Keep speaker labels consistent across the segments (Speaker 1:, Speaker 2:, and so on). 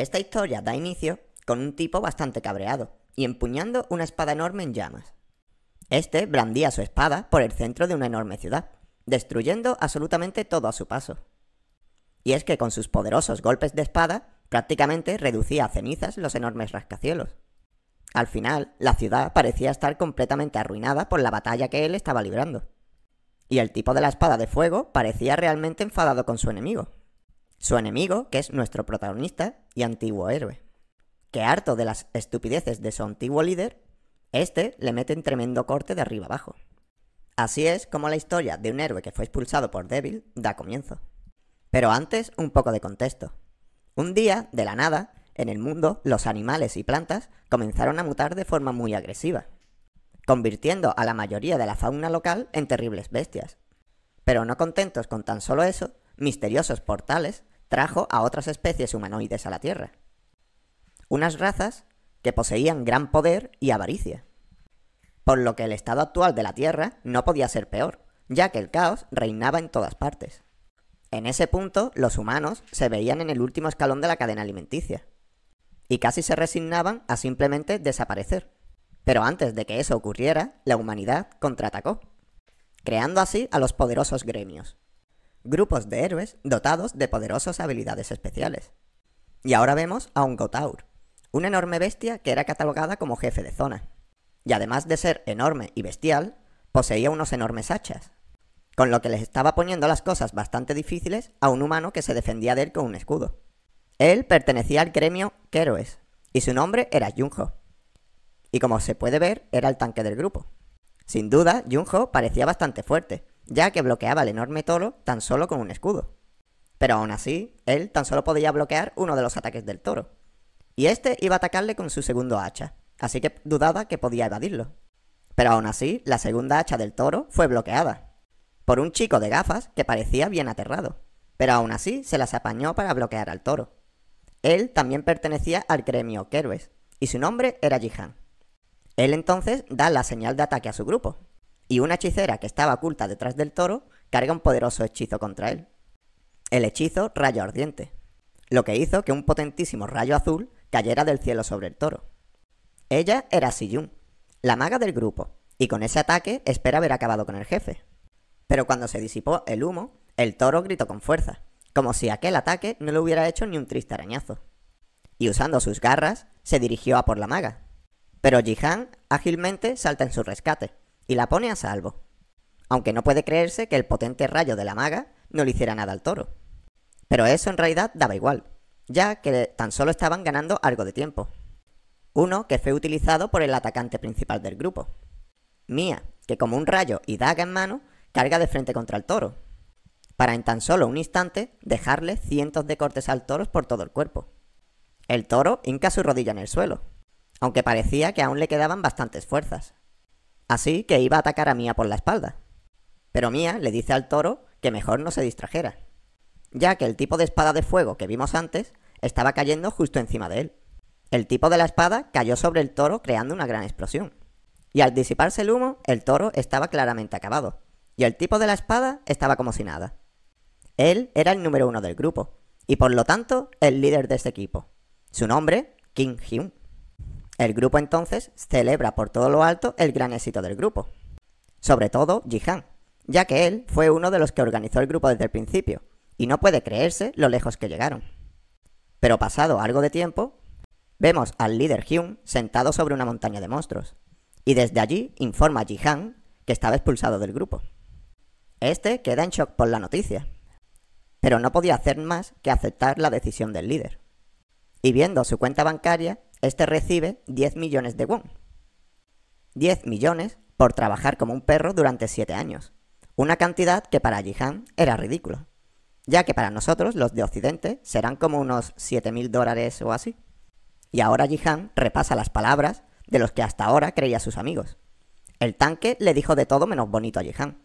Speaker 1: Esta historia da inicio con un tipo bastante cabreado y empuñando una espada enorme en llamas. Este blandía su espada por el centro de una enorme ciudad, destruyendo absolutamente todo a su paso. Y es que con sus poderosos golpes de espada prácticamente reducía a cenizas los enormes rascacielos. Al final, la ciudad parecía estar completamente arruinada por la batalla que él estaba librando. Y el tipo de la espada de fuego parecía realmente enfadado con su enemigo, su enemigo, que es nuestro protagonista y antiguo héroe. Que harto de las estupideces de su antiguo líder, este le mete en tremendo corte de arriba abajo. Así es como la historia de un héroe que fue expulsado por Devil da comienzo. Pero antes, un poco de contexto. Un día, de la nada, en el mundo, los animales y plantas comenzaron a mutar de forma muy agresiva, convirtiendo a la mayoría de la fauna local en terribles bestias. Pero no contentos con tan solo eso, misteriosos portales trajo a otras especies humanoides a la Tierra. Unas razas que poseían gran poder y avaricia. Por lo que el estado actual de la Tierra no podía ser peor, ya que el caos reinaba en todas partes. En ese punto, los humanos se veían en el último escalón de la cadena alimenticia, y casi se resignaban a simplemente desaparecer. Pero antes de que eso ocurriera, la humanidad contraatacó, creando así a los poderosos gremios, grupos de héroes dotados de poderosas habilidades especiales. Y ahora vemos a un Gotaur, una enorme bestia que era catalogada como jefe de zona. Y además de ser enorme y bestial, poseía unos enormes hachas, con lo que les estaba poniendo las cosas bastante difíciles a un humano que se defendía de él con un escudo. Él pertenecía al gremio Keroes, y su nombre era Junho. Y como se puede ver, era el tanque del grupo. Sin duda, Junho parecía bastante fuerte, ya que bloqueaba el enorme toro tan solo con un escudo. Pero aún así, él tan solo podía bloquear uno de los ataques del toro. Y este iba a atacarle con su segundo hacha, así que dudaba que podía evadirlo. Pero aún así, la segunda hacha del toro fue bloqueada, por un chico de gafas que parecía bien aterrado, pero aún así se las apañó para bloquear al toro. Él también pertenecía al gremio Kerbes, y su nombre era Jihan. Él entonces da la señal de ataque a su grupo, y una hechicera que estaba oculta detrás del toro carga un poderoso hechizo contra él. El hechizo Rayo Ardiente, lo que hizo que un potentísimo rayo azul cayera del cielo sobre el toro. Ella era Siyun, la maga del grupo, y con ese ataque espera haber acabado con el jefe. Pero cuando se disipó el humo, el toro gritó con fuerza, como si aquel ataque no le hubiera hecho ni un triste arañazo. Y usando sus garras, se dirigió a por la maga. Pero Jihan ágilmente salta en su rescate, y la pone a salvo. Aunque no puede creerse que el potente rayo de la maga no le hiciera nada al toro. Pero eso en realidad daba igual, ya que tan solo estaban ganando algo de tiempo. Uno que fue utilizado por el atacante principal del grupo. Mía, que como un rayo y daga en mano, carga de frente contra el toro, para en tan solo un instante dejarle cientos de cortes al toro por todo el cuerpo. El toro hinca su rodilla en el suelo, aunque parecía que aún le quedaban bastantes fuerzas. Así que iba a atacar a Mía por la espalda. Pero Mía le dice al toro que mejor no se distrajera, ya que el tipo de espada de fuego que vimos antes estaba cayendo justo encima de él. El tipo de la espada cayó sobre el toro creando una gran explosión. Y al disiparse el humo, el toro estaba claramente acabado. Y el tipo de la espada estaba como si nada. Él era el número uno del grupo, y por lo tanto el líder de este equipo. Su nombre, King Hyun. El grupo entonces celebra por todo lo alto el gran éxito del grupo, sobre todo Jihan, ya que él fue uno de los que organizó el grupo desde el principio, y no puede creerse lo lejos que llegaron. Pero pasado algo de tiempo, vemos al líder Hyun sentado sobre una montaña de monstruos, y desde allí informa a Jihan que estaba expulsado del grupo. Este queda en shock por la noticia, pero no podía hacer más que aceptar la decisión del líder. Y viendo su cuenta bancaria, este recibe 10 millones de won. 10 millones por trabajar como un perro durante 7 años. Una cantidad que para Jihan era ridículo, ya que para nosotros, los de Occidente, serán como unos 7.000 dólares o así. Y ahora Jihan repasa las palabras de los que hasta ahora creía sus amigos. El tanque le dijo de todo menos bonito a Jihan.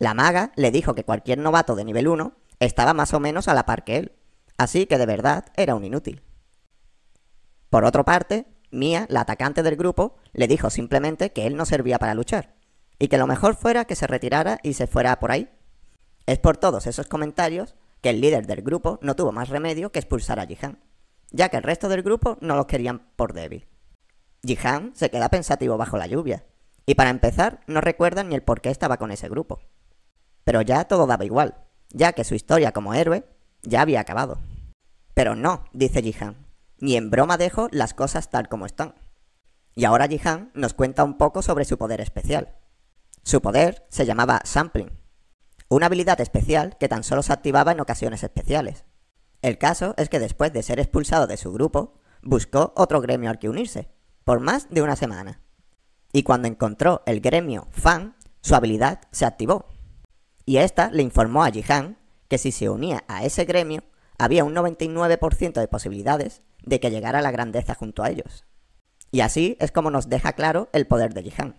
Speaker 1: La maga le dijo que cualquier novato de nivel 1 estaba más o menos a la par que él, así que de verdad era un inútil. Por otra parte, Mia, la atacante del grupo, le dijo simplemente que él no servía para luchar y que lo mejor fuera que se retirara y se fuera por ahí. Es por todos esos comentarios que el líder del grupo no tuvo más remedio que expulsar a Jihan, ya que el resto del grupo no los querían por débil. Jihan se queda pensativo bajo la lluvia, y para empezar no recuerda ni el por qué estaba con ese grupo. Pero ya todo daba igual, ya que su historia como héroe ya había acabado. Pero no, dice Jihan, ni en broma dejo las cosas tal como están. Y ahora Jihan nos cuenta un poco sobre su poder especial. Su poder se llamaba Sampling, una habilidad especial que tan solo se activaba en ocasiones especiales. El caso es que después de ser expulsado de su grupo, buscó otro gremio al que unirse, por más de una semana. Y cuando encontró el gremio Fan, su habilidad se activó. Y esta le informó a Jihan que si se unía a ese gremio, había un 99% de posibilidades de que llegara la grandeza junto a ellos. Y así es como nos deja claro el poder de Jihan.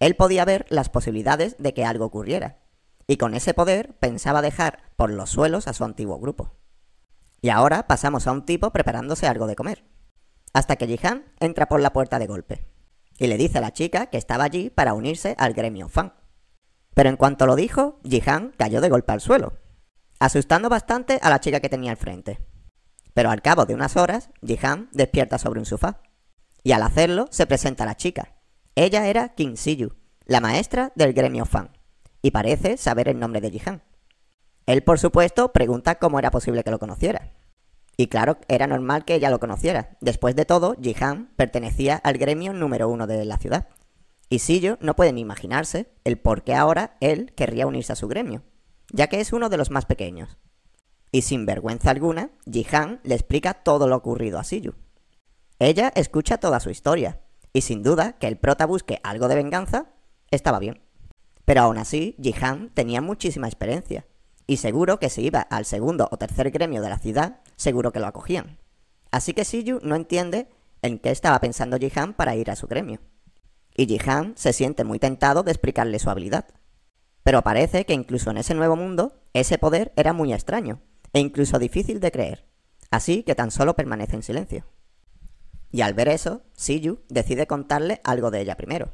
Speaker 1: Él podía ver las posibilidades de que algo ocurriera, y con ese poder pensaba dejar por los suelos a su antiguo grupo. Y ahora pasamos a un tipo preparándose algo de comer. Hasta que Jihan entra por la puerta de golpe, y le dice a la chica que estaba allí para unirse al gremio fan. Pero en cuanto lo dijo, Jihan cayó de golpe al suelo, asustando bastante a la chica que tenía al frente. Pero al cabo de unas horas, Jihan despierta sobre un sofá. Y al hacerlo, se presenta a la chica. Ella era Kim Siyu, la maestra del gremio fan, y parece saber el nombre de Jihan. Él, por supuesto, pregunta cómo era posible que lo conociera. Y claro, era normal que ella lo conociera. Después de todo, Jihan pertenecía al gremio número uno de la ciudad. Y Siyu no puede ni imaginarse el por qué ahora él querría unirse a su gremio ya que es uno de los más pequeños. Y sin vergüenza alguna, Jihan le explica todo lo ocurrido a Siyu. Ella escucha toda su historia, y sin duda que el prota busque algo de venganza estaba bien. Pero aún así, Jihan tenía muchísima experiencia, y seguro que si iba al segundo o tercer gremio de la ciudad, seguro que lo acogían. Así que Siyu no entiende en qué estaba pensando Jihan para ir a su gremio. Y Jihan se siente muy tentado de explicarle su habilidad. Pero parece que incluso en ese nuevo mundo, ese poder era muy extraño, e incluso difícil de creer. Así que tan solo permanece en silencio. Y al ver eso, Siyu decide contarle algo de ella primero.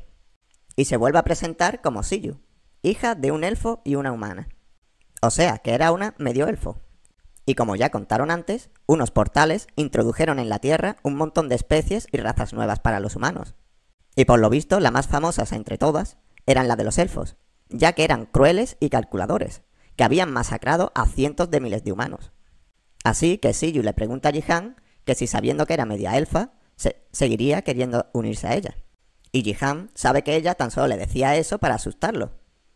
Speaker 1: Y se vuelve a presentar como Siyu, hija de un elfo y una humana. O sea, que era una medio elfo. Y como ya contaron antes, unos portales introdujeron en la Tierra un montón de especies y razas nuevas para los humanos. Y por lo visto, las más famosas entre todas eran la de los elfos, ya que eran crueles y calculadores, que habían masacrado a cientos de miles de humanos. Así que Siyu le pregunta a Jihan que si sabiendo que era media elfa, seguiría queriendo unirse a ella. Y Jihan sabe que ella tan solo le decía eso para asustarlo,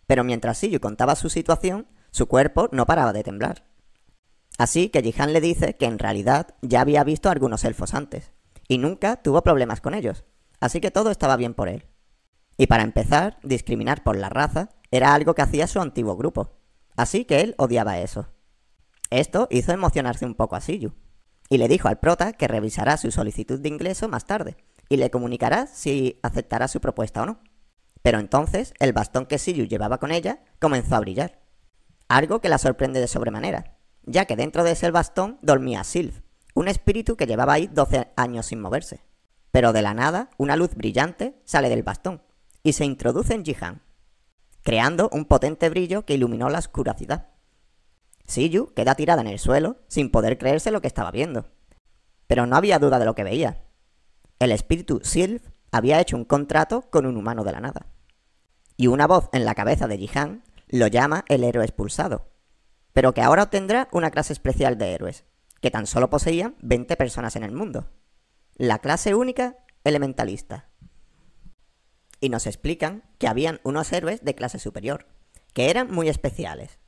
Speaker 1: pero mientras Siyu contaba su situación, su cuerpo no paraba de temblar. Así que Jihan le dice que en realidad ya había visto a algunos elfos antes, y nunca tuvo problemas con ellos, así que todo estaba bien por él. Y para empezar, discriminar por la raza era algo que hacía su antiguo grupo. Así que él odiaba eso. Esto hizo emocionarse un poco a Siyu, y le dijo al prota que revisará su solicitud de ingreso más tarde, y le comunicará si aceptará su propuesta o no. Pero entonces el bastón que Siyu llevaba con ella comenzó a brillar. Algo que la sorprende de sobremanera, ya que dentro de ese bastón dormía Sylph, un espíritu que llevaba ahí 12 años sin moverse. Pero de la nada, una luz brillante sale del bastón y se introduce en Jihan creando un potente brillo que iluminó la oscuridad. Siyu queda tirada en el suelo sin poder creerse lo que estaba viendo. Pero no había duda de lo que veía. El espíritu Sylph había hecho un contrato con un humano de la nada. Y una voz en la cabeza de Jihan lo llama el héroe expulsado, pero que ahora obtendrá una clase especial de héroes, que tan solo poseían 20 personas en el mundo. La clase única elementalista y nos explican que habían unos héroes de clase superior, que eran muy especiales.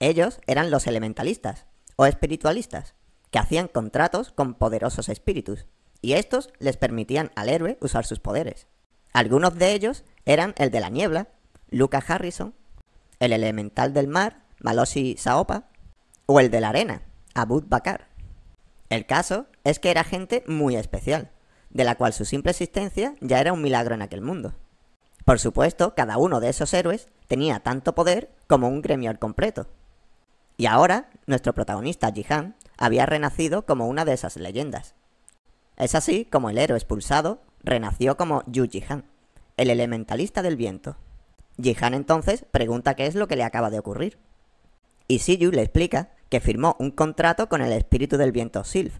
Speaker 1: Ellos eran los elementalistas, o espiritualistas, que hacían contratos con poderosos espíritus, y estos les permitían al héroe usar sus poderes. Algunos de ellos eran el de la niebla, Luca Harrison, el elemental del mar, Malosi Saopa, o el de la arena, Abud Bakar. El caso es que era gente muy especial, de la cual su simple existencia ya era un milagro en aquel mundo. Por supuesto, cada uno de esos héroes tenía tanto poder como un gremio al completo. Y ahora, nuestro protagonista Jihan había renacido como una de esas leyendas. Es así como el héroe expulsado renació como Yu Jihan, el elementalista del viento. Jihan entonces pregunta qué es lo que le acaba de ocurrir. Y Siyu le explica que firmó un contrato con el espíritu del viento Sylph,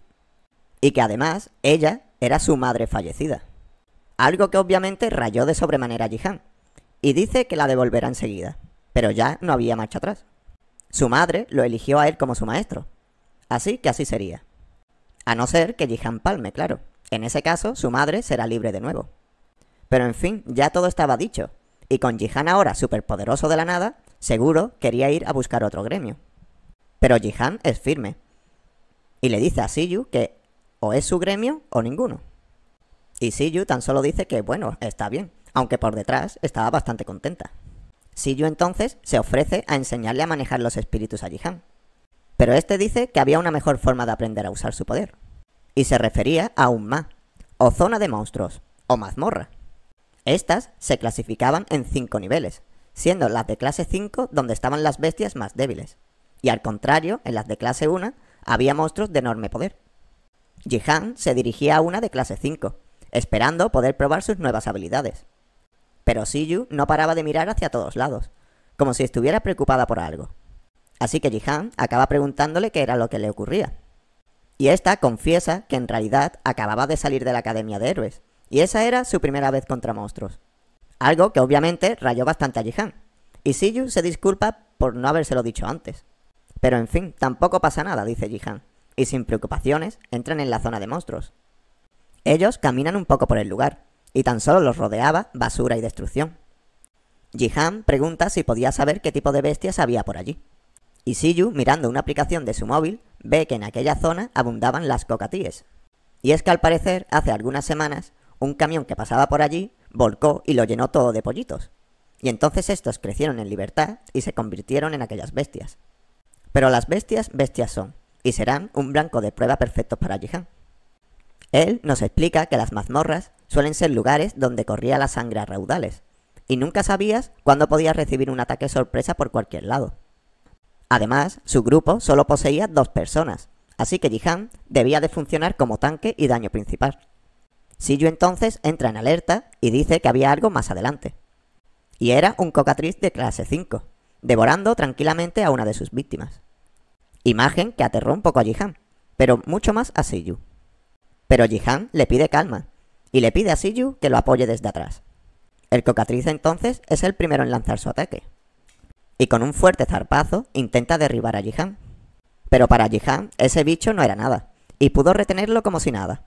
Speaker 1: y que además ella era su madre fallecida. Algo que obviamente rayó de sobremanera a Jihan, y dice que la devolverá enseguida, pero ya no había marcha atrás. Su madre lo eligió a él como su maestro, así que así sería. A no ser que Jihan palme, claro. En ese caso, su madre será libre de nuevo. Pero en fin, ya todo estaba dicho, y con Jihan ahora superpoderoso de la nada, seguro quería ir a buscar otro gremio. Pero Jihan es firme, y le dice a Siyu que o es su gremio o ninguno. Y Siyu tan solo dice que bueno, está bien, aunque por detrás estaba bastante contenta. Siyu entonces se ofrece a enseñarle a manejar los espíritus a Jihan. Pero este dice que había una mejor forma de aprender a usar su poder. Y se refería a un ma, o zona de monstruos, o mazmorra. Estas se clasificaban en cinco niveles, siendo las de clase 5 donde estaban las bestias más débiles. Y al contrario, en las de clase 1 había monstruos de enorme poder. Jihan se dirigía a una de clase 5, esperando poder probar sus nuevas habilidades. Pero Siyu no paraba de mirar hacia todos lados, como si estuviera preocupada por algo. Así que Jihan acaba preguntándole qué era lo que le ocurría. Y esta confiesa que en realidad acababa de salir de la Academia de Héroes, y esa era su primera vez contra monstruos. Algo que obviamente rayó bastante a Jihan, y Siyu se disculpa por no habérselo dicho antes. Pero en fin, tampoco pasa nada, dice Jihan, y sin preocupaciones entran en la zona de monstruos. Ellos caminan un poco por el lugar, y tan solo los rodeaba basura y destrucción. Jihan pregunta si podía saber qué tipo de bestias había por allí. Y Siyu, mirando una aplicación de su móvil, ve que en aquella zona abundaban las cocatíes. Y es que al parecer, hace algunas semanas, un camión que pasaba por allí volcó y lo llenó todo de pollitos. Y entonces estos crecieron en libertad y se convirtieron en aquellas bestias. Pero las bestias, bestias son, y serán un blanco de prueba perfecto para Jihan. Él nos explica que las mazmorras suelen ser lugares donde corría la sangre a raudales, y nunca sabías cuándo podías recibir un ataque sorpresa por cualquier lado. Además, su grupo solo poseía dos personas, así que Jihan debía de funcionar como tanque y daño principal. Siju entonces entra en alerta y dice que había algo más adelante. Y era un cocatriz de clase 5, devorando tranquilamente a una de sus víctimas. Imagen que aterró un poco a Jihan, pero mucho más a Siyu. Pero Jihan le pide calma, y le pide a Siyu que lo apoye desde atrás. El cocatriz entonces es el primero en lanzar su ataque. Y con un fuerte zarpazo intenta derribar a Jihan. Pero para Jihan ese bicho no era nada, y pudo retenerlo como si nada.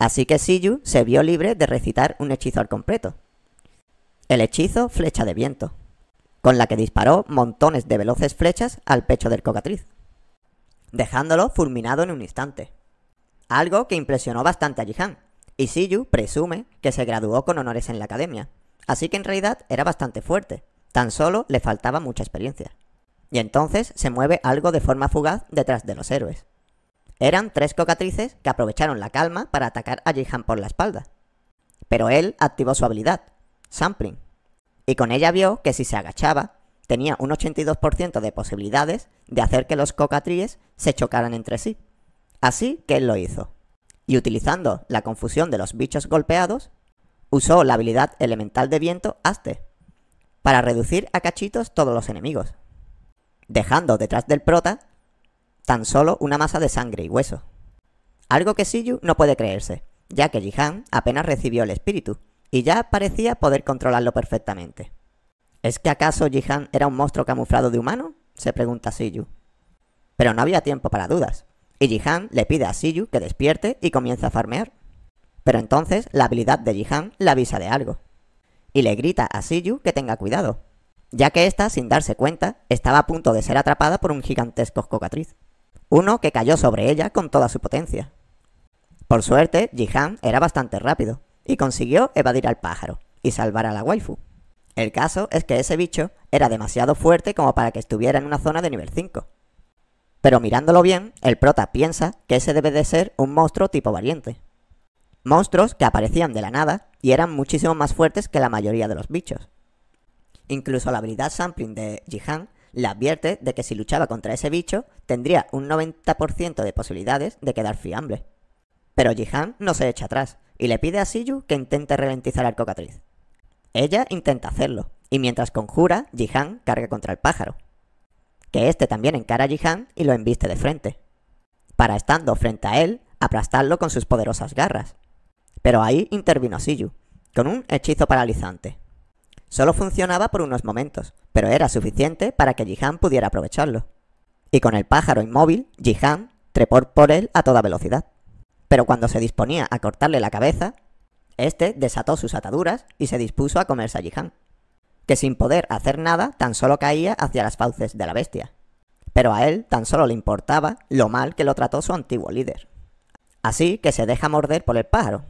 Speaker 1: Así que Siyu se vio libre de recitar un hechizo al completo. El hechizo Flecha de Viento, con la que disparó montones de veloces flechas al pecho del cocatriz dejándolo fulminado en un instante. Algo que impresionó bastante a Jihan, y Siyu presume que se graduó con honores en la academia, así que en realidad era bastante fuerte, tan solo le faltaba mucha experiencia. Y entonces se mueve algo de forma fugaz detrás de los héroes. Eran tres cocatrices que aprovecharon la calma para atacar a Jihan por la espalda. Pero él activó su habilidad, Sampling, y con ella vio que si se agachaba, tenía un 82% de posibilidades de hacer que los cocatríes se chocaran entre sí. Así que él lo hizo. Y utilizando la confusión de los bichos golpeados, usó la habilidad elemental de viento Aste para reducir a cachitos todos los enemigos, dejando detrás del prota tan solo una masa de sangre y hueso. Algo que Siyu no puede creerse, ya que Jihan apenas recibió el espíritu y ya parecía poder controlarlo perfectamente. ¿Es que acaso Jihan era un monstruo camuflado de humano? se pregunta Siyu. Pero no había tiempo para dudas, y Jihan le pide a Siyu que despierte y comienza a farmear. Pero entonces la habilidad de Jihan le avisa de algo, y le grita a Siyu que tenga cuidado, ya que ésta, sin darse cuenta, estaba a punto de ser atrapada por un gigantesco cocatriz, uno que cayó sobre ella con toda su potencia. Por suerte, Jihan era bastante rápido, y consiguió evadir al pájaro y salvar a la waifu. El caso es que ese bicho era demasiado fuerte como para que estuviera en una zona de nivel 5. Pero mirándolo bien, el prota piensa que ese debe de ser un monstruo tipo valiente. Monstruos que aparecían de la nada y eran muchísimo más fuertes que la mayoría de los bichos. Incluso la habilidad sampling de Jihan le advierte de que si luchaba contra ese bicho, tendría un 90% de posibilidades de quedar fiambre. Pero Jihan no se echa atrás y le pide a Siyu que intente ralentizar al cocatriz. Ella intenta hacerlo, y mientras conjura, Jihan carga contra el pájaro. Que este también encara a Jihan y lo embiste de frente. Para estando frente a él, aplastarlo con sus poderosas garras. Pero ahí intervino Siyu, con un hechizo paralizante. Solo funcionaba por unos momentos, pero era suficiente para que Jihan pudiera aprovecharlo. Y con el pájaro inmóvil, Jihan trepó por él a toda velocidad. Pero cuando se disponía a cortarle la cabeza, este desató sus ataduras y se dispuso a comer Sajihan, que sin poder hacer nada tan solo caía hacia las fauces de la bestia. Pero a él tan solo le importaba lo mal que lo trató su antiguo líder. Así que se deja morder por el pájaro,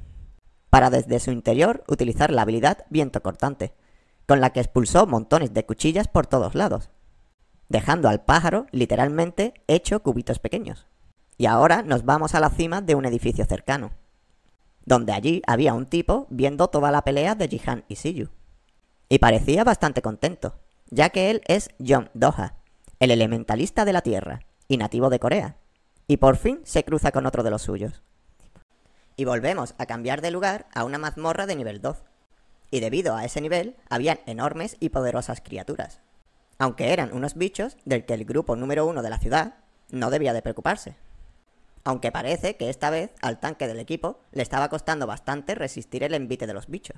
Speaker 1: para desde su interior utilizar la habilidad viento cortante, con la que expulsó montones de cuchillas por todos lados, dejando al pájaro literalmente hecho cubitos pequeños. Y ahora nos vamos a la cima de un edificio cercano, donde allí había un tipo viendo toda la pelea de Jihan y Siyu. Y parecía bastante contento, ya que él es John Doha, el elementalista de la Tierra y nativo de Corea. Y por fin se cruza con otro de los suyos. Y volvemos a cambiar de lugar a una mazmorra de nivel 2. Y debido a ese nivel, habían enormes y poderosas criaturas. Aunque eran unos bichos del que el grupo número uno de la ciudad no debía de preocuparse aunque parece que esta vez al tanque del equipo le estaba costando bastante resistir el envite de los bichos,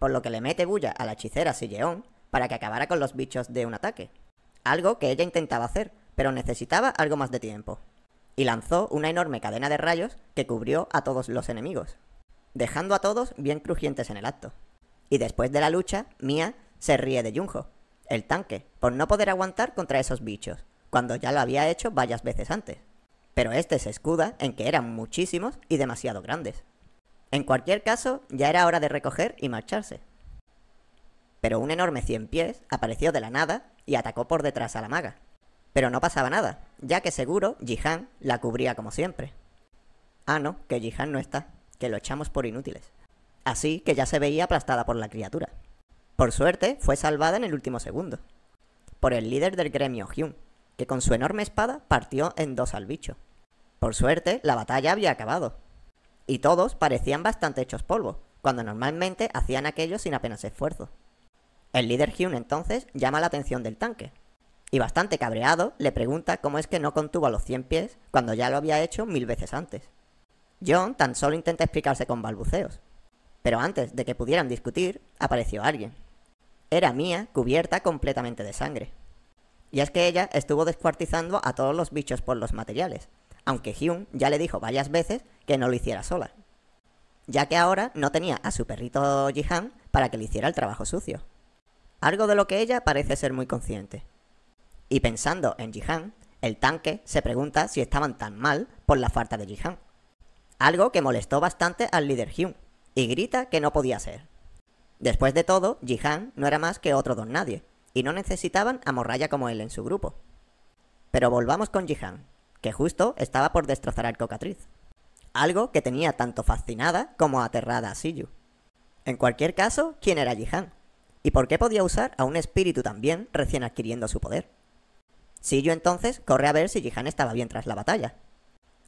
Speaker 1: por lo que le mete bulla a la hechicera Silleón para que acabara con los bichos de un ataque, algo que ella intentaba hacer, pero necesitaba algo más de tiempo, y lanzó una enorme cadena de rayos que cubrió a todos los enemigos, dejando a todos bien crujientes en el acto. Y después de la lucha, Mia se ríe de Junho, el tanque, por no poder aguantar contra esos bichos, cuando ya lo había hecho varias veces antes pero este se escuda en que eran muchísimos y demasiado grandes. En cualquier caso, ya era hora de recoger y marcharse. Pero un enorme cien pies apareció de la nada y atacó por detrás a la maga. Pero no pasaba nada, ya que seguro Jihan la cubría como siempre. Ah, no, que Jihan no está, que lo echamos por inútiles. Así que ya se veía aplastada por la criatura. Por suerte, fue salvada en el último segundo. Por el líder del gremio, Hyun, que con su enorme espada partió en dos al bicho. Por suerte, la batalla había acabado. Y todos parecían bastante hechos polvo, cuando normalmente hacían aquello sin apenas esfuerzo. El líder Hyun entonces llama la atención del tanque, y bastante cabreado le pregunta cómo es que no contuvo a los 100 pies cuando ya lo había hecho mil veces antes. John tan solo intenta explicarse con balbuceos, pero antes de que pudieran discutir, apareció alguien. Era Mia cubierta completamente de sangre. Y es que ella estuvo descuartizando a todos los bichos por los materiales, aunque Hyun ya le dijo varias veces que no lo hiciera sola, ya que ahora no tenía a su perrito Jihan para que le hiciera el trabajo sucio. Algo de lo que ella parece ser muy consciente. Y pensando en Jihan, el tanque se pregunta si estaban tan mal por la falta de Jihan. Algo que molestó bastante al líder Hyun, y grita que no podía ser. Después de todo, Jihan no era más que otro don nadie, y no necesitaban a Morraya como él en su grupo. Pero volvamos con Jihan que justo estaba por destrozar al cocatriz. Algo que tenía tanto fascinada como aterrada a Siyu. En cualquier caso, ¿quién era Jihan? ¿Y por qué podía usar a un espíritu bien recién adquiriendo su poder? Siyu entonces corre a ver si Jihan estaba bien tras la batalla.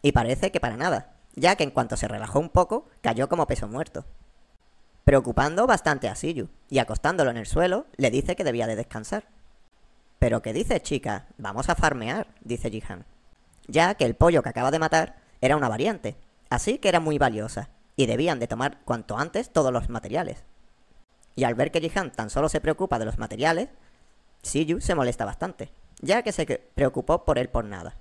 Speaker 1: Y parece que para nada, ya que en cuanto se relajó un poco, cayó como peso muerto. Preocupando bastante a Siyu, y acostándolo en el suelo, le dice que debía de descansar. ¿Pero qué dices, chica? Vamos a farmear, dice Jihan ya que el pollo que acaba de matar era una variante, así que era muy valiosa, y debían de tomar cuanto antes todos los materiales. Y al ver que Jihan tan solo se preocupa de los materiales, Siyu se molesta bastante, ya que se preocupó por él por nada.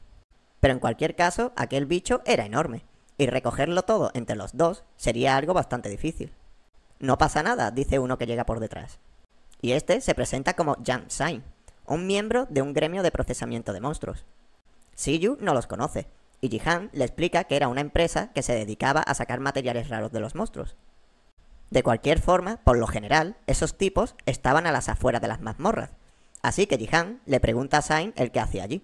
Speaker 1: Pero en cualquier caso, aquel bicho era enorme, y recogerlo todo entre los dos sería algo bastante difícil. No pasa nada, dice uno que llega por detrás. Y este se presenta como Jan Sain, un miembro de un gremio de procesamiento de monstruos, Siyu no los conoce, y Jihan le explica que era una empresa que se dedicaba a sacar materiales raros de los monstruos. De cualquier forma, por lo general, esos tipos estaban a las afueras de las mazmorras, así que Jihan le pregunta a Sain el que hacía allí.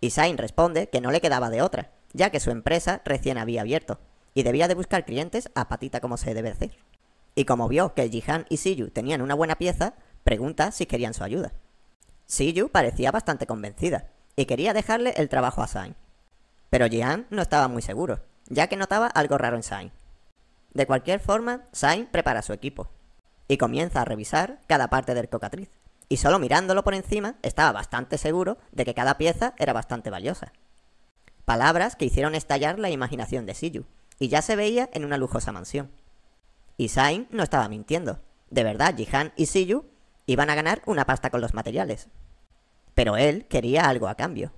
Speaker 1: Y Sain responde que no le quedaba de otra, ya que su empresa recién había abierto, y debía de buscar clientes a patita como se debe decir. Y como vio que Jihan y Siyu tenían una buena pieza, pregunta si querían su ayuda. Siyu parecía bastante convencida, y quería dejarle el trabajo a Sainz. Pero Jihan no estaba muy seguro, ya que notaba algo raro en Sainz. De cualquier forma, Sainz prepara su equipo y comienza a revisar cada parte del cocatriz. Y solo mirándolo por encima, estaba bastante seguro de que cada pieza era bastante valiosa. Palabras que hicieron estallar la imaginación de Siyu, y ya se veía en una lujosa mansión. Y Sain no estaba mintiendo. De verdad, Jihan y Siyu iban a ganar una pasta con los materiales pero él quería algo a cambio.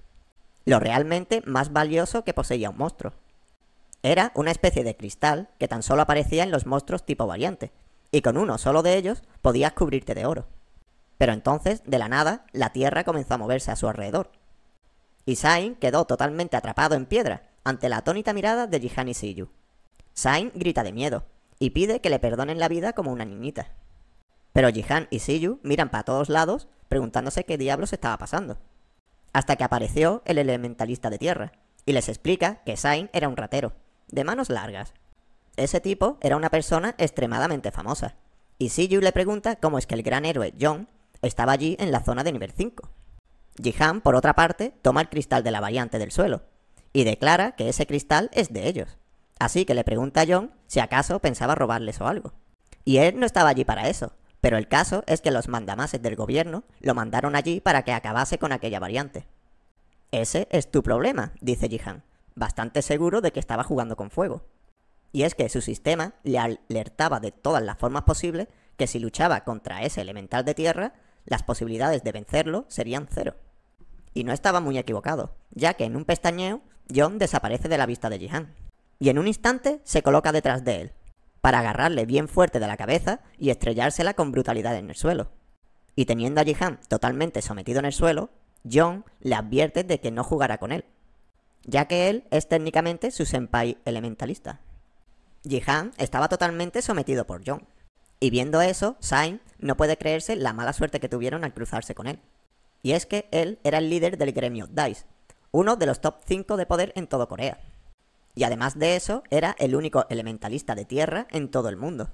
Speaker 1: Lo realmente más valioso que poseía un monstruo. Era una especie de cristal que tan solo aparecía en los monstruos tipo variante, y con uno solo de ellos podías cubrirte de oro. Pero entonces, de la nada, la tierra comenzó a moverse a su alrededor. Y Sain quedó totalmente atrapado en piedra ante la atónita mirada de Jihani Siyu. Sain grita de miedo y pide que le perdonen la vida como una niñita. Pero Jihan y Siyu miran para todos lados preguntándose qué diablos estaba pasando. Hasta que apareció el elementalista de tierra y les explica que Sain era un ratero, de manos largas. Ese tipo era una persona extremadamente famosa. Y Siyu le pregunta cómo es que el gran héroe John estaba allí en la zona de nivel 5. Jihan, por otra parte, toma el cristal de la variante del suelo y declara que ese cristal es de ellos. Así que le pregunta a John si acaso pensaba robarles o algo. Y él no estaba allí para eso, pero el caso es que los mandamases del gobierno lo mandaron allí para que acabase con aquella variante. Ese es tu problema, dice Jihan, bastante seguro de que estaba jugando con fuego. Y es que su sistema le alertaba de todas las formas posibles que si luchaba contra ese elemental de tierra, las posibilidades de vencerlo serían cero. Y no estaba muy equivocado, ya que en un pestañeo, John desaparece de la vista de Jihan. Y en un instante se coloca detrás de él, para agarrarle bien fuerte de la cabeza y estrellársela con brutalidad en el suelo. Y teniendo a Jihan totalmente sometido en el suelo, John le advierte de que no jugará con él, ya que él es técnicamente su senpai elementalista. Jihan estaba totalmente sometido por John, y viendo eso, Sain no puede creerse la mala suerte que tuvieron al cruzarse con él. Y es que él era el líder del gremio DICE, uno de los top 5 de poder en todo Corea y además de eso era el único elementalista de tierra en todo el mundo,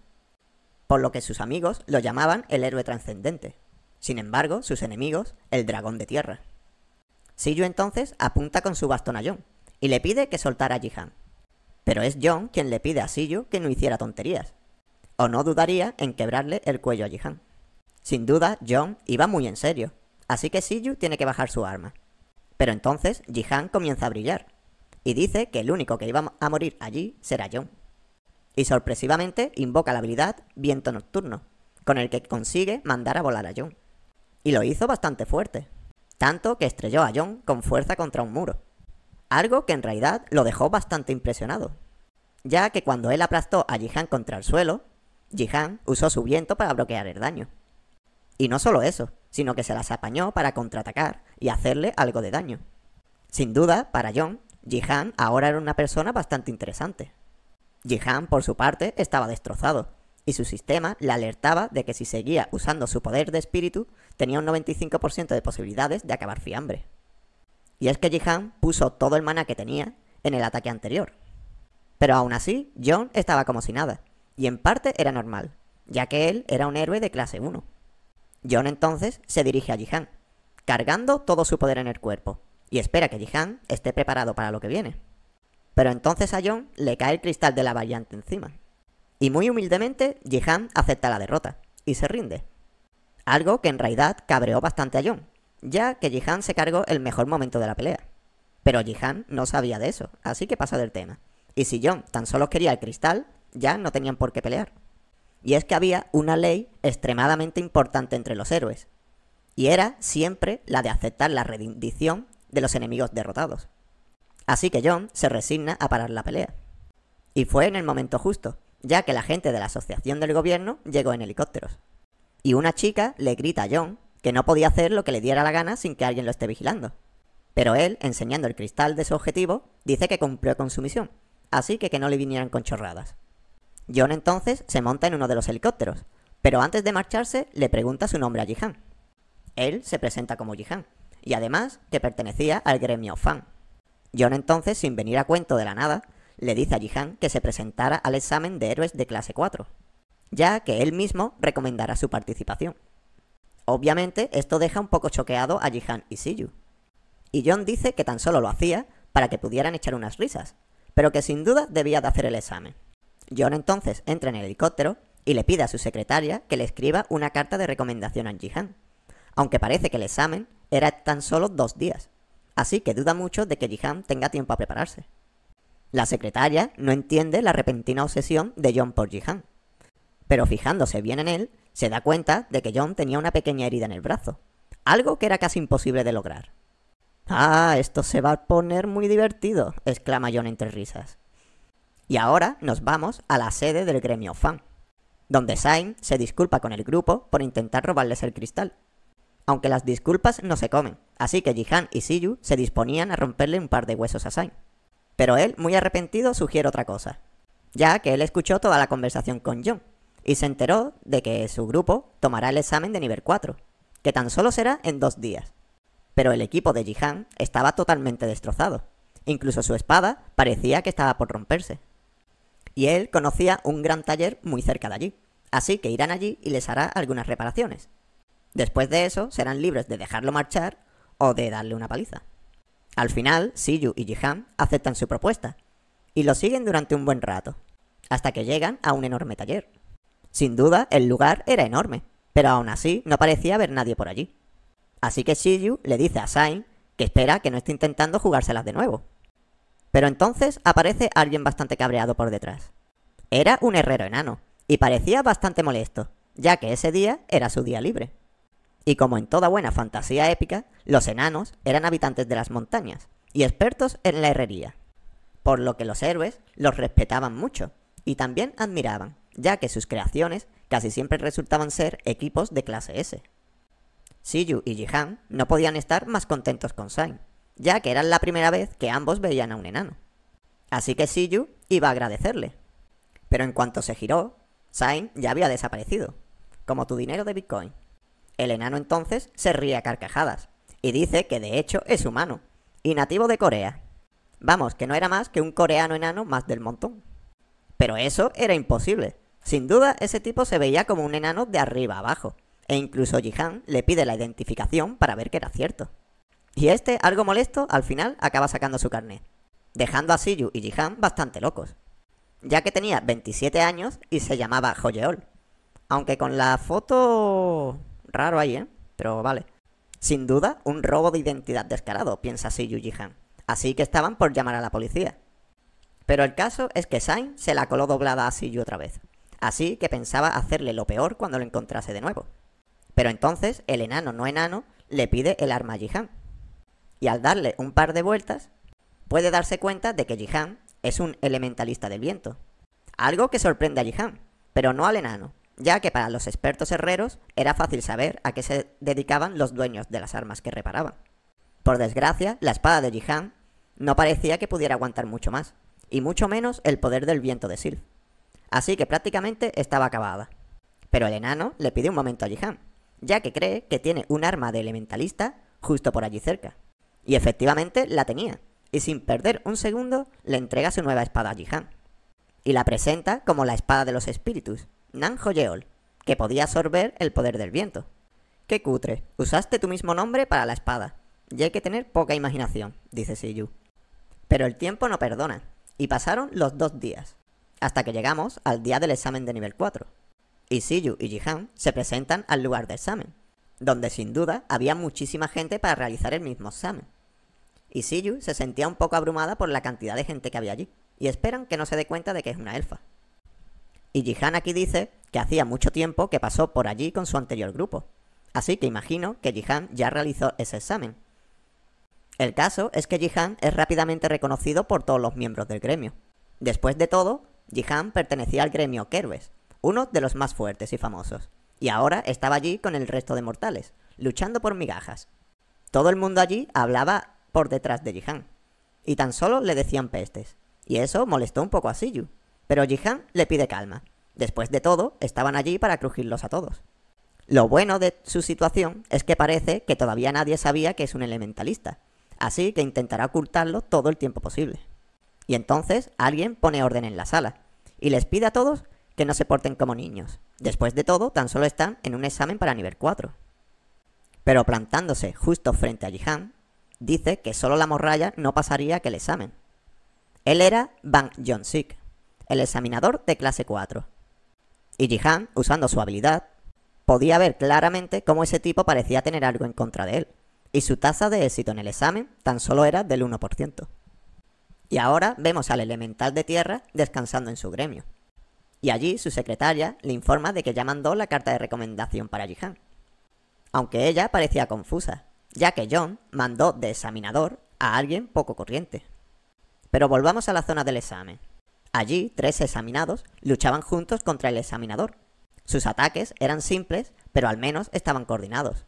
Speaker 1: por lo que sus amigos lo llamaban el héroe trascendente, sin embargo sus enemigos el dragón de tierra. siyu entonces apunta con su bastón a John y le pide que soltara a Jihan, pero es John quien le pide a Siyu que no hiciera tonterías, o no dudaría en quebrarle el cuello a Jihan. Sin duda, John iba muy en serio, así que Siyu tiene que bajar su arma. Pero entonces Jihan comienza a brillar, y dice que el único que iba a morir allí será John. Y sorpresivamente invoca la habilidad Viento Nocturno, con el que consigue mandar a volar a John. Y lo hizo bastante fuerte, tanto que estrelló a John con fuerza contra un muro. Algo que en realidad lo dejó bastante impresionado, ya que cuando él aplastó a Jihan contra el suelo, Jihan usó su viento para bloquear el daño. Y no solo eso, sino que se las apañó para contraatacar y hacerle algo de daño. Sin duda, para John, Jihan ahora era una persona bastante interesante. Jihan, por su parte, estaba destrozado, y su sistema le alertaba de que si seguía usando su poder de espíritu, tenía un 95% de posibilidades de acabar fiambre. Y es que Jihan puso todo el mana que tenía en el ataque anterior. Pero aún así, John estaba como si nada, y en parte era normal, ya que él era un héroe de clase 1. John entonces se dirige a Jihan, cargando todo su poder en el cuerpo, y espera que Jihan esté preparado para lo que viene. Pero entonces a John le cae el cristal de la variante encima. Y muy humildemente, Jihan acepta la derrota y se rinde. Algo que en realidad cabreó bastante a John, ya que Jihan se cargó el mejor momento de la pelea. Pero Jihan no sabía de eso, así que pasa del tema. Y si John tan solo quería el cristal, ya no tenían por qué pelear. Y es que había una ley extremadamente importante entre los héroes, y era siempre la de aceptar la rendición de los enemigos derrotados. Así que John se resigna a parar la pelea. Y fue en el momento justo, ya que la gente de la Asociación del Gobierno llegó en helicópteros. Y una chica le grita a John que no podía hacer lo que le diera la gana sin que alguien lo esté vigilando. Pero él, enseñando el cristal de su objetivo, dice que cumplió con su misión, así que que no le vinieran con chorradas. John entonces se monta en uno de los helicópteros, pero antes de marcharse le pregunta su nombre a Jihan. Él se presenta como Jihan, y además que pertenecía al gremio fan. John entonces, sin venir a cuento de la nada, le dice a Jihan que se presentara al examen de héroes de clase 4, ya que él mismo recomendará su participación. Obviamente, esto deja un poco choqueado a Jihan y Siyu. Y John dice que tan solo lo hacía para que pudieran echar unas risas, pero que sin duda debía de hacer el examen. John entonces entra en el helicóptero y le pide a su secretaria que le escriba una carta de recomendación a Jihan aunque parece que el examen era tan solo dos días. Así que duda mucho de que Jihan tenga tiempo a prepararse. La secretaria no entiende la repentina obsesión de John por Jihan. Pero fijándose bien en él, se da cuenta de que John tenía una pequeña herida en el brazo, algo que era casi imposible de lograr. Ah, esto se va a poner muy divertido, exclama John entre risas. Y ahora nos vamos a la sede del gremio fan, donde Sain se disculpa con el grupo por intentar robarles el cristal, aunque las disculpas no se comen, así que Jihan y Siyu se disponían a romperle un par de huesos a Sain. Pero él, muy arrepentido, sugiere otra cosa, ya que él escuchó toda la conversación con John, y se enteró de que su grupo tomará el examen de nivel 4, que tan solo será en dos días. Pero el equipo de Jihan estaba totalmente destrozado, incluso su espada parecía que estaba por romperse. Y él conocía un gran taller muy cerca de allí, así que irán allí y les hará algunas reparaciones. Después de eso, serán libres de dejarlo marchar o de darle una paliza. Al final, Siyu y Jihan aceptan su propuesta y lo siguen durante un buen rato, hasta que llegan a un enorme taller. Sin duda, el lugar era enorme, pero aún así no parecía haber nadie por allí. Así que Siyu le dice a Sain que espera que no esté intentando jugárselas de nuevo. Pero entonces aparece alguien bastante cabreado por detrás. Era un herrero enano, y parecía bastante molesto, ya que ese día era su día libre. Y como en toda buena fantasía épica, los enanos eran habitantes de las montañas y expertos en la herrería, por lo que los héroes los respetaban mucho y también admiraban, ya que sus creaciones casi siempre resultaban ser equipos de clase S. Siyu y Jihan no podían estar más contentos con Sain, ya que era la primera vez que ambos veían a un enano. Así que Siyu iba a agradecerle. Pero en cuanto se giró, Sain ya había desaparecido, como tu dinero de Bitcoin. El enano entonces se ríe a carcajadas y dice que de hecho es humano y nativo de Corea. Vamos, que no era más que un coreano enano más del montón. Pero eso era imposible. Sin duda, ese tipo se veía como un enano de arriba abajo, e incluso Jihan le pide la identificación para ver que era cierto. Y este, algo molesto, al final acaba sacando su carnet, dejando a Siyu y Jihan bastante locos, ya que tenía 27 años y se llamaba Joyeol. Aunque con la foto... Raro ahí, ¿eh? Pero vale. Sin duda, un robo de identidad descarado, piensa Siyu Yuji Así que estaban por llamar a la policía. Pero el caso es que Sain se la coló doblada a Siyu otra vez. Así que pensaba hacerle lo peor cuando lo encontrase de nuevo. Pero entonces el enano no enano le pide el arma a Jihan. Y al darle un par de vueltas, puede darse cuenta de que Jihan es un elementalista del viento. Algo que sorprende a Jihan, pero no al enano, ya que para los expertos herreros era fácil saber a qué se dedicaban los dueños de las armas que reparaban. Por desgracia, la espada de Jihan no parecía que pudiera aguantar mucho más, y mucho menos el poder del viento de Sylph. Así que prácticamente estaba acabada. Pero el enano le pide un momento a Jihan, ya que cree que tiene un arma de elementalista justo por allí cerca. Y efectivamente la tenía, y sin perder un segundo le entrega su nueva espada a Jihan. Y la presenta como la espada de los espíritus, Nanjo Yeol, que podía absorber el poder del viento. Qué cutre, usaste tu mismo nombre para la espada. Y hay que tener poca imaginación, dice Siyu. Pero el tiempo no perdona, y pasaron los dos días, hasta que llegamos al día del examen de nivel 4. Y Siyu y Jihan se presentan al lugar del examen, donde sin duda había muchísima gente para realizar el mismo examen. Y Siyu se sentía un poco abrumada por la cantidad de gente que había allí, y esperan que no se dé cuenta de que es una elfa. Y Jihan aquí dice que hacía mucho tiempo que pasó por allí con su anterior grupo, así que imagino que Jihan ya realizó ese examen. El caso es que Jihan es rápidamente reconocido por todos los miembros del gremio. Después de todo, Jihan pertenecía al gremio Kerbes, uno de los más fuertes y famosos, y ahora estaba allí con el resto de mortales, luchando por migajas. Todo el mundo allí hablaba por detrás de Jihan, y tan solo le decían pestes, y eso molestó un poco a Siyu, pero Jihan le pide calma. Después de todo, estaban allí para crujirlos a todos. Lo bueno de su situación es que parece que todavía nadie sabía que es un elementalista, así que intentará ocultarlo todo el tiempo posible. Y entonces alguien pone orden en la sala, y les pide a todos que no se porten como niños. Después de todo, tan solo están en un examen para nivel 4. Pero plantándose justo frente a Jihan, dice que solo la morralla no pasaría aquel examen. Él era Bang Jong-Sik el examinador de clase 4. Y Jihan, usando su habilidad, podía ver claramente cómo ese tipo parecía tener algo en contra de él, y su tasa de éxito en el examen tan solo era del 1%. Y ahora vemos al elemental de tierra descansando en su gremio. Y allí su secretaria le informa de que ya mandó la carta de recomendación para Jihan. Aunque ella parecía confusa, ya que John mandó de examinador a alguien poco corriente. Pero volvamos a la zona del examen. Allí, tres examinados luchaban juntos contra el examinador. Sus ataques eran simples, pero al menos estaban coordinados.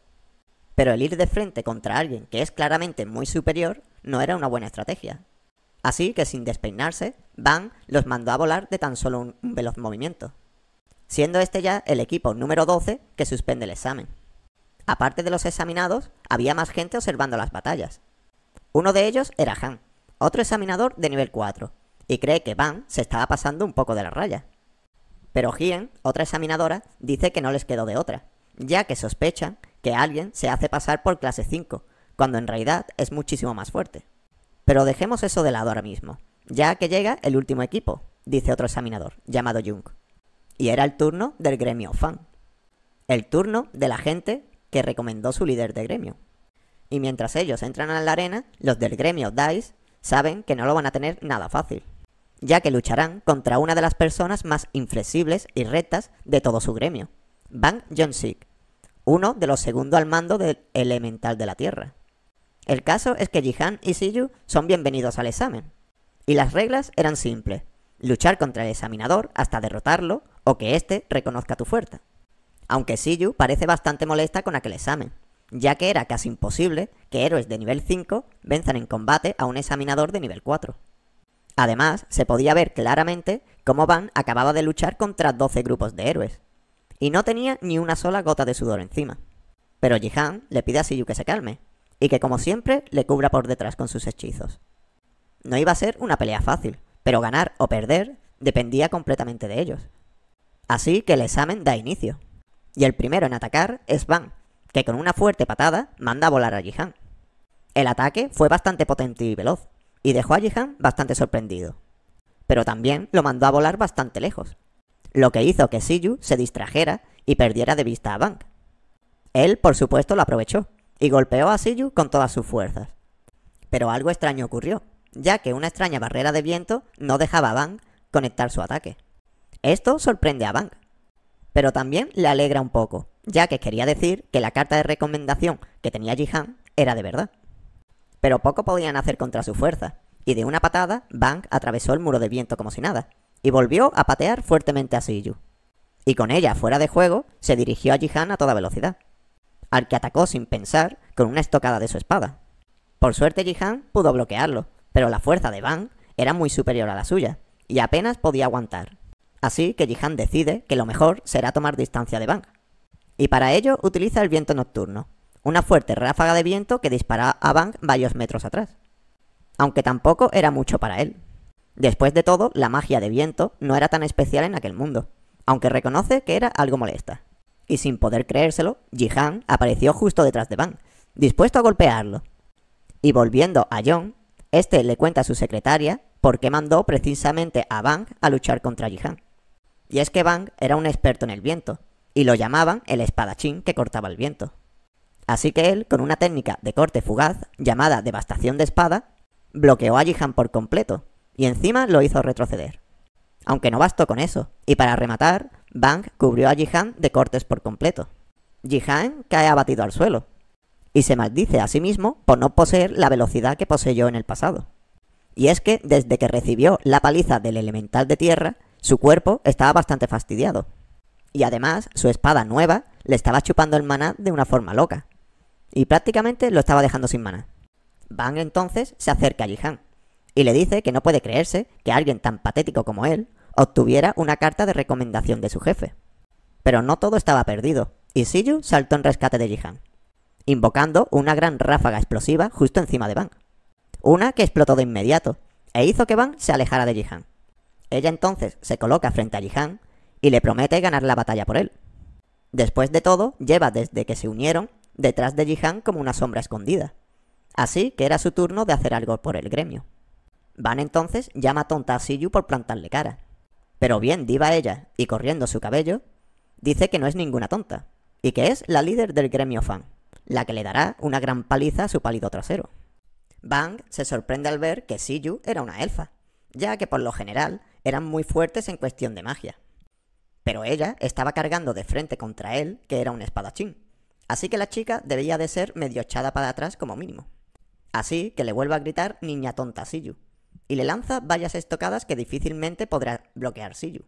Speaker 1: Pero el ir de frente contra alguien que es claramente muy superior no era una buena estrategia. Así que sin despeinarse, Van los mandó a volar de tan solo un, veloz movimiento. Siendo este ya el equipo número 12 que suspende el examen. Aparte de los examinados, había más gente observando las batallas. Uno de ellos era Han, otro examinador de nivel 4, y cree que Van se estaba pasando un poco de la raya. Pero Hien, otra examinadora, dice que no les quedó de otra, ya que sospechan que alguien se hace pasar por clase 5, cuando en realidad es muchísimo más fuerte. Pero dejemos eso de lado ahora mismo, ya que llega el último equipo, dice otro examinador, llamado Jung. Y era el turno del gremio fan. El turno de la gente que recomendó su líder de gremio. Y mientras ellos entran a la arena, los del gremio DICE saben que no lo van a tener nada fácil ya que lucharán contra una de las personas más inflexibles y rectas de todo su gremio, Bang Jong-Sik, uno de los segundos al mando del Elemental de la Tierra. El caso es que Jihan y Siyu son bienvenidos al examen, y las reglas eran simples, luchar contra el examinador hasta derrotarlo o que éste reconozca tu fuerza. Aunque Siyu parece bastante molesta con aquel examen, ya que era casi imposible que héroes de nivel 5 venzan en combate a un examinador de nivel 4. Además, se podía ver claramente cómo Van acababa de luchar contra 12 grupos de héroes. Y no tenía ni una sola gota de sudor encima. Pero Jihan le pide a Siyu que se calme, y que como siempre le cubra por detrás con sus hechizos. No iba a ser una pelea fácil, pero ganar o perder dependía completamente de ellos. Así que el examen da inicio. Y el primero en atacar es Van, que con una fuerte patada manda a volar a Jihan. El ataque fue bastante potente y veloz, y dejó a Jihan bastante sorprendido. Pero también lo mandó a volar bastante lejos, lo que hizo que Siyu se distrajera y perdiera de vista a Bank. Él, por supuesto, lo aprovechó y golpeó a Siyu con todas sus fuerzas. Pero algo extraño ocurrió, ya que una extraña barrera de viento no dejaba a Bang conectar su ataque. Esto sorprende a Bang, pero también le alegra un poco, ya que quería decir que la carta de recomendación que tenía Jihan era de verdad pero poco podían hacer contra su fuerza, y de una patada, Bang atravesó el muro de viento como si nada, y volvió a patear fuertemente a Siyu. Y con ella fuera de juego, se dirigió a Jihan a toda velocidad, al que atacó sin pensar con una estocada de su espada. Por suerte Jihan pudo bloquearlo, pero la fuerza de Bang era muy superior a la suya, y apenas podía aguantar. Así que Jihan decide que lo mejor será tomar distancia de Bang. Y para ello utiliza el viento nocturno, una fuerte ráfaga de viento que disparaba a Bang varios metros atrás. Aunque tampoco era mucho para él. Después de todo, la magia de viento no era tan especial en aquel mundo, aunque reconoce que era algo molesta. Y sin poder creérselo, Jihan apareció justo detrás de Bang, dispuesto a golpearlo. Y volviendo a John, este le cuenta a su secretaria por qué mandó precisamente a Bang a luchar contra Jihan. Y es que Bang era un experto en el viento, y lo llamaban el espadachín que cortaba el viento. Así que él, con una técnica de corte fugaz llamada devastación de espada, bloqueó a Jihan por completo y encima lo hizo retroceder. Aunque no bastó con eso, y para rematar, Bang cubrió a Jihan de cortes por completo. Jihan cae abatido al suelo y se maldice a sí mismo por no poseer la velocidad que poseyó en el pasado. Y es que desde que recibió la paliza del elemental de tierra, su cuerpo estaba bastante fastidiado. Y además, su espada nueva le estaba chupando el maná de una forma loca y prácticamente lo estaba dejando sin mana. Bang entonces se acerca a Han y le dice que no puede creerse que alguien tan patético como él obtuviera una carta de recomendación de su jefe. Pero no todo estaba perdido, y Siyu saltó en rescate de Han, invocando una gran ráfaga explosiva justo encima de Bang. Una que explotó de inmediato, e hizo que Bang se alejara de Jihan. Ella entonces se coloca frente a Han y le promete ganar la batalla por él. Después de todo, lleva desde que se unieron detrás de Jihan como una sombra escondida. Así que era su turno de hacer algo por el gremio. Van entonces llama tonta a Siyu por plantarle cara. Pero bien diva ella, y corriendo su cabello, dice que no es ninguna tonta, y que es la líder del gremio fan, la que le dará una gran paliza a su pálido trasero. Bang se sorprende al ver que Siyu era una elfa, ya que por lo general eran muy fuertes en cuestión de magia. Pero ella estaba cargando de frente contra él, que era un espadachín. Así que la chica debía de ser medio echada para atrás como mínimo. Así que le vuelve a gritar niña tonta Siyu, y le lanza varias estocadas que difícilmente podrá bloquear Siyu.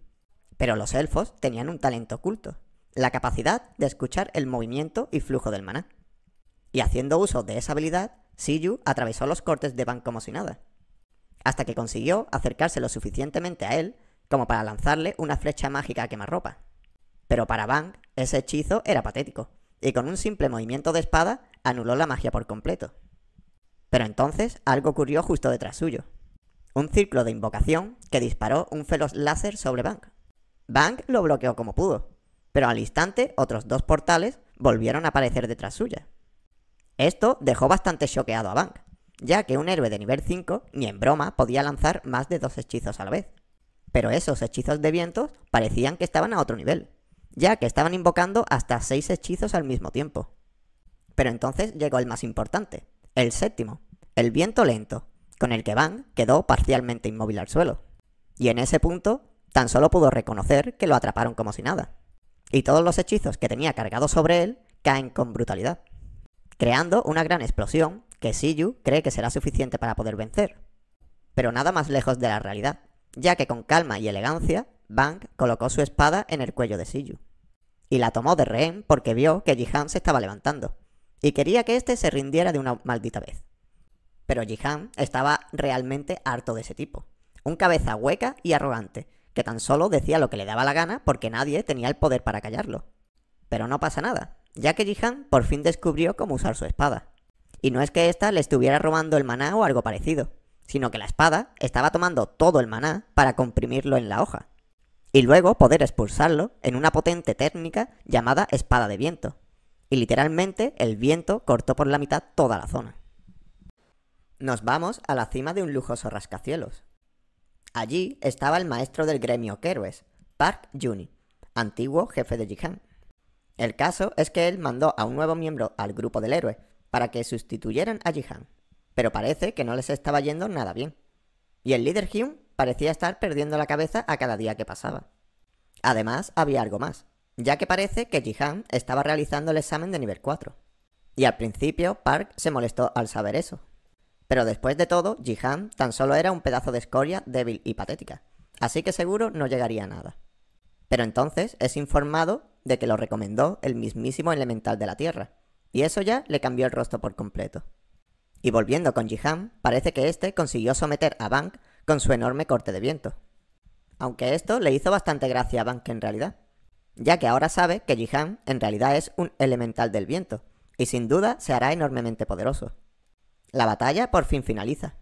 Speaker 1: Pero los elfos tenían un talento oculto, la capacidad de escuchar el movimiento y flujo del maná. Y haciendo uso de esa habilidad, Siyu atravesó los cortes de Bank como si nada, hasta que consiguió acercarse lo suficientemente a él como para lanzarle una flecha mágica a quemarropa. Pero para Bang, ese hechizo era patético, y con un simple movimiento de espada anuló la magia por completo. Pero entonces algo ocurrió justo detrás suyo. Un círculo de invocación que disparó un feroz láser sobre Bank. Bank lo bloqueó como pudo, pero al instante otros dos portales volvieron a aparecer detrás suya. Esto dejó bastante choqueado a Bank, ya que un héroe de nivel 5 ni en broma podía lanzar más de dos hechizos a la vez. Pero esos hechizos de vientos parecían que estaban a otro nivel, ya que estaban invocando hasta seis hechizos al mismo tiempo. Pero entonces llegó el más importante, el séptimo, el viento lento, con el que Bang quedó parcialmente inmóvil al suelo. Y en ese punto, tan solo pudo reconocer que lo atraparon como si nada. Y todos los hechizos que tenía cargados sobre él caen con brutalidad, creando una gran explosión que Siyu cree que será suficiente para poder vencer. Pero nada más lejos de la realidad, ya que con calma y elegancia, Bang colocó su espada en el cuello de Siyu y la tomó de rehén porque vio que Jihan se estaba levantando y quería que éste se rindiera de una maldita vez. Pero Jihan estaba realmente harto de ese tipo, un cabeza hueca y arrogante, que tan solo decía lo que le daba la gana porque nadie tenía el poder para callarlo. Pero no pasa nada, ya que Jihan por fin descubrió cómo usar su espada. Y no es que ésta le estuviera robando el maná o algo parecido, sino que la espada estaba tomando todo el maná para comprimirlo en la hoja y luego poder expulsarlo en una potente técnica llamada espada de viento. Y literalmente el viento cortó por la mitad toda la zona. Nos vamos a la cima de un lujoso rascacielos. Allí estaba el maestro del gremio héroes Park Juni, antiguo jefe de Jihan. El caso es que él mandó a un nuevo miembro al grupo del héroe para que sustituyeran a Jihan, pero parece que no les estaba yendo nada bien. Y el líder Hyun parecía estar perdiendo la cabeza a cada día que pasaba. Además, había algo más, ya que parece que Jihan estaba realizando el examen de nivel 4. Y al principio, Park se molestó al saber eso. Pero después de todo, Jihan tan solo era un pedazo de escoria débil y patética, así que seguro no llegaría a nada. Pero entonces es informado de que lo recomendó el mismísimo elemental de la Tierra, y eso ya le cambió el rostro por completo. Y volviendo con Jihan, parece que este consiguió someter a Bank con su enorme corte de viento. Aunque esto le hizo bastante gracia a Bank en realidad, ya que ahora sabe que Jihan en realidad es un elemental del viento, y sin duda se hará enormemente poderoso. La batalla por fin finaliza,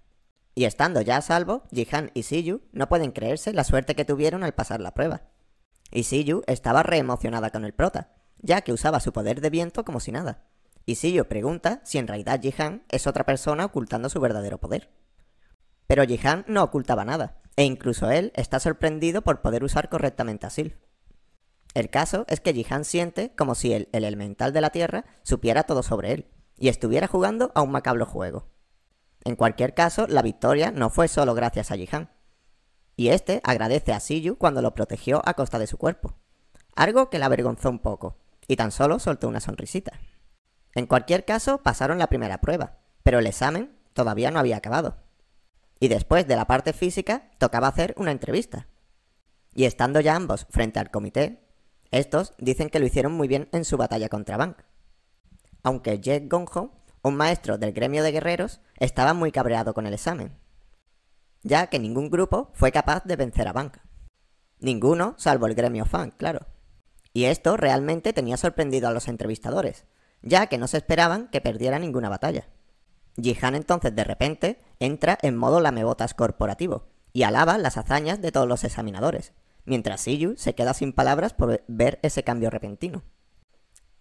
Speaker 1: y estando ya a salvo, Jihan y Siyu no pueden creerse la suerte que tuvieron al pasar la prueba. Y Siyu estaba reemocionada con el prota, ya que usaba su poder de viento como si nada. Y Siyu pregunta si en realidad Jihan es otra persona ocultando su verdadero poder. Pero Jihan no ocultaba nada, e incluso él está sorprendido por poder usar correctamente a Sil. El caso es que Jihan siente como si él, el elemental de la Tierra, supiera todo sobre él, y estuviera jugando a un macabro juego. En cualquier caso, la victoria no fue solo gracias a Jihan. Y este agradece a Siyu cuando lo protegió a costa de su cuerpo. Algo que la avergonzó un poco, y tan solo soltó una sonrisita. En cualquier caso, pasaron la primera prueba, pero el examen todavía no había acabado y después de la parte física tocaba hacer una entrevista. Y estando ya ambos frente al comité, estos dicen que lo hicieron muy bien en su batalla contra Bank. Aunque Jack Gonjo, un maestro del gremio de guerreros, estaba muy cabreado con el examen, ya que ningún grupo fue capaz de vencer a Bank. Ninguno, salvo el gremio fan, claro. Y esto realmente tenía sorprendido a los entrevistadores, ya que no se esperaban que perdiera ninguna batalla. Jihan entonces de repente entra en modo lamebotas corporativo y alaba las hazañas de todos los examinadores, mientras Siyu se queda sin palabras por ver ese cambio repentino.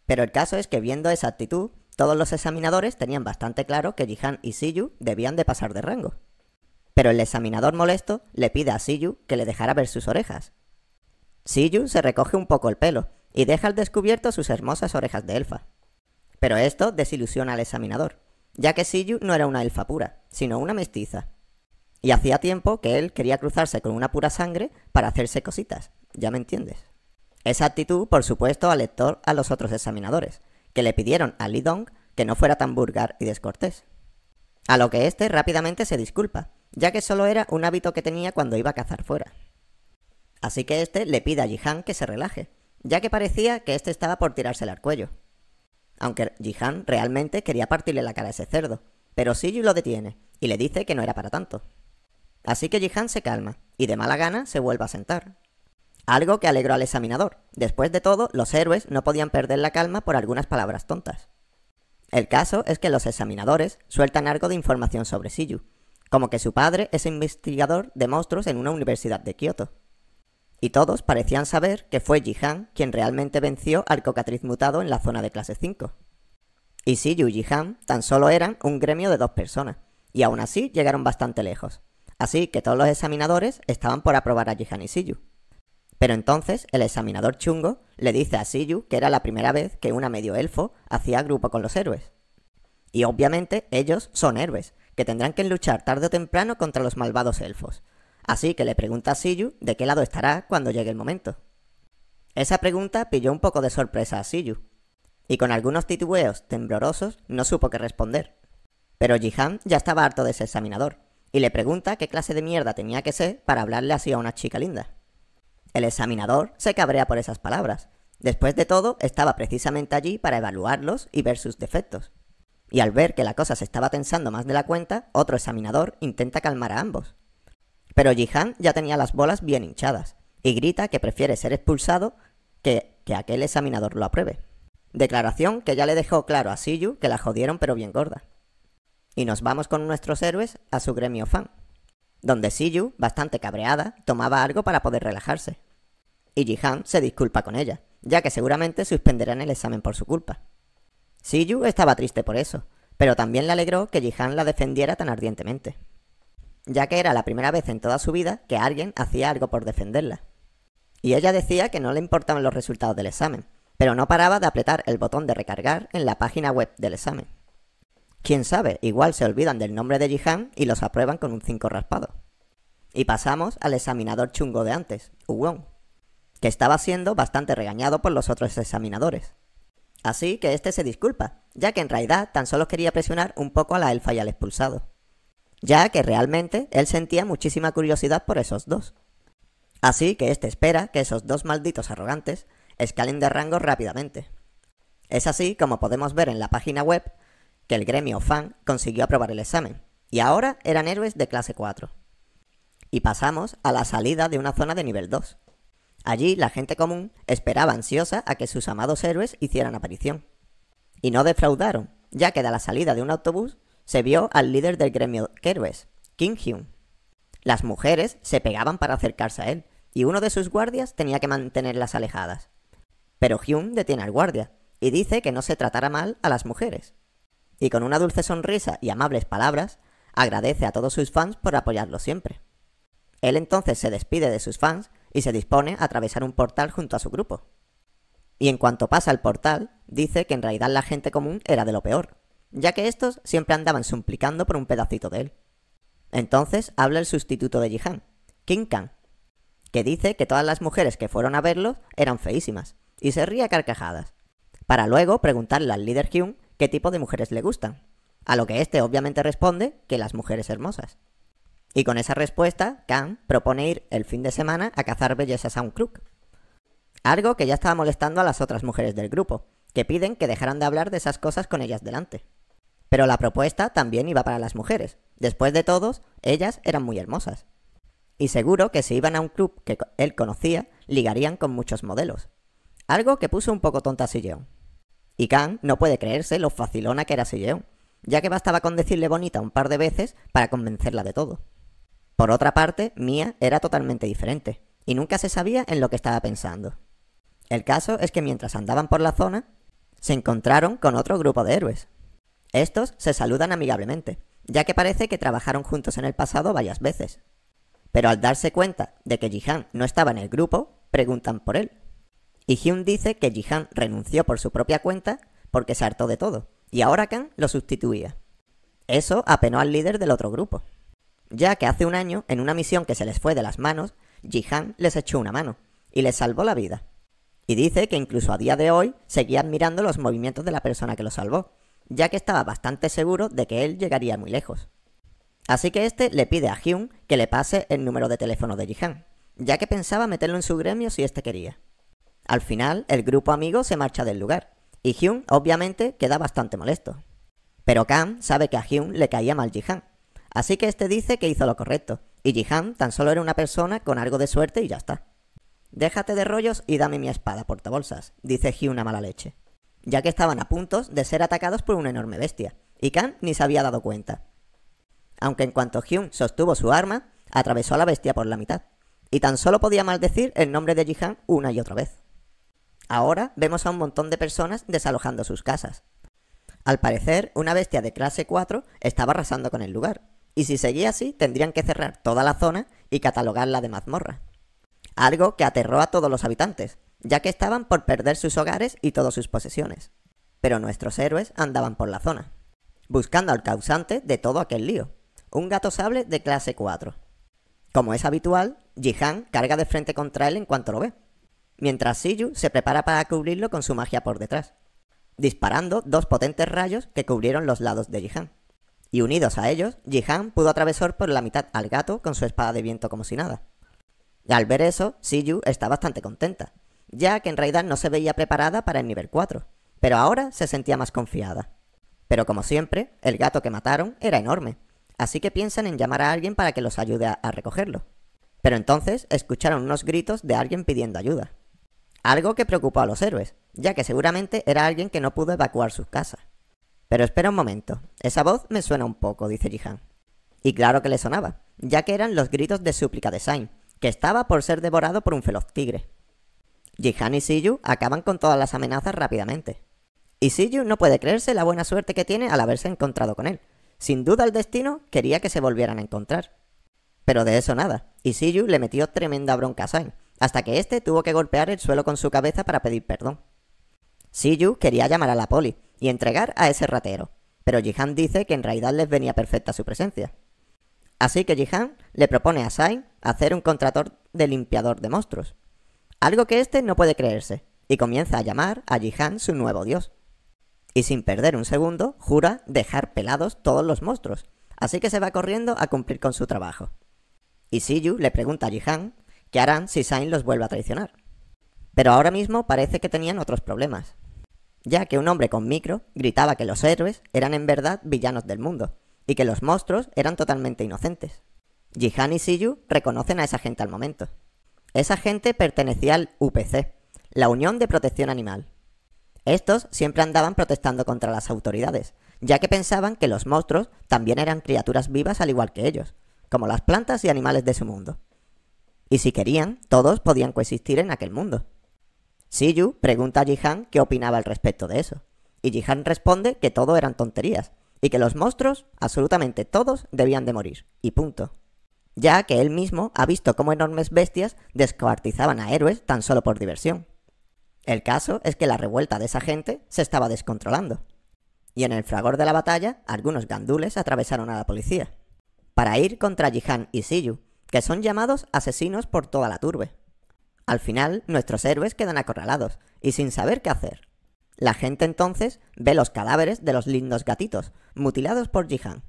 Speaker 1: Pero el caso es que viendo esa actitud, todos los examinadores tenían bastante claro que Jihan y Siyu debían de pasar de rango. Pero el examinador molesto le pide a Siyu que le dejara ver sus orejas. Siyu se recoge un poco el pelo y deja al descubierto sus hermosas orejas de elfa. Pero esto desilusiona al examinador, ya que Siyu no era una elfa pura, sino una mestiza. Y hacía tiempo que él quería cruzarse con una pura sangre para hacerse cositas, ya me entiendes. Esa actitud, por supuesto, lector a los otros examinadores, que le pidieron a Dong que no fuera tan vulgar y descortés. A lo que éste rápidamente se disculpa, ya que solo era un hábito que tenía cuando iba a cazar fuera. Así que éste le pide a Han que se relaje, ya que parecía que éste estaba por tirarse al cuello aunque Jihan realmente quería partirle la cara a ese cerdo. Pero Siyu lo detiene y le dice que no era para tanto. Así que Jihan se calma y de mala gana se vuelve a sentar. Algo que alegró al examinador. Después de todo, los héroes no podían perder la calma por algunas palabras tontas. El caso es que los examinadores sueltan algo de información sobre Siyu, como que su padre es investigador de monstruos en una universidad de Kioto y todos parecían saber que fue Jihan quien realmente venció al cocatriz mutado en la zona de clase 5. Y Siyu y Jihan tan solo eran un gremio de dos personas, y aún así llegaron bastante lejos. Así que todos los examinadores estaban por aprobar a Jihan y Siyu. Pero entonces el examinador chungo le dice a Siyu que era la primera vez que una medio elfo hacía grupo con los héroes. Y obviamente ellos son héroes, que tendrán que luchar tarde o temprano contra los malvados elfos, Así que le pregunta a Siyu de qué lado estará cuando llegue el momento. Esa pregunta pilló un poco de sorpresa a Siyu, y con algunos titubeos temblorosos no supo qué responder. Pero Jihan ya estaba harto de ese examinador, y le pregunta qué clase de mierda tenía que ser para hablarle así a una chica linda. El examinador se cabrea por esas palabras. Después de todo, estaba precisamente allí para evaluarlos y ver sus defectos. Y al ver que la cosa se estaba tensando más de la cuenta, otro examinador intenta calmar a ambos, pero Jihan ya tenía las bolas bien hinchadas y grita que prefiere ser expulsado que que aquel examinador lo apruebe. Declaración que ya le dejó claro a Siyu que la jodieron pero bien gorda. Y nos vamos con nuestros héroes a su gremio fan, donde Siyu, bastante cabreada, tomaba algo para poder relajarse. Y Jihan se disculpa con ella, ya que seguramente suspenderán el examen por su culpa. Siyu estaba triste por eso, pero también le alegró que Jihan la defendiera tan ardientemente ya que era la primera vez en toda su vida que alguien hacía algo por defenderla. Y ella decía que no le importaban los resultados del examen, pero no paraba de apretar el botón de recargar en la página web del examen. Quién sabe, igual se olvidan del nombre de Jihan y los aprueban con un 5 raspado. Y pasamos al examinador chungo de antes, Uwon, que estaba siendo bastante regañado por los otros examinadores. Así que este se disculpa, ya que en realidad tan solo quería presionar un poco a la elfa y al expulsado ya que realmente él sentía muchísima curiosidad por esos dos. Así que este espera que esos dos malditos arrogantes escalen de rango rápidamente. Es así como podemos ver en la página web que el gremio fan consiguió aprobar el examen, y ahora eran héroes de clase 4. Y pasamos a la salida de una zona de nivel 2. Allí la gente común esperaba ansiosa a que sus amados héroes hicieran aparición. Y no defraudaron, ya que de la salida de un autobús se vio al líder del gremio Kerbes, King Hyun. Las mujeres se pegaban para acercarse a él, y uno de sus guardias tenía que mantenerlas alejadas. Pero Hyun detiene al guardia, y dice que no se tratara mal a las mujeres. Y con una dulce sonrisa y amables palabras, agradece a todos sus fans por apoyarlo siempre. Él entonces se despide de sus fans y se dispone a atravesar un portal junto a su grupo. Y en cuanto pasa el portal, dice que en realidad la gente común era de lo peor, ya que estos siempre andaban suplicando por un pedacito de él. Entonces habla el sustituto de Jihan, King Kang, que dice que todas las mujeres que fueron a verlo eran feísimas, y se ríe a carcajadas, para luego preguntarle al líder Hyun qué tipo de mujeres le gustan, a lo que este obviamente responde que las mujeres hermosas. Y con esa respuesta, Kang propone ir el fin de semana a cazar bellezas a un crook. Algo que ya estaba molestando a las otras mujeres del grupo, que piden que dejaran de hablar de esas cosas con ellas delante. Pero la propuesta también iba para las mujeres. Después de todos, ellas eran muy hermosas. Y seguro que si iban a un club que él conocía, ligarían con muchos modelos. Algo que puso un poco tonta a yo Y Khan no puede creerse lo facilona que era Sigeon, ya que bastaba con decirle bonita un par de veces para convencerla de todo. Por otra parte, Mia era totalmente diferente, y nunca se sabía en lo que estaba pensando. El caso es que mientras andaban por la zona, se encontraron con otro grupo de héroes, estos se saludan amigablemente, ya que parece que trabajaron juntos en el pasado varias veces. Pero al darse cuenta de que Jihan no estaba en el grupo, preguntan por él. Y Hyun dice que Jihan renunció por su propia cuenta porque se hartó de todo, y ahora Kang lo sustituía. Eso apenó al líder del otro grupo, ya que hace un año, en una misión que se les fue de las manos, Jihan les echó una mano y les salvó la vida. Y dice que incluso a día de hoy seguía admirando los movimientos de la persona que lo salvó, ya que estaba bastante seguro de que él llegaría muy lejos. Así que este le pide a Hyun que le pase el número de teléfono de Jihan, ya que pensaba meterlo en su gremio si éste quería. Al final, el grupo amigo se marcha del lugar, y Hyun obviamente queda bastante molesto. Pero Khan sabe que a Hyun le caía mal Jihan, así que este dice que hizo lo correcto, y Jihan tan solo era una persona con algo de suerte y ya está. Déjate de rollos y dame mi espada, portabolsas, dice Hyun a mala leche ya que estaban a puntos de ser atacados por una enorme bestia, y Khan ni se había dado cuenta. Aunque en cuanto Hyun sostuvo su arma, atravesó a la bestia por la mitad, y tan solo podía maldecir el nombre de Jihan una y otra vez. Ahora vemos a un montón de personas desalojando sus casas. Al parecer, una bestia de clase 4 estaba arrasando con el lugar, y si seguía así tendrían que cerrar toda la zona y catalogarla de mazmorra. Algo que aterró a todos los habitantes, ya que estaban por perder sus hogares y todas sus posesiones. Pero nuestros héroes andaban por la zona, buscando al causante de todo aquel lío, un gato sable de clase 4. Como es habitual, Jihan carga de frente contra él en cuanto lo ve, mientras Siyu se prepara para cubrirlo con su magia por detrás, disparando dos potentes rayos que cubrieron los lados de Jihan. Y unidos a ellos, Jihan pudo atravesar por la mitad al gato con su espada de viento como si nada. al ver eso, Siyu está bastante contenta, ya que en realidad no se veía preparada para el nivel 4, pero ahora se sentía más confiada. Pero como siempre, el gato que mataron era enorme, así que piensan en llamar a alguien para que los ayude a, recogerlo. Pero entonces escucharon unos gritos de alguien pidiendo ayuda. Algo que preocupó a los héroes, ya que seguramente era alguien que no pudo evacuar sus casas. Pero espera un momento, esa voz me suena un poco, dice Jihan. Y claro que le sonaba, ya que eran los gritos de súplica de Sain, que estaba por ser devorado por un feroz tigre. Jihan y Siyu acaban con todas las amenazas rápidamente. Y Siyu no puede creerse la buena suerte que tiene al haberse encontrado con él. Sin duda el destino quería que se volvieran a encontrar. Pero de eso nada, y Siyu le metió tremenda bronca a Sain, hasta que este tuvo que golpear el suelo con su cabeza para pedir perdón. Siyu quería llamar a la poli y entregar a ese ratero, pero Jihan dice que en realidad les venía perfecta su presencia. Así que Jihan le propone a Sain hacer un contrator de limpiador de monstruos, algo que éste no puede creerse, y comienza a llamar a Jihan su nuevo dios. Y sin perder un segundo, jura dejar pelados todos los monstruos, así que se va corriendo a cumplir con su trabajo. Y Siyu le pregunta a Jihan qué harán si Sain los vuelve a traicionar. Pero ahora mismo parece que tenían otros problemas, ya que un hombre con micro gritaba que los héroes eran en verdad villanos del mundo, y que los monstruos eran totalmente inocentes. Jihan y Siyu reconocen a esa gente al momento, esa gente pertenecía al UPC, la Unión de Protección Animal. Estos siempre andaban protestando contra las autoridades, ya que pensaban que los monstruos también eran criaturas vivas al igual que ellos, como las plantas y animales de su mundo. Y si querían, todos podían coexistir en aquel mundo. Siyu pregunta a Jihan qué opinaba al respecto de eso, y Jihan responde que todo eran tonterías, y que los monstruos, absolutamente todos, debían de morir, y punto ya que él mismo ha visto cómo enormes bestias descuartizaban a héroes tan solo por diversión. El caso es que la revuelta de esa gente se estaba descontrolando, y en el fragor de la batalla algunos gandules atravesaron a la policía, para ir contra Jihan y Siyu, que son llamados asesinos por toda la turbe. Al final, nuestros héroes quedan acorralados y sin saber qué hacer. La gente entonces ve los cadáveres de los lindos gatitos, mutilados por Jihan,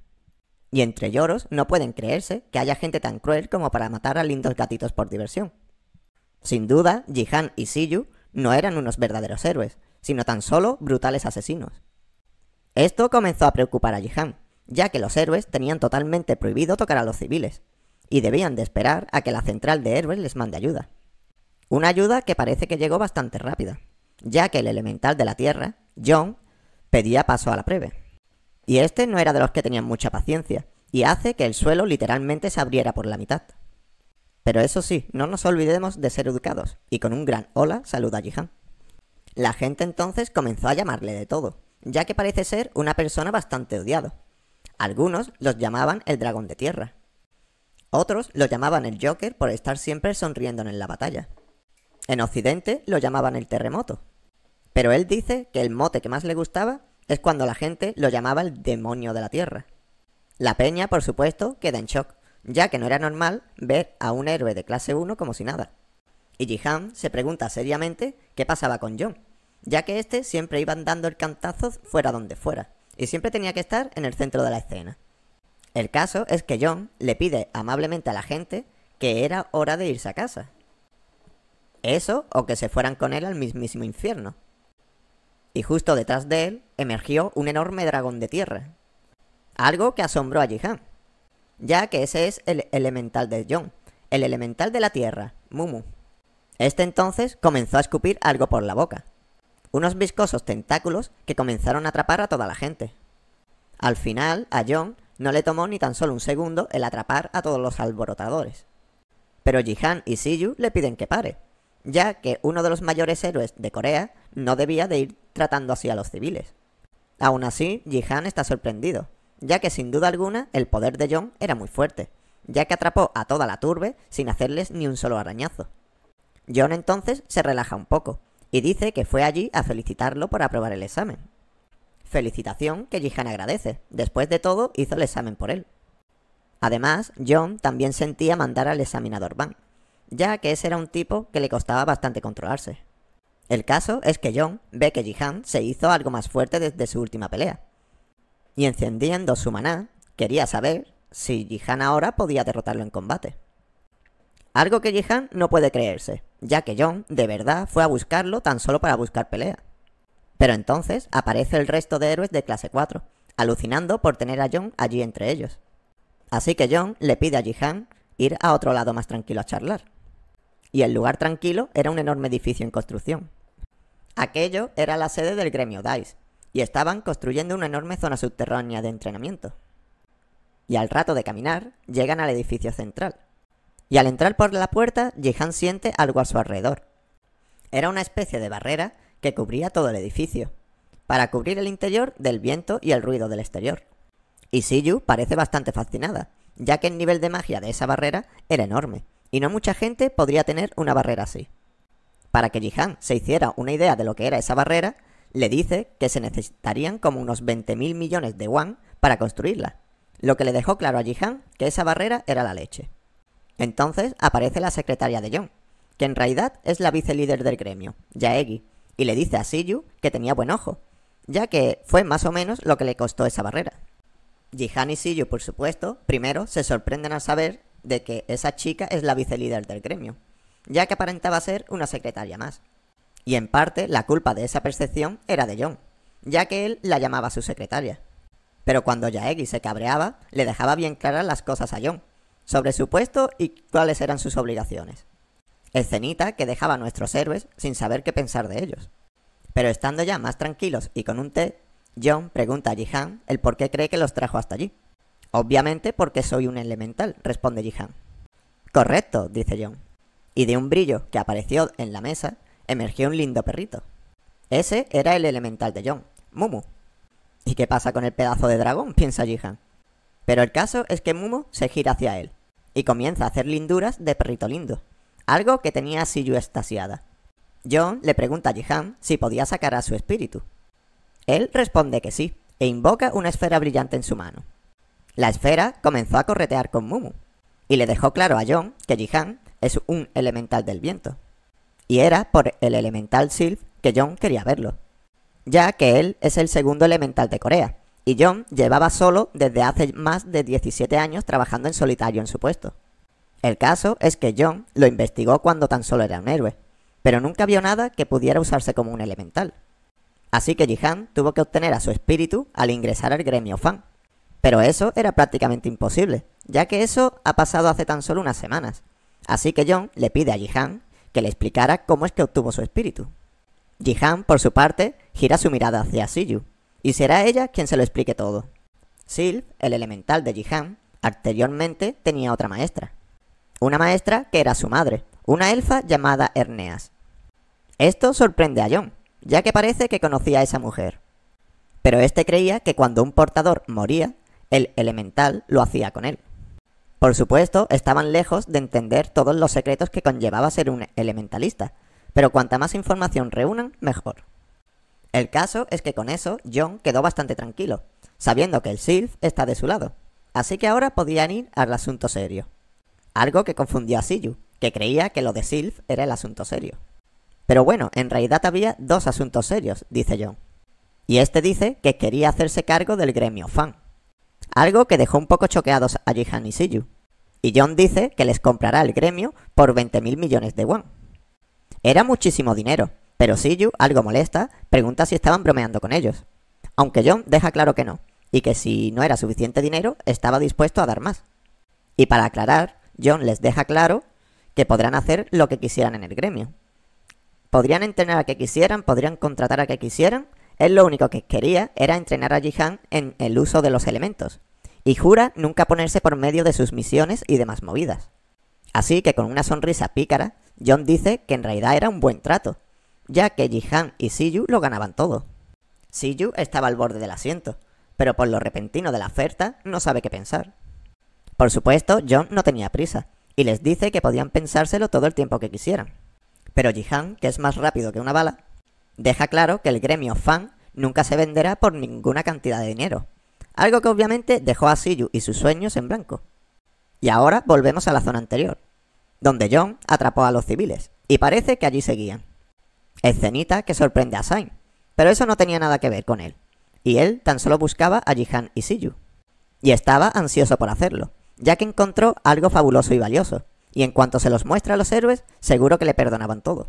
Speaker 1: y entre lloros no pueden creerse que haya gente tan cruel como para matar a lindos gatitos por diversión. Sin duda, Jihan y Siyu no eran unos verdaderos héroes, sino tan solo brutales asesinos. Esto comenzó a preocupar a Jihan, ya que los héroes tenían totalmente prohibido tocar a los civiles, y debían de esperar a que la central de héroes les mande ayuda. Una ayuda que parece que llegó bastante rápida, ya que el elemental de la Tierra, John, pedía paso a la preve. Y este no era de los que tenían mucha paciencia, y hace que el suelo literalmente se abriera por la mitad. Pero eso sí, no nos olvidemos de ser educados, y con un gran hola saluda a Jihan. La gente entonces comenzó a llamarle de todo, ya que parece ser una persona bastante odiada. Algunos los llamaban el dragón de tierra. Otros lo llamaban el Joker por estar siempre sonriendo en la batalla. En Occidente lo llamaban el terremoto. Pero él dice que el mote que más le gustaba es cuando la gente lo llamaba el demonio de la Tierra. La peña, por supuesto, queda en shock, ya que no era normal ver a un héroe de clase 1 como si nada. Y Jihan se pregunta seriamente qué pasaba con John, ya que este siempre iba dando el cantazo fuera donde fuera, y siempre tenía que estar en el centro de la escena. El caso es que John le pide amablemente a la gente que era hora de irse a casa. Eso o que se fueran con él al mismísimo infierno y justo detrás de él emergió un enorme dragón de tierra. Algo que asombró a Jihan, ya que ese es el elemental de Jon, el elemental de la tierra, Mumu. Este entonces comenzó a escupir algo por la boca, unos viscosos tentáculos que comenzaron a atrapar a toda la gente. Al final, a Jon no le tomó ni tan solo un segundo el atrapar a todos los alborotadores. Pero Jihan y Siyu le piden que pare, ya que uno de los mayores héroes de Corea no debía de ir tratando así a los civiles. Aún así, Jihan está sorprendido, ya que sin duda alguna el poder de John era muy fuerte, ya que atrapó a toda la turbe sin hacerles ni un solo arañazo. John entonces se relaja un poco y dice que fue allí a felicitarlo por aprobar el examen. Felicitación que Jihan agradece, después de todo hizo el examen por él. Además, John también sentía mandar al examinador Van, ya que ese era un tipo que le costaba bastante controlarse. El caso es que John ve que Jihan se hizo algo más fuerte desde su última pelea. Y encendiendo su maná, quería saber si Jihan ahora podía derrotarlo en combate. Algo que Jihan no puede creerse, ya que John de verdad fue a buscarlo tan solo para buscar pelea. Pero entonces aparece el resto de héroes de clase 4, alucinando por tener a John allí entre ellos. Así que John le pide a Jihan ir a otro lado más tranquilo a charlar y el lugar tranquilo era un enorme edificio en construcción. Aquello era la sede del gremio DICE, y estaban construyendo una enorme zona subterránea de entrenamiento. Y al rato de caminar, llegan al edificio central. Y al entrar por la puerta, Jihan siente algo a su alrededor. Era una especie de barrera que cubría todo el edificio, para cubrir el interior del viento y el ruido del exterior. Y Siyu parece bastante fascinada, ya que el nivel de magia de esa barrera era enorme, y no mucha gente podría tener una barrera así. Para que Jihan se hiciera una idea de lo que era esa barrera, le dice que se necesitarían como unos 20.000 millones de yuan para construirla, lo que le dejó claro a Jihan que esa barrera era la leche. Entonces aparece la secretaria de Yong, que en realidad es la vicelíder del gremio, Yaegi, y le dice a Siyu que tenía buen ojo, ya que fue más o menos lo que le costó esa barrera. Jihan y Siyu, por supuesto, primero se sorprenden al saber de que esa chica es la vicelíder del gremio, ya que aparentaba ser una secretaria más. Y en parte la culpa de esa percepción era de John, ya que él la llamaba su secretaria. Pero cuando Jaegi se cabreaba, le dejaba bien claras las cosas a John, sobre su puesto y cuáles eran sus obligaciones. Escenita que dejaba a nuestros héroes sin saber qué pensar de ellos. Pero estando ya más tranquilos y con un té, John pregunta a Jihan el por qué cree que los trajo hasta allí. Obviamente porque soy un elemental, responde Jihan. Correcto, dice John. Y de un brillo que apareció en la mesa, emergió un lindo perrito. Ese era el elemental de John, Mumu. ¿Y qué pasa con el pedazo de dragón? piensa Jihan. Pero el caso es que Mumu se gira hacia él y comienza a hacer linduras de perrito lindo, algo que tenía a Siyu estasiada. John le pregunta a Jihan si podía sacar a su espíritu. Él responde que sí, e invoca una esfera brillante en su mano. La esfera comenzó a corretear con Mumu, y le dejó claro a John que Jihan es un elemental del viento. Y era por el elemental Sylph que John quería verlo, ya que él es el segundo elemental de Corea, y John llevaba solo desde hace más de 17 años trabajando en solitario en su puesto. El caso es que John lo investigó cuando tan solo era un héroe, pero nunca vio nada que pudiera usarse como un elemental. Así que Jihan tuvo que obtener a su espíritu al ingresar al gremio fan, pero eso era prácticamente imposible, ya que eso ha pasado hace tan solo unas semanas. Así que John le pide a Jihan que le explicara cómo es que obtuvo su espíritu. Jihan, por su parte, gira su mirada hacia Siyu, y será ella quien se lo explique todo. Sil, el elemental de Jihan, anteriormente tenía otra maestra. Una maestra que era su madre, una elfa llamada Erneas. Esto sorprende a John, ya que parece que conocía a esa mujer. Pero este creía que cuando un portador moría, el elemental lo hacía con él. Por supuesto, estaban lejos de entender todos los secretos que conllevaba ser un elementalista, pero cuanta más información reúnan, mejor. El caso es que con eso John quedó bastante tranquilo, sabiendo que el Sylph está de su lado, así que ahora podían ir al asunto serio. Algo que confundió a Siyu, que creía que lo de Sylph era el asunto serio. Pero bueno, en realidad había dos asuntos serios, dice John. Y este dice que quería hacerse cargo del gremio fan algo que dejó un poco choqueados a Jihan y Siyu. Y John dice que les comprará el gremio por 20.000 millones de won. Era muchísimo dinero, pero Siyu, algo molesta, pregunta si estaban bromeando con ellos. Aunque John deja claro que no, y que si no era suficiente dinero, estaba dispuesto a dar más. Y para aclarar, John les deja claro que podrán hacer lo que quisieran en el gremio. Podrían entrenar a que quisieran, podrían contratar a que quisieran, él lo único que quería era entrenar a Jihan en el uso de los elementos, y jura nunca ponerse por medio de sus misiones y demás movidas. Así que con una sonrisa pícara, John dice que en realidad era un buen trato, ya que Jihan y Siyu lo ganaban todo. Siyu estaba al borde del asiento, pero por lo repentino de la oferta no sabe qué pensar. Por supuesto, John no tenía prisa, y les dice que podían pensárselo todo el tiempo que quisieran. Pero Jihan, que es más rápido que una bala, deja claro que el gremio fan nunca se venderá por ninguna cantidad de dinero. Algo que obviamente dejó a Siyu y sus sueños en blanco. Y ahora volvemos a la zona anterior, donde John atrapó a los civiles, y parece que allí seguían. Escenita que sorprende a Sain, pero eso no tenía nada que ver con él, y él tan solo buscaba a Jihan y Siyu. Y estaba ansioso por hacerlo, ya que encontró algo fabuloso y valioso, y en cuanto se los muestra a los héroes, seguro que le perdonaban todo.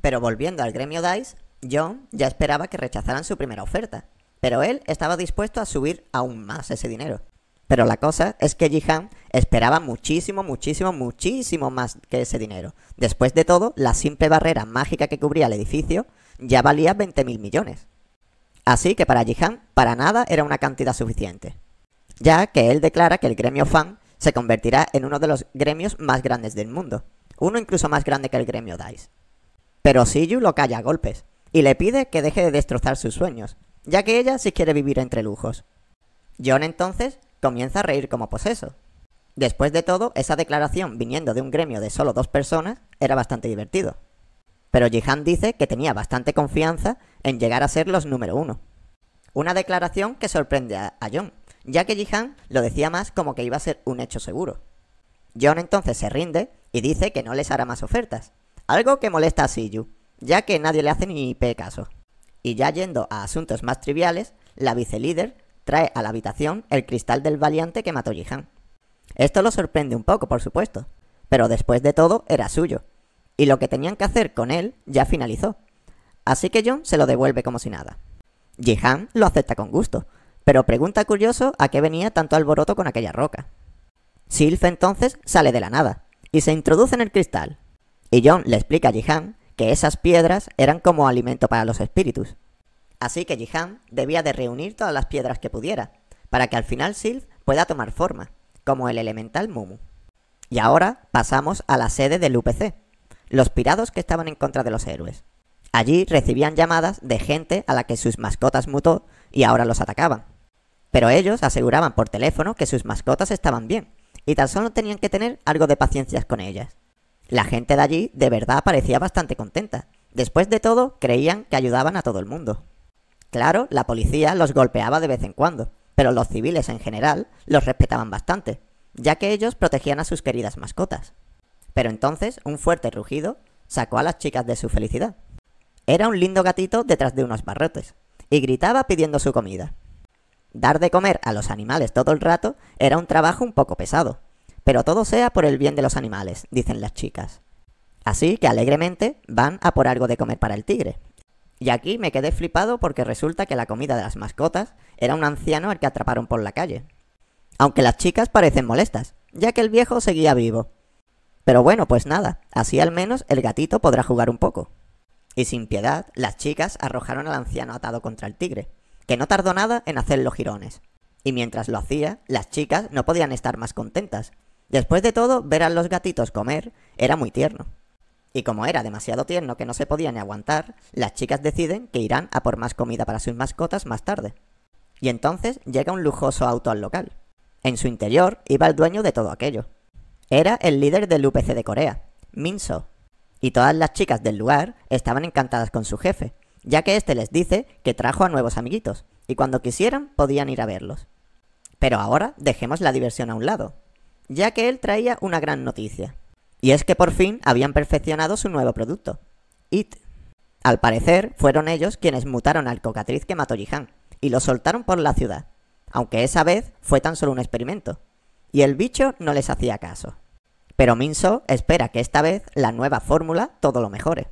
Speaker 1: Pero volviendo al gremio DICE, John ya esperaba que rechazaran su primera oferta, pero él estaba dispuesto a subir aún más ese dinero. Pero la cosa es que Jihan esperaba muchísimo, muchísimo, muchísimo más que ese dinero. Después de todo, la simple barrera mágica que cubría el edificio ya valía 20.000 millones. Así que para Jihan, para nada era una cantidad suficiente. Ya que él declara que el gremio fan se convertirá en uno de los gremios más grandes del mundo. Uno incluso más grande que el gremio DICE pero Siyu lo calla a golpes y le pide que deje de destrozar sus sueños, ya que ella sí quiere vivir entre lujos. John entonces comienza a reír como poseso. Después de todo, esa declaración viniendo de un gremio de solo dos personas era bastante divertido. Pero Jihan dice que tenía bastante confianza en llegar a ser los número uno. Una declaración que sorprende a, John, ya que Jihan lo decía más como que iba a ser un hecho seguro. John entonces se rinde y dice que no les hará más ofertas, algo que molesta a Siyu, ya que nadie le hace ni pe caso. Y ya yendo a asuntos más triviales, la vicelíder trae a la habitación el cristal del valiante que mató Jihan. Esto lo sorprende un poco, por supuesto, pero después de todo era suyo, y lo que tenían que hacer con él ya finalizó. Así que John se lo devuelve como si nada. Jihan lo acepta con gusto, pero pregunta curioso a qué venía tanto alboroto con aquella roca. Sylph entonces sale de la nada y se introduce en el cristal, y John le explica a Jihan que esas piedras eran como alimento para los espíritus. Así que Jihan debía de reunir todas las piedras que pudiera, para que al final Sylph pueda tomar forma, como el elemental Mumu. Y ahora pasamos a la sede del UPC, los pirados que estaban en contra de los héroes. Allí recibían llamadas de gente a la que sus mascotas mutó y ahora los atacaban. Pero ellos aseguraban por teléfono que sus mascotas estaban bien, y tan solo tenían que tener algo de paciencia con ellas la gente de allí de verdad parecía bastante contenta. Después de todo, creían que ayudaban a todo el mundo. Claro, la policía los golpeaba de vez en cuando, pero los civiles en general los respetaban bastante, ya que ellos protegían a sus queridas mascotas. Pero entonces un fuerte rugido sacó a las chicas de su felicidad. Era un lindo gatito detrás de unos barrotes, y gritaba pidiendo su comida. Dar de comer a los animales todo el rato era un trabajo un poco pesado, pero todo sea por el bien de los animales, dicen las chicas. Así que alegremente van a por algo de comer para el tigre. Y aquí me quedé flipado porque resulta que la comida de las mascotas era un anciano al que atraparon por la calle. Aunque las chicas parecen molestas, ya que el viejo seguía vivo. Pero bueno, pues nada, así al menos el gatito podrá jugar un poco. Y sin piedad, las chicas arrojaron al anciano atado contra el tigre, que no tardó nada en hacer los girones. Y mientras lo hacía, las chicas no podían estar más contentas, Después de todo, ver a los gatitos comer era muy tierno. Y como era demasiado tierno que no se podía ni aguantar, las chicas deciden que irán a por más comida para sus mascotas más tarde. Y entonces llega un lujoso auto al local. En su interior iba el dueño de todo aquello. Era el líder del UPC de Corea, Minso. Y todas las chicas del lugar estaban encantadas con su jefe, ya que éste les dice que trajo a nuevos amiguitos, y cuando quisieran podían ir a verlos. Pero ahora dejemos la diversión a un lado, ya que él traía una gran noticia. Y es que por fin habían perfeccionado su nuevo producto, IT. Al parecer, fueron ellos quienes mutaron al cocatriz que mató Jihan y lo soltaron por la ciudad, aunque esa vez fue tan solo un experimento, y el bicho no les hacía caso. Pero Minso espera que esta vez la nueva fórmula todo lo mejore.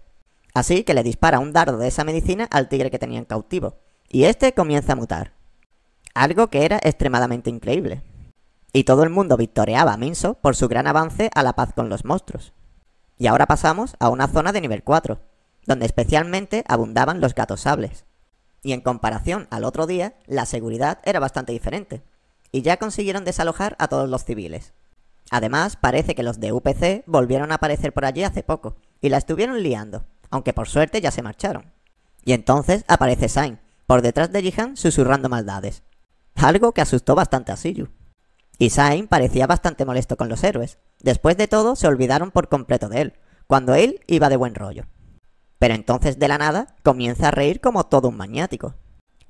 Speaker 1: Así que le dispara un dardo de esa medicina al tigre que tenían cautivo, y este comienza a mutar. Algo que era extremadamente increíble y todo el mundo victoreaba a Minso por su gran avance a la paz con los monstruos. Y ahora pasamos a una zona de nivel 4, donde especialmente abundaban los gatos sables. Y en comparación al otro día, la seguridad era bastante diferente, y ya consiguieron desalojar a todos los civiles. Además, parece que los de UPC volvieron a aparecer por allí hace poco, y la estuvieron liando, aunque por suerte ya se marcharon. Y entonces aparece Sain, por detrás de Jihan susurrando maldades. Algo que asustó bastante a Siyu. Y Sain parecía bastante molesto con los héroes. Después de todo, se olvidaron por completo de él, cuando él iba de buen rollo. Pero entonces de la nada comienza a reír como todo un maniático.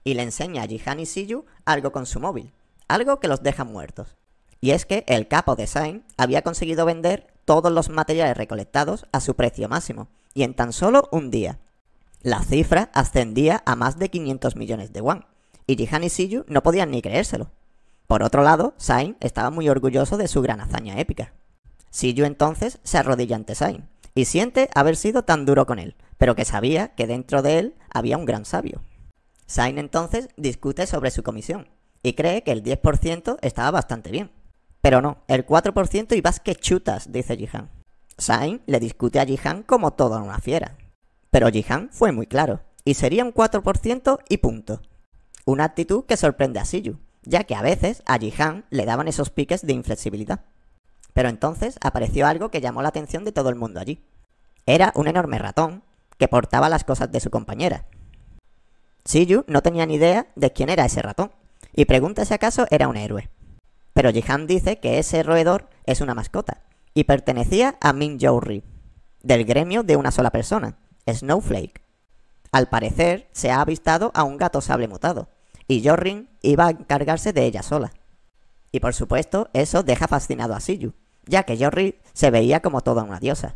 Speaker 1: Y le enseña a Jihan y Siyu algo con su móvil, algo que los deja muertos. Y es que el capo de Sain había conseguido vender todos los materiales recolectados a su precio máximo, y en tan solo un día. La cifra ascendía a más de 500 millones de won, y Jihan y Siyu no podían ni creérselo. Por otro lado, Sain estaba muy orgulloso de su gran hazaña épica. Siyu entonces se arrodilla ante Sain, y siente haber sido tan duro con él, pero que sabía que dentro de él había un gran sabio. Sain entonces discute sobre su comisión y cree que el 10% estaba bastante bien. Pero no, el 4% y vas que chutas, dice Jihan. Sain le discute a Jihan como toda una fiera. Pero Jihan fue muy claro, y sería un 4% y punto. Una actitud que sorprende a Siyu, ya que a veces a Ji-Han le daban esos piques de inflexibilidad. Pero entonces apareció algo que llamó la atención de todo el mundo allí. Era un enorme ratón que portaba las cosas de su compañera. Shiyu no tenía ni idea de quién era ese ratón, y pregunta si acaso era un héroe. Pero Jihan dice que ese roedor es una mascota, y pertenecía a Min ri del gremio de una sola persona, Snowflake. Al parecer, se ha avistado a un gato sable mutado, y Jorring iba a encargarse de ella sola. Y por supuesto, eso deja fascinado a Siyu, ya que Jorring se veía como toda una diosa.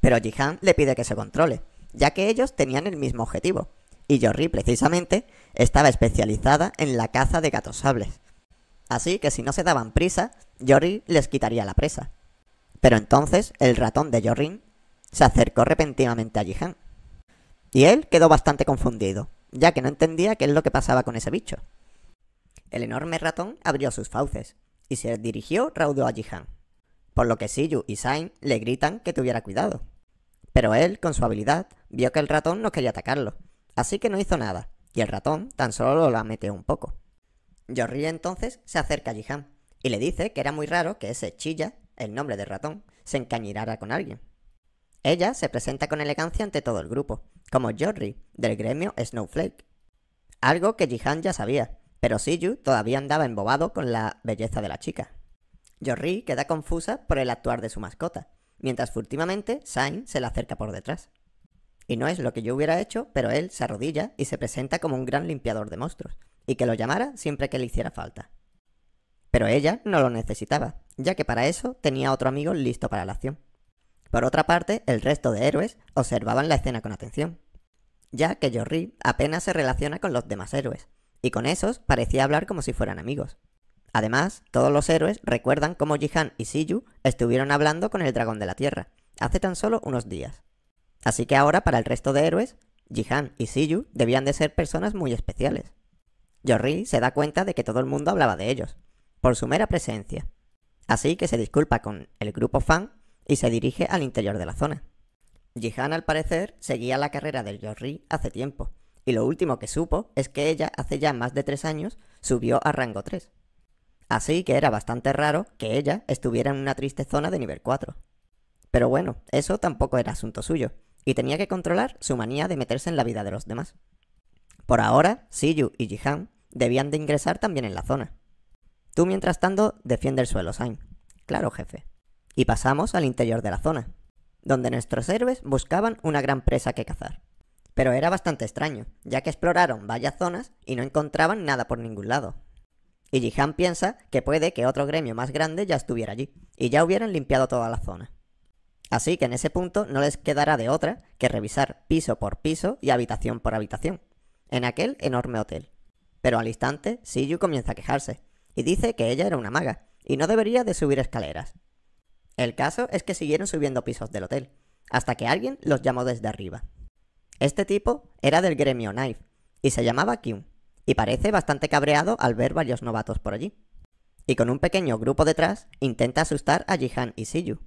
Speaker 1: Pero Jihan le pide que se controle, ya que ellos tenían el mismo objetivo, y Jorring precisamente estaba especializada en la caza de gatos sables. Así que si no se daban prisa, Jorring les quitaría la presa. Pero entonces el ratón de Jorring se acercó repentinamente a Jihan. Y él quedó bastante confundido, ya que no entendía qué es lo que pasaba con ese bicho. El enorme ratón abrió sus fauces y se dirigió raudo a Jihan, por lo que Siyu y Sain le gritan que tuviera cuidado. Pero él, con su habilidad, vio que el ratón no quería atacarlo, así que no hizo nada, y el ratón tan solo lo lameteó un poco. Yorri entonces se acerca a Jihan y le dice que era muy raro que ese chilla, el nombre del ratón, se encañirara con alguien. Ella se presenta con elegancia ante todo el grupo, como Jorri, del gremio Snowflake. Algo que Jihan ya sabía, pero Siyu todavía andaba embobado con la belleza de la chica. Jorri queda confusa por el actuar de su mascota, mientras furtivamente Sain se la acerca por detrás. Y no es lo que yo hubiera hecho, pero él se arrodilla y se presenta como un gran limpiador de monstruos, y que lo llamara siempre que le hiciera falta. Pero ella no lo necesitaba, ya que para eso tenía otro amigo listo para la acción. Por otra parte, el resto de héroes observaban la escena con atención, ya que Jorri apenas se relaciona con los demás héroes, y con esos parecía hablar como si fueran amigos. Además, todos los héroes recuerdan cómo Jihan y Siyu estuvieron hablando con el dragón de la tierra, hace tan solo unos días. Así que ahora para el resto de héroes, Jihan y Siyu debían de ser personas muy especiales. Jorri se da cuenta de que todo el mundo hablaba de ellos, por su mera presencia. Así que se disculpa con el grupo fan y se dirige al interior de la zona. Jihan, al parecer, seguía la carrera del Yorri hace tiempo, y lo último que supo es que ella hace ya más de tres años subió a rango 3. Así que era bastante raro que ella estuviera en una triste zona de nivel 4. Pero bueno, eso tampoco era asunto suyo, y tenía que controlar su manía de meterse en la vida de los demás. Por ahora, Siyu y Jihan debían de ingresar también en la zona. Tú mientras tanto, defiende el suelo, Sain. Claro, jefe y pasamos al interior de la zona, donde nuestros héroes buscaban una gran presa que cazar. Pero era bastante extraño, ya que exploraron varias zonas y no encontraban nada por ningún lado. Y Jihan piensa que puede que otro gremio más grande ya estuviera allí, y ya hubieran limpiado toda la zona. Así que en ese punto no les quedará de otra que revisar piso por piso y habitación por habitación, en aquel enorme hotel. Pero al instante, Siyu comienza a quejarse, y dice que ella era una maga, y no debería de subir escaleras, el caso es que siguieron subiendo pisos del hotel, hasta que alguien los llamó desde arriba. Este tipo era del gremio Knife, y se llamaba Kim, y parece bastante cabreado al ver varios novatos por allí. Y con un pequeño grupo detrás, intenta asustar a Jihan y Siyu.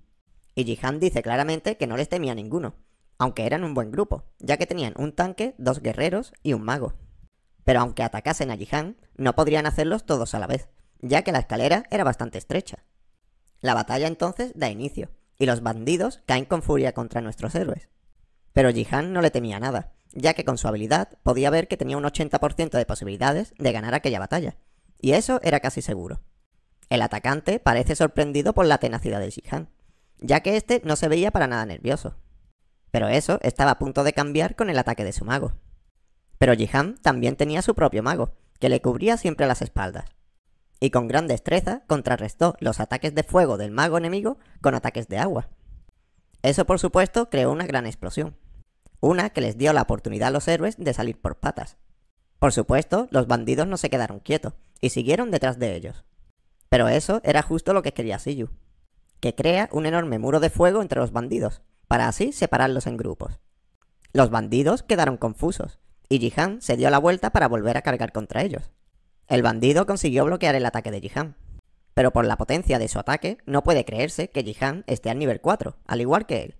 Speaker 1: Y Jihan dice claramente que no les temía ninguno, aunque eran un buen grupo, ya que tenían un tanque, dos guerreros y un mago. Pero aunque atacasen a Jihan, no podrían hacerlos todos a la vez, ya que la escalera era bastante estrecha. La batalla entonces da inicio, y los bandidos caen con furia contra nuestros héroes. Pero Jihan no le temía nada, ya que con su habilidad podía ver que tenía un 80% de posibilidades de ganar aquella batalla, y eso era casi seguro. El atacante parece sorprendido por la tenacidad de Jihan, ya que este no se veía para nada nervioso. Pero eso estaba a punto de cambiar con el ataque de su mago. Pero Jihan también tenía su propio mago, que le cubría siempre las espaldas, y con gran destreza contrarrestó los ataques de fuego del mago enemigo con ataques de agua. Eso por supuesto creó una gran explosión, una que les dio la oportunidad a los héroes de salir por patas. Por supuesto, los bandidos no se quedaron quietos y siguieron detrás de ellos. Pero eso era justo lo que quería Siyu, que crea un enorme muro de fuego entre los bandidos, para así separarlos en grupos. Los bandidos quedaron confusos, y Jihan se dio la vuelta para volver a cargar contra ellos. El bandido consiguió bloquear el ataque de Jihan, pero por la potencia de su ataque no puede creerse que Jihan esté al nivel 4, al igual que él.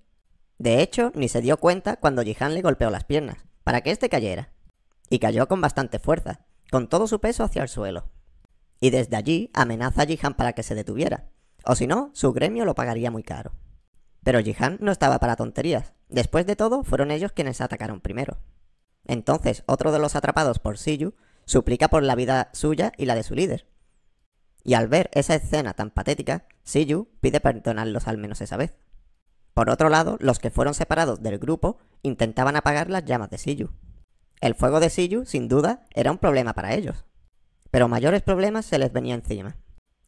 Speaker 1: De hecho, ni se dio cuenta cuando Jihan le golpeó las piernas, para que éste cayera. Y cayó con bastante fuerza, con todo su peso hacia el suelo. Y desde allí amenaza a Jihan para que se detuviera, o si no, su gremio lo pagaría muy caro. Pero Jihan no estaba para tonterías, después de todo fueron ellos quienes atacaron primero. Entonces, otro de los atrapados por Siyu suplica por la vida suya y la de su líder. Y al ver esa escena tan patética, Siyu pide perdonarlos al menos esa vez. Por otro lado, los que fueron separados del grupo intentaban apagar las llamas de Siyu. El fuego de Siyu, sin duda, era un problema para ellos. Pero mayores problemas se les venía encima.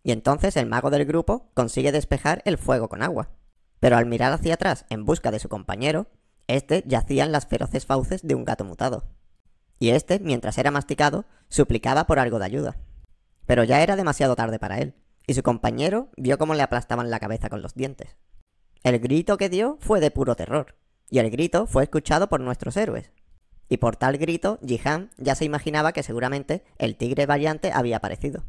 Speaker 1: Y entonces el mago del grupo consigue despejar el fuego con agua. Pero al mirar hacia atrás en busca de su compañero, este yacía en las feroces fauces de un gato mutado y este, mientras era masticado, suplicaba por algo de ayuda. Pero ya era demasiado tarde para él, y su compañero vio cómo le aplastaban la cabeza con los dientes. El grito que dio fue de puro terror, y el grito fue escuchado por nuestros héroes. Y por tal grito, Jihan ya se imaginaba que seguramente el tigre variante había aparecido.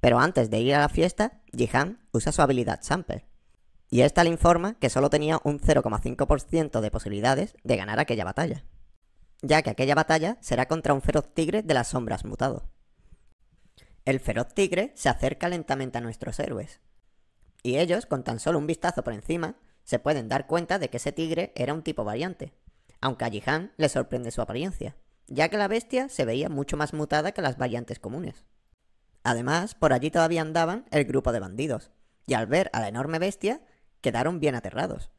Speaker 1: Pero antes de ir a la fiesta, Jihan usa su habilidad Samper, y esta le informa que solo tenía un 0,5% de posibilidades de ganar aquella batalla ya que aquella batalla será contra un feroz tigre de las sombras mutado. El feroz tigre se acerca lentamente a nuestros héroes, y ellos, con tan solo un vistazo por encima, se pueden dar cuenta de que ese tigre era un tipo variante, aunque a Jihan le sorprende su apariencia, ya que la bestia se veía mucho más mutada que las variantes comunes. Además, por allí todavía andaban el grupo de bandidos, y al ver a la enorme bestia, quedaron bien aterrados.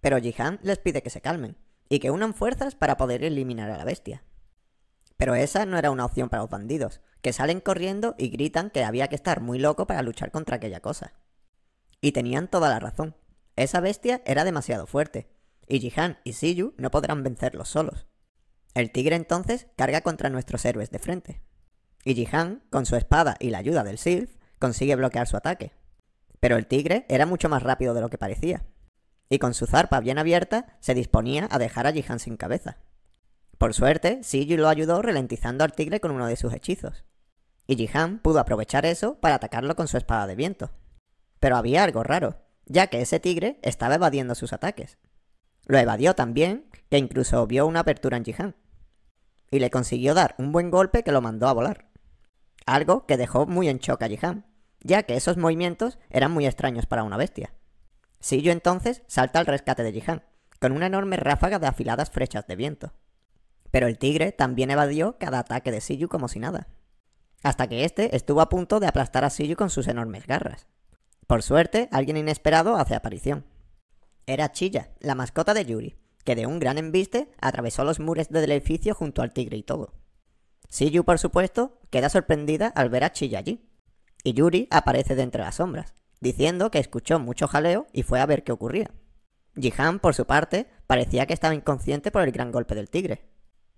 Speaker 1: Pero Jihan les pide que se calmen, y que unan fuerzas para poder eliminar a la bestia. Pero esa no era una opción para los bandidos, que salen corriendo y gritan que había que estar muy loco para luchar contra aquella cosa. Y tenían toda la razón. Esa bestia era demasiado fuerte, y Jihan y Siyu no podrán vencerlos solos. El tigre entonces carga contra nuestros héroes de frente. Y Jihan, con su espada y la ayuda del Sylph, consigue bloquear su ataque. Pero el tigre era mucho más rápido de lo que parecía, y con su zarpa bien abierta se disponía a dejar a Jihan sin cabeza. Por suerte, Siju lo ayudó ralentizando al tigre con uno de sus hechizos, y Jihan pudo aprovechar eso para atacarlo con su espada de viento. Pero había algo raro, ya que ese tigre estaba evadiendo sus ataques. Lo evadió tan bien que incluso vio una apertura en Jihan, y le consiguió dar un buen golpe que lo mandó a volar. Algo que dejó muy en shock a Jihan, ya que esos movimientos eran muy extraños para una bestia. Siyu entonces salta al rescate de Jihan, con una enorme ráfaga de afiladas flechas de viento. Pero el tigre también evadió cada ataque de Siyu como si nada, hasta que este estuvo a punto de aplastar a Siyu con sus enormes garras. Por suerte, alguien inesperado hace aparición. Era Chilla, la mascota de Yuri, que de un gran embiste atravesó los muros del edificio junto al tigre y todo. Siyu, por supuesto, queda sorprendida al ver a Chilla allí, y Yuri aparece de entre las sombras, diciendo que escuchó mucho jaleo y fue a ver qué ocurría. Jihan, por su parte, parecía que estaba inconsciente por el gran golpe del tigre,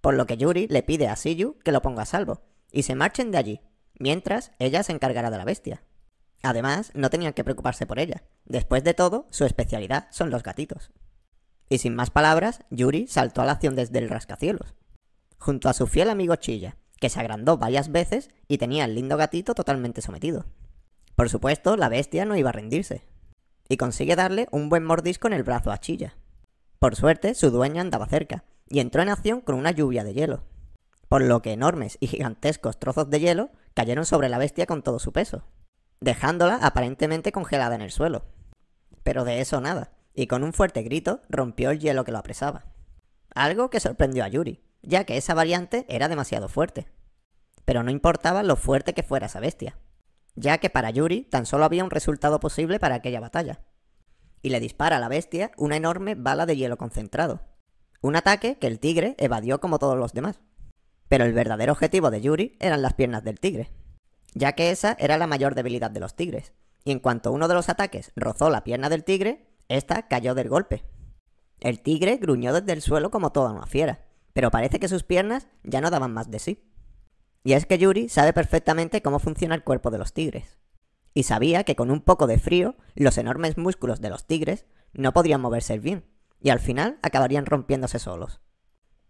Speaker 1: por lo que Yuri le pide a Siyu que lo ponga a salvo, y se marchen de allí, mientras ella se encargará de la bestia. Además, no tenían que preocuparse por ella. Después de todo, su especialidad son los gatitos. Y sin más palabras, Yuri saltó a la acción desde el rascacielos, junto a su fiel amigo Chilla, que se agrandó varias veces y tenía al lindo gatito totalmente sometido. Por supuesto, la bestia no iba a rendirse, y consigue darle un buen mordisco en el brazo a Chilla. Por suerte, su dueña andaba cerca, y entró en acción con una lluvia de hielo, por lo que enormes y gigantescos trozos de hielo cayeron sobre la bestia con todo su peso, dejándola aparentemente congelada en el suelo. Pero de eso nada, y con un fuerte grito rompió el hielo que lo apresaba. Algo que sorprendió a Yuri, ya que esa variante era demasiado fuerte. Pero no importaba lo fuerte que fuera esa bestia, ya que para Yuri tan solo había un resultado posible para aquella batalla. Y le dispara a la bestia una enorme bala de hielo concentrado. Un ataque que el tigre evadió como todos los demás. Pero el verdadero objetivo de Yuri eran las piernas del tigre, ya que esa era la mayor debilidad de los tigres. Y en cuanto uno de los ataques rozó la pierna del tigre, esta cayó del golpe. El tigre gruñó desde el suelo como toda una fiera, pero parece que sus piernas ya no daban más de sí. Y es que Yuri sabe perfectamente cómo funciona el cuerpo de los tigres. Y sabía que con un poco de frío, los enormes músculos de los tigres no podrían moverse bien, y al final acabarían rompiéndose solos.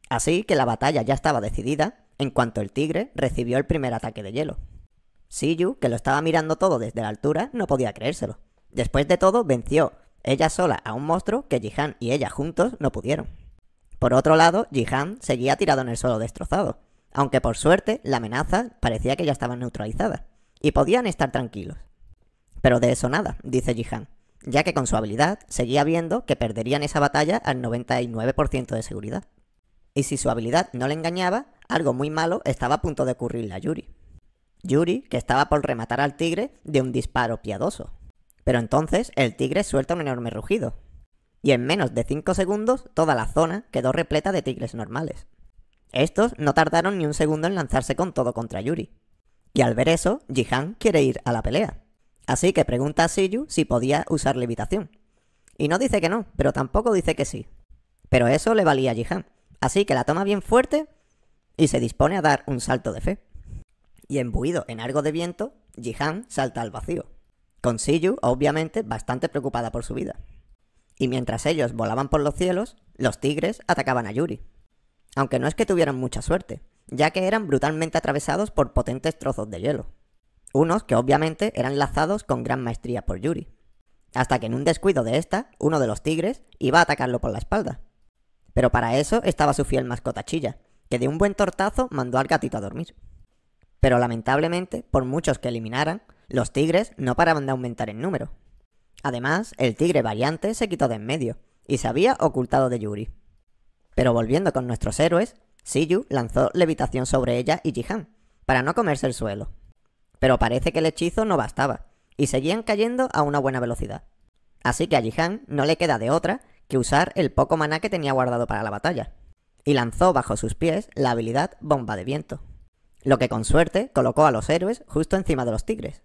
Speaker 1: Así que la batalla ya estaba decidida en cuanto el tigre recibió el primer ataque de hielo. Siyu, que lo estaba mirando todo desde la altura, no podía creérselo. Después de todo, venció ella sola a un monstruo que Jihan y ella juntos no pudieron. Por otro lado, Jihan seguía tirado en el suelo destrozado, aunque por suerte la amenaza parecía que ya estaba neutralizada, y podían estar tranquilos. Pero de eso nada, dice Jihan, ya que con su habilidad seguía viendo que perderían esa batalla al 99% de seguridad. Y si su habilidad no le engañaba, algo muy malo estaba a punto de ocurrirle a Yuri. Yuri, que estaba por rematar al tigre de un disparo piadoso. Pero entonces el tigre suelta un enorme rugido. Y en menos de 5 segundos toda la zona quedó repleta de tigres normales. Estos no tardaron ni un segundo en lanzarse con todo contra Yuri. Y al ver eso, Jihan quiere ir a la pelea. Así que pregunta a Siyu si podía usar levitación. Y no dice que no, pero tampoco dice que sí. Pero eso le valía a Jihan. Así que la toma bien fuerte y se dispone a dar un salto de fe. Y embuido en algo de viento, Jihan salta al vacío. Con Siyu, obviamente, bastante preocupada por su vida. Y mientras ellos volaban por los cielos, los tigres atacaban a Yuri aunque no es que tuvieran mucha suerte, ya que eran brutalmente atravesados por potentes trozos de hielo. Unos que obviamente eran lazados con gran maestría por Yuri. Hasta que en un descuido de esta, uno de los tigres iba a atacarlo por la espalda. Pero para eso estaba su fiel mascota Chilla, que de un buen tortazo mandó al gatito a dormir. Pero lamentablemente, por muchos que eliminaran, los tigres no paraban de aumentar en número. Además, el tigre variante se quitó de en medio y se había ocultado de Yuri. Pero volviendo con nuestros héroes, Siyu lanzó levitación sobre ella y Jihan, para no comerse el suelo. Pero parece que el hechizo no bastaba, y seguían cayendo a una buena velocidad. Así que a Jihan no le queda de otra que usar el poco maná que tenía guardado para la batalla, y lanzó bajo sus pies la habilidad Bomba de Viento, lo que con suerte colocó a los héroes justo encima de los tigres.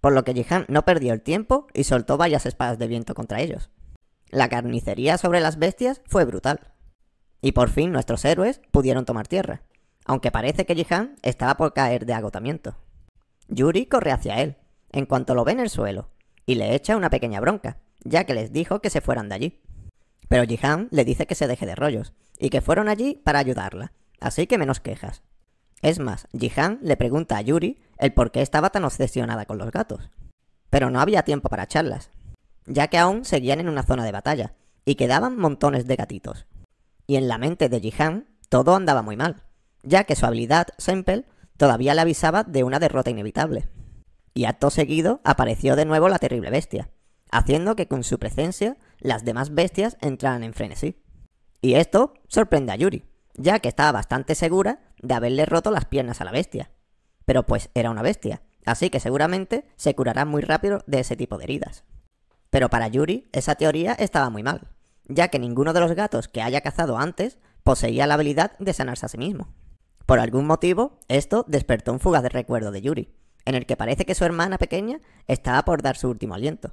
Speaker 1: Por lo que Jihan no perdió el tiempo y soltó varias espadas de viento contra ellos. La carnicería sobre las bestias fue brutal y por fin nuestros héroes pudieron tomar tierra, aunque parece que Jihan estaba por caer de agotamiento. Yuri corre hacia él, en cuanto lo ve en el suelo, y le echa una pequeña bronca, ya que les dijo que se fueran de allí. Pero Jihan le dice que se deje de rollos, y que fueron allí para ayudarla, así que menos quejas. Es más, Jihan le pregunta a Yuri el por qué estaba tan obsesionada con los gatos. Pero no había tiempo para charlas, ya que aún seguían en una zona de batalla, y quedaban montones de gatitos y en la mente de Jihan todo andaba muy mal, ya que su habilidad Sempel todavía le avisaba de una derrota inevitable. Y acto seguido apareció de nuevo la terrible bestia, haciendo que con su presencia las demás bestias entraran en frenesí. Y esto sorprende a Yuri, ya que estaba bastante segura de haberle roto las piernas a la bestia. Pero pues era una bestia, así que seguramente se curará muy rápido de ese tipo de heridas. Pero para Yuri esa teoría estaba muy mal, ya que ninguno de los gatos que haya cazado antes poseía la habilidad de sanarse a sí mismo. Por algún motivo, esto despertó un fugaz de recuerdo de Yuri, en el que parece que su hermana pequeña estaba por dar su último aliento.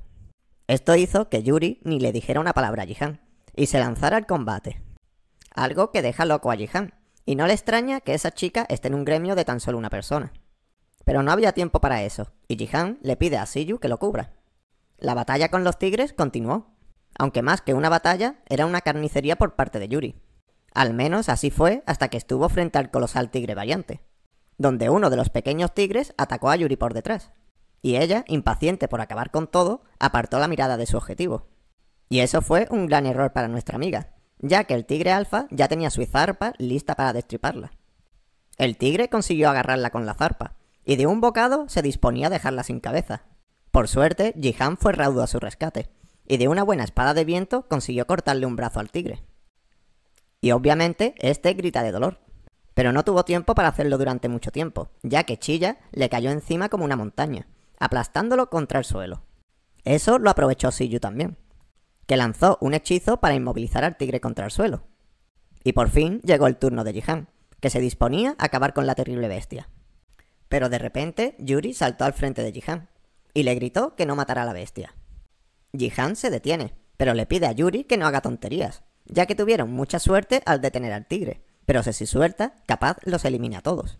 Speaker 1: Esto hizo que Yuri ni le dijera una palabra a Jihan, y se lanzara al combate. Algo que deja loco a Jihan, y no le extraña que esa chica esté en un gremio de tan solo una persona. Pero no había tiempo para eso, y Jihan le pide a Siyu que lo cubra. La batalla con los tigres continuó, aunque más que una batalla, era una carnicería por parte de Yuri. Al menos así fue hasta que estuvo frente al colosal tigre variante, donde uno de los pequeños tigres atacó a Yuri por detrás, y ella, impaciente por acabar con todo, apartó la mirada de su objetivo. Y eso fue un gran error para nuestra amiga, ya que el tigre alfa ya tenía su zarpa lista para destriparla. El tigre consiguió agarrarla con la zarpa, y de un bocado se disponía a dejarla sin cabeza. Por suerte, Jihan fue raudo a su rescate, y de una buena espada de viento consiguió cortarle un brazo al tigre. Y obviamente este grita de dolor. Pero no tuvo tiempo para hacerlo durante mucho tiempo, ya que Chilla le cayó encima como una montaña, aplastándolo contra el suelo. Eso lo aprovechó Siyu también, que lanzó un hechizo para inmovilizar al tigre contra el suelo. Y por fin llegó el turno de Jihan, que se disponía a acabar con la terrible bestia. Pero de repente Yuri saltó al frente de Jihan y le gritó que no matara a la bestia. Jihan se detiene, pero le pide a Yuri que no haga tonterías, ya que tuvieron mucha suerte al detener al tigre, pero si suelta, capaz los elimina a todos.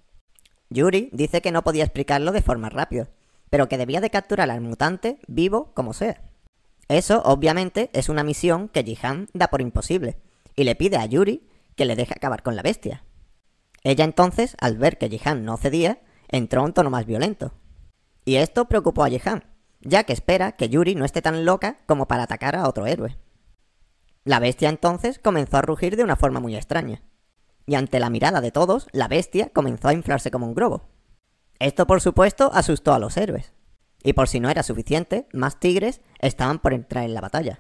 Speaker 1: Yuri dice que no podía explicarlo de forma rápida, pero que debía de capturar al mutante vivo como sea. Eso, obviamente, es una misión que Jihan da por imposible, y le pide a Yuri que le deje acabar con la bestia. Ella entonces, al ver que Jihan no cedía, entró a un tono más violento. Y esto preocupó a Jihan, ya que espera que Yuri no esté tan loca como para atacar a otro héroe. La bestia entonces comenzó a rugir de una forma muy extraña, y ante la mirada de todos, la bestia comenzó a inflarse como un globo. Esto por supuesto asustó a los héroes, y por si no era suficiente, más tigres estaban por entrar en la batalla.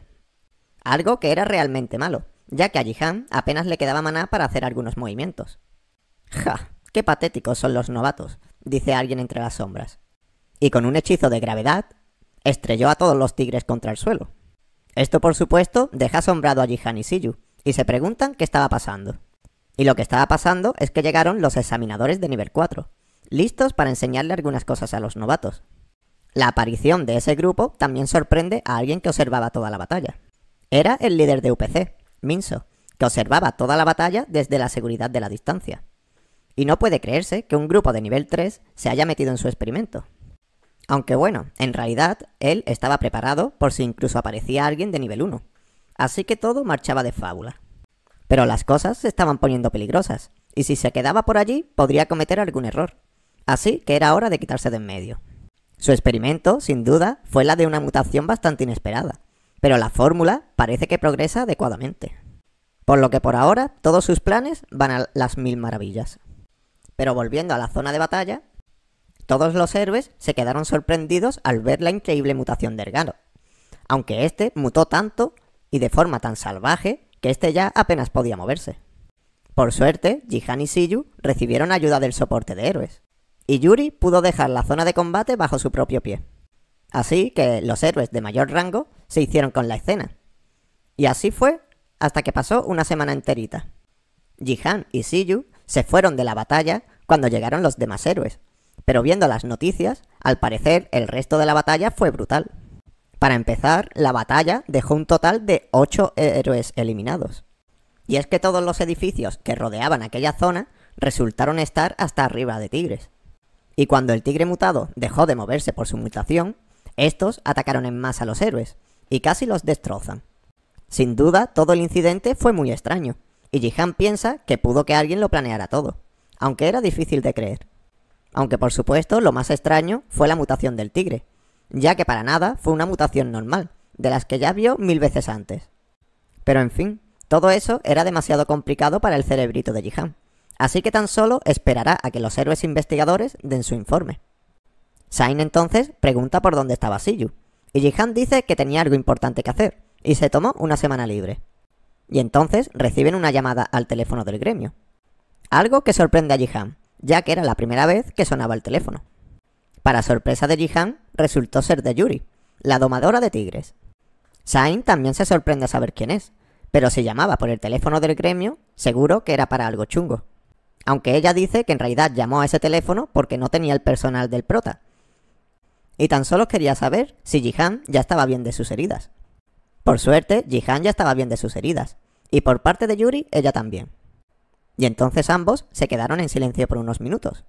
Speaker 1: Algo que era realmente malo, ya que a Jihan apenas le quedaba maná para hacer algunos movimientos. ¡Ja! ¡Qué patéticos son los novatos! dice alguien entre las sombras. Y con un hechizo de gravedad, estrelló a todos los tigres contra el suelo. Esto, por supuesto, deja asombrado a Jihan y Siyu, y se preguntan qué estaba pasando. Y lo que estaba pasando es que llegaron los examinadores de nivel 4, listos para enseñarle algunas cosas a los novatos. La aparición de ese grupo también sorprende a alguien que observaba toda la batalla. Era el líder de UPC, Minso, que observaba toda la batalla desde la seguridad de la distancia. Y no puede creerse que un grupo de nivel 3 se haya metido en su experimento. Aunque bueno, en realidad él estaba preparado por si incluso aparecía alguien de nivel 1. Así que todo marchaba de fábula. Pero las cosas se estaban poniendo peligrosas, y si se quedaba por allí podría cometer algún error. Así que era hora de quitarse de en medio. Su experimento, sin duda, fue la de una mutación bastante inesperada, pero la fórmula parece que progresa adecuadamente. Por lo que por ahora todos sus planes van a las mil maravillas. Pero volviendo a la zona de batalla, todos los héroes se quedaron sorprendidos al ver la increíble mutación de Ergano, Aunque este mutó tanto y de forma tan salvaje que este ya apenas podía moverse. Por suerte, Jihan y Siyu recibieron ayuda del soporte de héroes, y Yuri pudo dejar la zona de combate bajo su propio pie. Así que los héroes de mayor rango se hicieron con la escena. Y así fue hasta que pasó una semana enterita. Jihan y Siyu se fueron de la batalla cuando llegaron los demás héroes, pero viendo las noticias, al parecer el resto de la batalla fue brutal. Para empezar, la batalla dejó un total de 8 héroes eliminados. Y es que todos los edificios que rodeaban aquella zona resultaron estar hasta arriba de tigres. Y cuando el tigre mutado dejó de moverse por su mutación, estos atacaron en masa a los héroes, y casi los destrozan. Sin duda, todo el incidente fue muy extraño, y Jihan piensa que pudo que alguien lo planeara todo, aunque era difícil de creer aunque por supuesto lo más extraño fue la mutación del tigre, ya que para nada fue una mutación normal, de las que ya vio mil veces antes. Pero en fin, todo eso era demasiado complicado para el cerebrito de Jihan, así que tan solo esperará a que los héroes investigadores den su informe. Sain entonces pregunta por dónde estaba Siyu, y Jihan dice que tenía algo importante que hacer, y se tomó una semana libre. Y entonces reciben una llamada al teléfono del gremio. Algo que sorprende a Jihan, ya que era la primera vez que sonaba el teléfono. Para sorpresa de Jihan, resultó ser de Yuri, la domadora de tigres. Sain también se sorprende a saber quién es, pero si llamaba por el teléfono del gremio, seguro que era para algo chungo. Aunque ella dice que en realidad llamó a ese teléfono porque no tenía el personal del prota. Y tan solo quería saber si Jihan ya estaba bien de sus heridas. Por suerte, Jihan ya estaba bien de sus heridas. Y por parte de Yuri, ella también y entonces ambos se quedaron en silencio por unos minutos,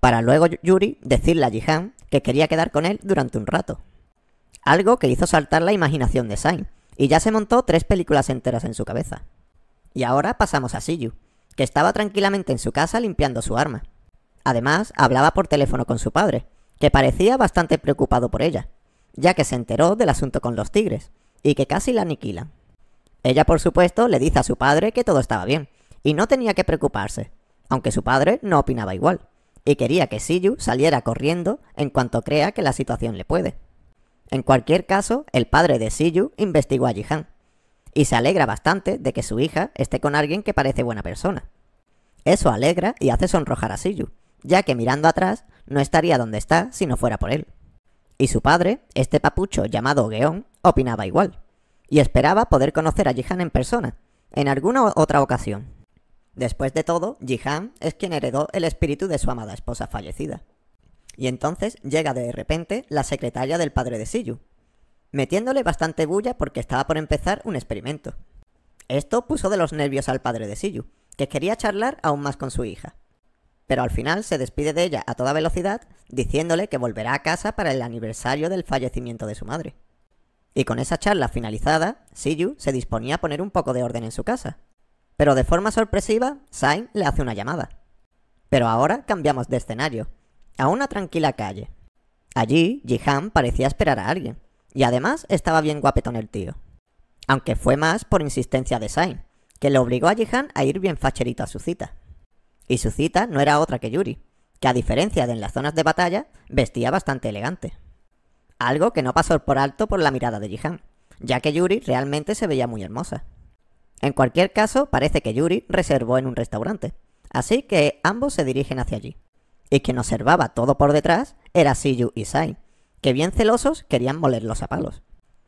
Speaker 1: para luego Yuri decirle a Jihan que quería quedar con él durante un rato. Algo que hizo saltar la imaginación de Sain, y ya se montó tres películas enteras en su cabeza. Y ahora pasamos a Siyu, que estaba tranquilamente en su casa limpiando su arma. Además, hablaba por teléfono con su padre, que parecía bastante preocupado por ella, ya que se enteró del asunto con los tigres, y que casi la aniquilan. Ella, por supuesto, le dice a su padre que todo estaba bien, y no tenía que preocuparse, aunque su padre no opinaba igual, y quería que Siyu saliera corriendo en cuanto crea que la situación le puede. En cualquier caso, el padre de Siyu investigó a Jihan, y se alegra bastante de que su hija esté con alguien que parece buena persona. Eso alegra y hace sonrojar a Siyu, ya que mirando atrás no estaría donde está si no fuera por él. Y su padre, este papucho llamado Geon, opinaba igual, y esperaba poder conocer a Jihan en persona, en alguna otra ocasión. Después de todo, Jihan es quien heredó el espíritu de su amada esposa fallecida. Y entonces llega de repente la secretaria del padre de Siyu, metiéndole bastante bulla porque estaba por empezar un experimento. Esto puso de los nervios al padre de Siyu, que quería charlar aún más con su hija. Pero al final se despide de ella a toda velocidad, diciéndole que volverá a casa para el aniversario del fallecimiento de su madre. Y con esa charla finalizada, Siyu se disponía a poner un poco de orden en su casa, pero de forma sorpresiva, Sain le hace una llamada. Pero ahora cambiamos de escenario, a una tranquila calle. Allí, Jihan parecía esperar a alguien, y además estaba bien guapetón el tío. Aunque fue más por insistencia de Sain que le obligó a Jihan a ir bien facherito a su cita. Y su cita no era otra que Yuri, que a diferencia de en las zonas de batalla, vestía bastante elegante. Algo que no pasó por alto por la mirada de Jihan, ya que Yuri realmente se veía muy hermosa. En cualquier caso, parece que Yuri reservó en un restaurante, así que ambos se dirigen hacia allí. Y quien observaba todo por detrás era Siyu y Sai, que bien celosos querían molerlos a palos.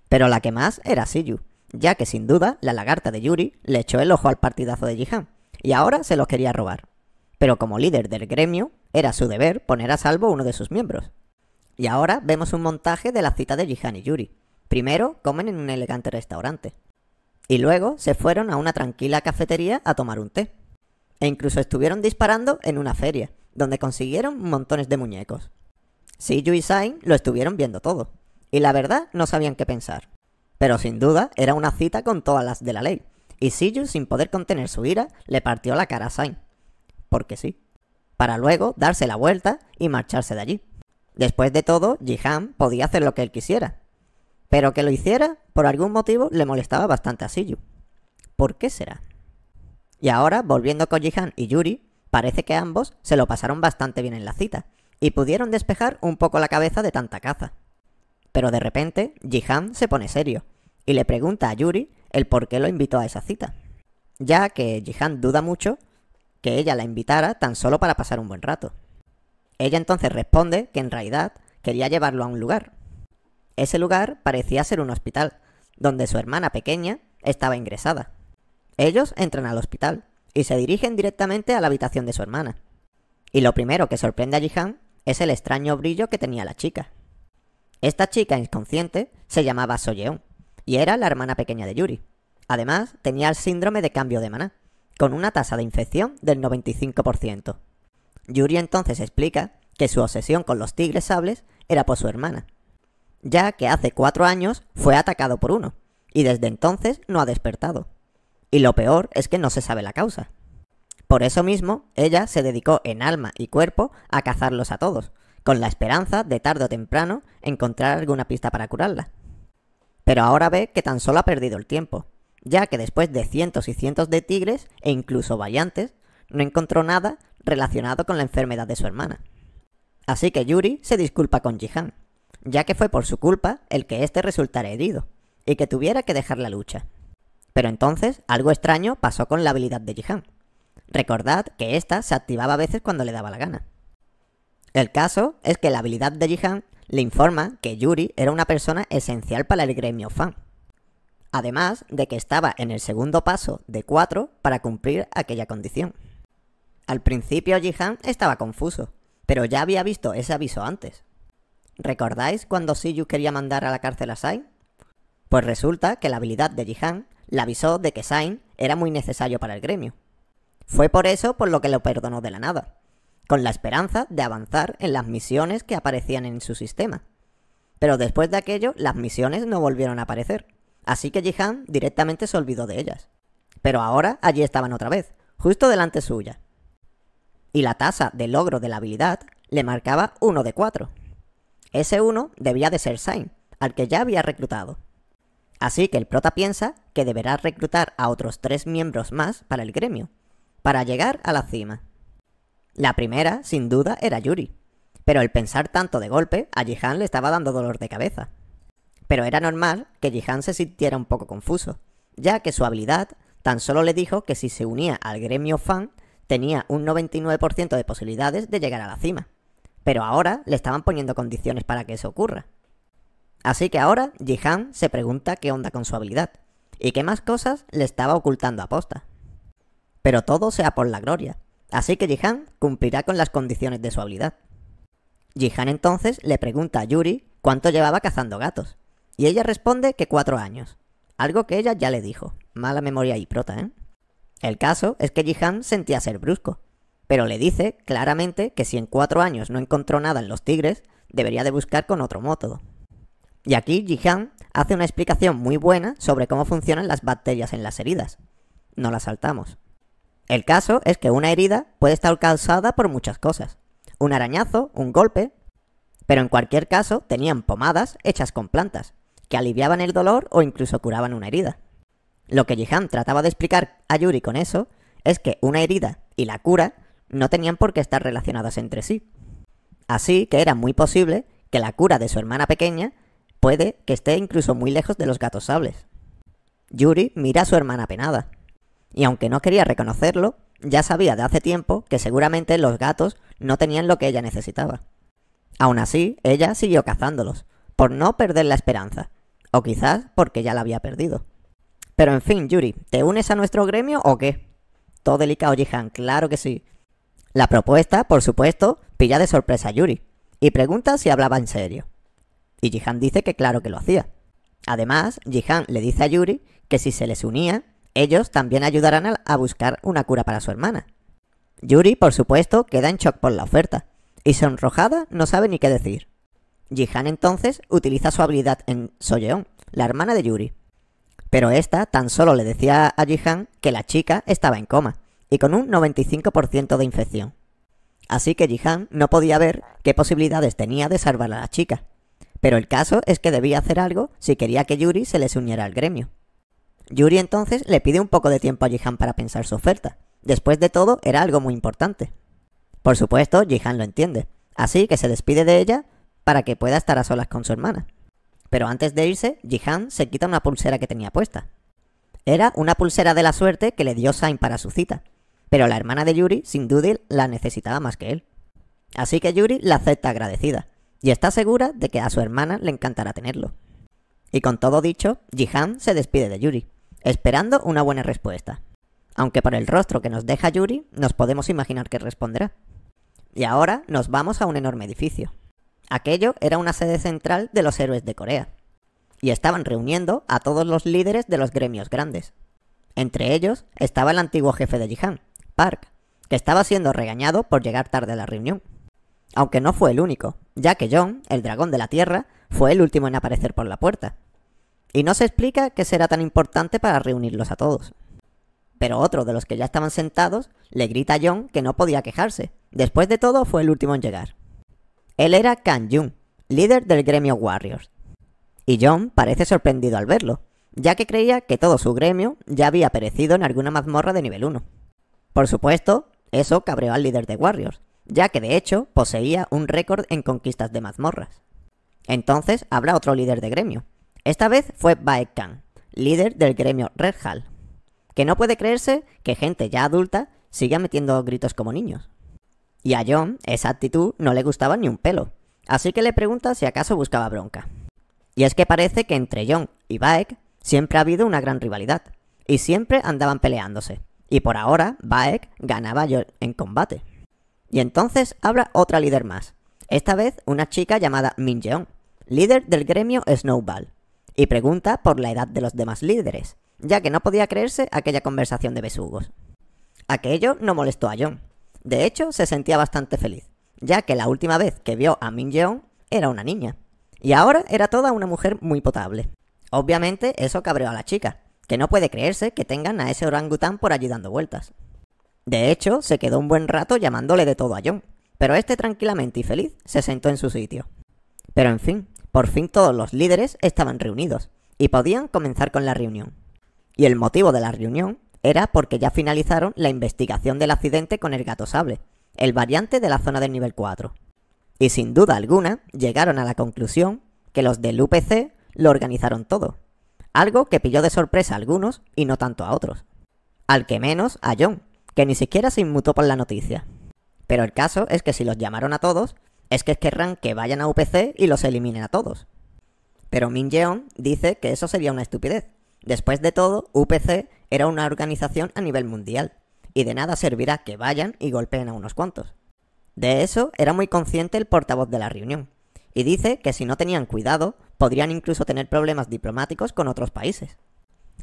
Speaker 1: Pero la que más era Siyu, ya que sin duda la lagarta de Yuri le echó el ojo al partidazo de Jihan, y ahora se los quería robar. Pero como líder del gremio, era su deber poner a salvo uno de sus miembros. Y ahora vemos un montaje de la cita de Jihan y Yuri. Primero comen en un elegante restaurante, y luego se fueron a una tranquila cafetería a tomar un té. E incluso estuvieron disparando en una feria, donde consiguieron montones de muñecos. Siju y Sain lo estuvieron viendo todo, y la verdad no sabían qué pensar. Pero sin duda era una cita con todas las de la ley, y Siju, sin poder contener su ira, le partió la cara a Sain. Porque sí. Para luego darse la vuelta y marcharse de allí. Después de todo, Jihan podía hacer lo que él quisiera, pero que lo hiciera, por algún motivo, le molestaba bastante a Siyu. ¿Por qué será? Y ahora, volviendo con Jihan y Yuri, parece que ambos se lo pasaron bastante bien en la cita, y pudieron despejar un poco la cabeza de tanta caza. Pero de repente, Jihan se pone serio, y le pregunta a Yuri el por qué lo invitó a esa cita. Ya que Jihan duda mucho que ella la invitara tan solo para pasar un buen rato. Ella entonces responde que en realidad quería llevarlo a un lugar, ese lugar parecía ser un hospital, donde su hermana pequeña estaba ingresada. Ellos entran al hospital y se dirigen directamente a la habitación de su hermana. Y lo primero que sorprende a Jihan es el extraño brillo que tenía la chica. Esta chica inconsciente se llamaba Soyeon y era la hermana pequeña de Yuri. Además, tenía el síndrome de cambio de maná, con una tasa de infección del 95%. Yuri entonces explica que su obsesión con los tigres sables era por su hermana, ya que hace cuatro años fue atacado por uno, y desde entonces no ha despertado. Y lo peor es que no se sabe la causa. Por eso mismo, ella se dedicó en alma y cuerpo a cazarlos a todos, con la esperanza de tarde o temprano encontrar alguna pista para curarla. Pero ahora ve que tan solo ha perdido el tiempo, ya que después de cientos y cientos de tigres, e incluso vallantes, no encontró nada relacionado con la enfermedad de su hermana. Así que Yuri se disculpa con Jihan, ya que fue por su culpa el que éste resultara herido, y que tuviera que dejar la lucha. Pero entonces algo extraño pasó con la habilidad de Jihan. Recordad que ésta se activaba a veces cuando le daba la gana. El caso es que la habilidad de Jihan le informa que Yuri era una persona esencial para el gremio fan, además de que estaba en el segundo paso de 4 para cumplir aquella condición. Al principio Jihan estaba confuso, pero ya había visto ese aviso antes, ¿Recordáis cuando Siyu quería mandar a la cárcel a Sain? Pues resulta que la habilidad de Jihan le avisó de que Sain era muy necesario para el gremio. Fue por eso por lo que lo perdonó de la nada, con la esperanza de avanzar en las misiones que aparecían en su sistema. Pero después de aquello, las misiones no volvieron a aparecer, así que Jihan directamente se olvidó de ellas. Pero ahora allí estaban otra vez, justo delante suya. Y la tasa de logro de la habilidad le marcaba 1 de 4. Ese uno debía de ser Sain, al que ya había reclutado. Así que el prota piensa que deberá reclutar a otros tres miembros más para el gremio, para llegar a la cima. La primera, sin duda, era Yuri, pero el pensar tanto de golpe a Jihan le estaba dando dolor de cabeza. Pero era normal que Jihan se sintiera un poco confuso, ya que su habilidad tan solo le dijo que si se unía al gremio fan tenía un 99% de posibilidades de llegar a la cima. Pero ahora le estaban poniendo condiciones para que eso ocurra. Así que ahora Jihan se pregunta qué onda con su habilidad y qué más cosas le estaba ocultando a posta. Pero todo sea por la gloria, así que Jihan cumplirá con las condiciones de su habilidad. Jihan entonces le pregunta a Yuri cuánto llevaba cazando gatos, y ella responde que cuatro años, algo que ella ya le dijo. Mala memoria y prota, ¿eh? El caso es que Jihan sentía ser brusco, pero le dice claramente que si en cuatro años no encontró nada en los tigres, debería de buscar con otro método. Y aquí Jihan hace una explicación muy buena sobre cómo funcionan las bacterias en las heridas. No las saltamos. El caso es que una herida puede estar causada por muchas cosas. Un arañazo, un golpe, pero en cualquier caso tenían pomadas hechas con plantas, que aliviaban el dolor o incluso curaban una herida. Lo que Jihan trataba de explicar a Yuri con eso es que una herida y la cura no tenían por qué estar relacionadas entre sí. Así que era muy posible que la cura de su hermana pequeña puede que esté incluso muy lejos de los gatos sables. Yuri mira a su hermana penada. Y aunque no quería reconocerlo, ya sabía de hace tiempo que seguramente los gatos no tenían lo que ella necesitaba. Aún así, ella siguió cazándolos, por no perder la esperanza, o quizás porque ya la había perdido. Pero en fin, Yuri, ¿te unes a nuestro gremio o qué? Todo delicado, Jihan, claro que sí. La propuesta, por supuesto, pilla de sorpresa a Yuri y pregunta si hablaba en serio. Y Jihan dice que claro que lo hacía. Además, Jihan le dice a Yuri que si se les unía, ellos también ayudarán a buscar una cura para su hermana. Yuri, por supuesto, queda en shock por la oferta y sonrojada no sabe ni qué decir. Jihan entonces utiliza su habilidad en Soyeon, la hermana de Yuri. Pero esta tan solo le decía a Jihan que la chica estaba en coma y con un 95% de infección. Así que Jihan no podía ver qué posibilidades tenía de salvar a la chica. Pero el caso es que debía hacer algo si quería que Yuri se les uniera al gremio. Yuri entonces le pide un poco de tiempo a Jihan para pensar su oferta. Después de todo, era algo muy importante. Por supuesto, Jihan lo entiende, así que se despide de ella para que pueda estar a solas con su hermana. Pero antes de irse, Jihan se quita una pulsera que tenía puesta. Era una pulsera de la suerte que le dio Sain para su cita, pero la hermana de Yuri, sin duda, la necesitaba más que él. Así que Yuri la acepta agradecida, y está segura de que a su hermana le encantará tenerlo. Y con todo dicho, Jihan se despide de Yuri, esperando una buena respuesta. Aunque por el rostro que nos deja Yuri, nos podemos imaginar que responderá. Y ahora nos vamos a un enorme edificio. Aquello era una sede central de los héroes de Corea, y estaban reuniendo a todos los líderes de los gremios grandes. Entre ellos estaba el antiguo jefe de Jihan, Park, que estaba siendo regañado por llegar tarde a la reunión. Aunque no fue el único, ya que John, el dragón de la Tierra, fue el último en aparecer por la puerta. Y no se explica qué será tan importante para reunirlos a todos. Pero otro de los que ya estaban sentados le grita a John que no podía quejarse. Después de todo fue el último en llegar. Él era Kan Jung, líder del gremio Warriors. Y John parece sorprendido al verlo, ya que creía que todo su gremio ya había perecido en alguna mazmorra de nivel 1. Por supuesto, eso cabreó al líder de Warriors, ya que de hecho poseía un récord en conquistas de mazmorras. Entonces habrá otro líder de gremio. Esta vez fue Baek Khan, líder del gremio Red Hall, que no puede creerse que gente ya adulta siga metiendo gritos como niños. Y a John esa actitud no le gustaba ni un pelo, así que le pregunta si acaso buscaba bronca. Y es que parece que entre John y Baek siempre ha habido una gran rivalidad, y siempre andaban peleándose, y por ahora Baek ganaba en combate. Y entonces habla otra líder más, esta vez una chica llamada Min Jeon, líder del gremio Snowball, y pregunta por la edad de los demás líderes, ya que no podía creerse aquella conversación de besugos. Aquello no molestó a John, de hecho se sentía bastante feliz, ya que la última vez que vio a Min Jeon era una niña, y ahora era toda una mujer muy potable. Obviamente eso cabreó a la chica, que no puede creerse que tengan a ese orangután por allí dando vueltas. De hecho, se quedó un buen rato llamándole de todo a John, pero este tranquilamente y feliz se sentó en su sitio. Pero en fin, por fin todos los líderes estaban reunidos y podían comenzar con la reunión. Y el motivo de la reunión era porque ya finalizaron la investigación del accidente con el gato sable, el variante de la zona del nivel 4. Y sin duda alguna llegaron a la conclusión que los del UPC lo organizaron todo, algo que pilló de sorpresa a algunos y no tanto a otros. Al que menos a John, que ni siquiera se inmutó por la noticia. Pero el caso es que si los llamaron a todos, es que querrán que vayan a UPC y los eliminen a todos. Pero Min Jeon dice que eso sería una estupidez. Después de todo, UPC era una organización a nivel mundial, y de nada servirá que vayan y golpeen a unos cuantos. De eso era muy consciente el portavoz de la reunión, y dice que si no tenían cuidado, podrían incluso tener problemas diplomáticos con otros países.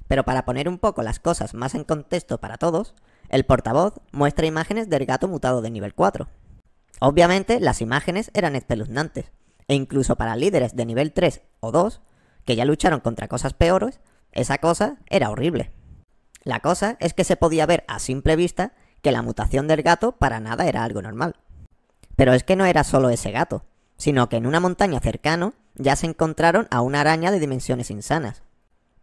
Speaker 1: Pero para poner un poco las cosas más en contexto para todos, el portavoz muestra imágenes del gato mutado de nivel 4. Obviamente las imágenes eran espeluznantes, e incluso para líderes de nivel 3 o 2, que ya lucharon contra cosas peores, esa cosa era horrible. La cosa es que se podía ver a simple vista que la mutación del gato para nada era algo normal. Pero es que no era solo ese gato, sino que en una montaña cercano ya se encontraron a una araña de dimensiones insanas.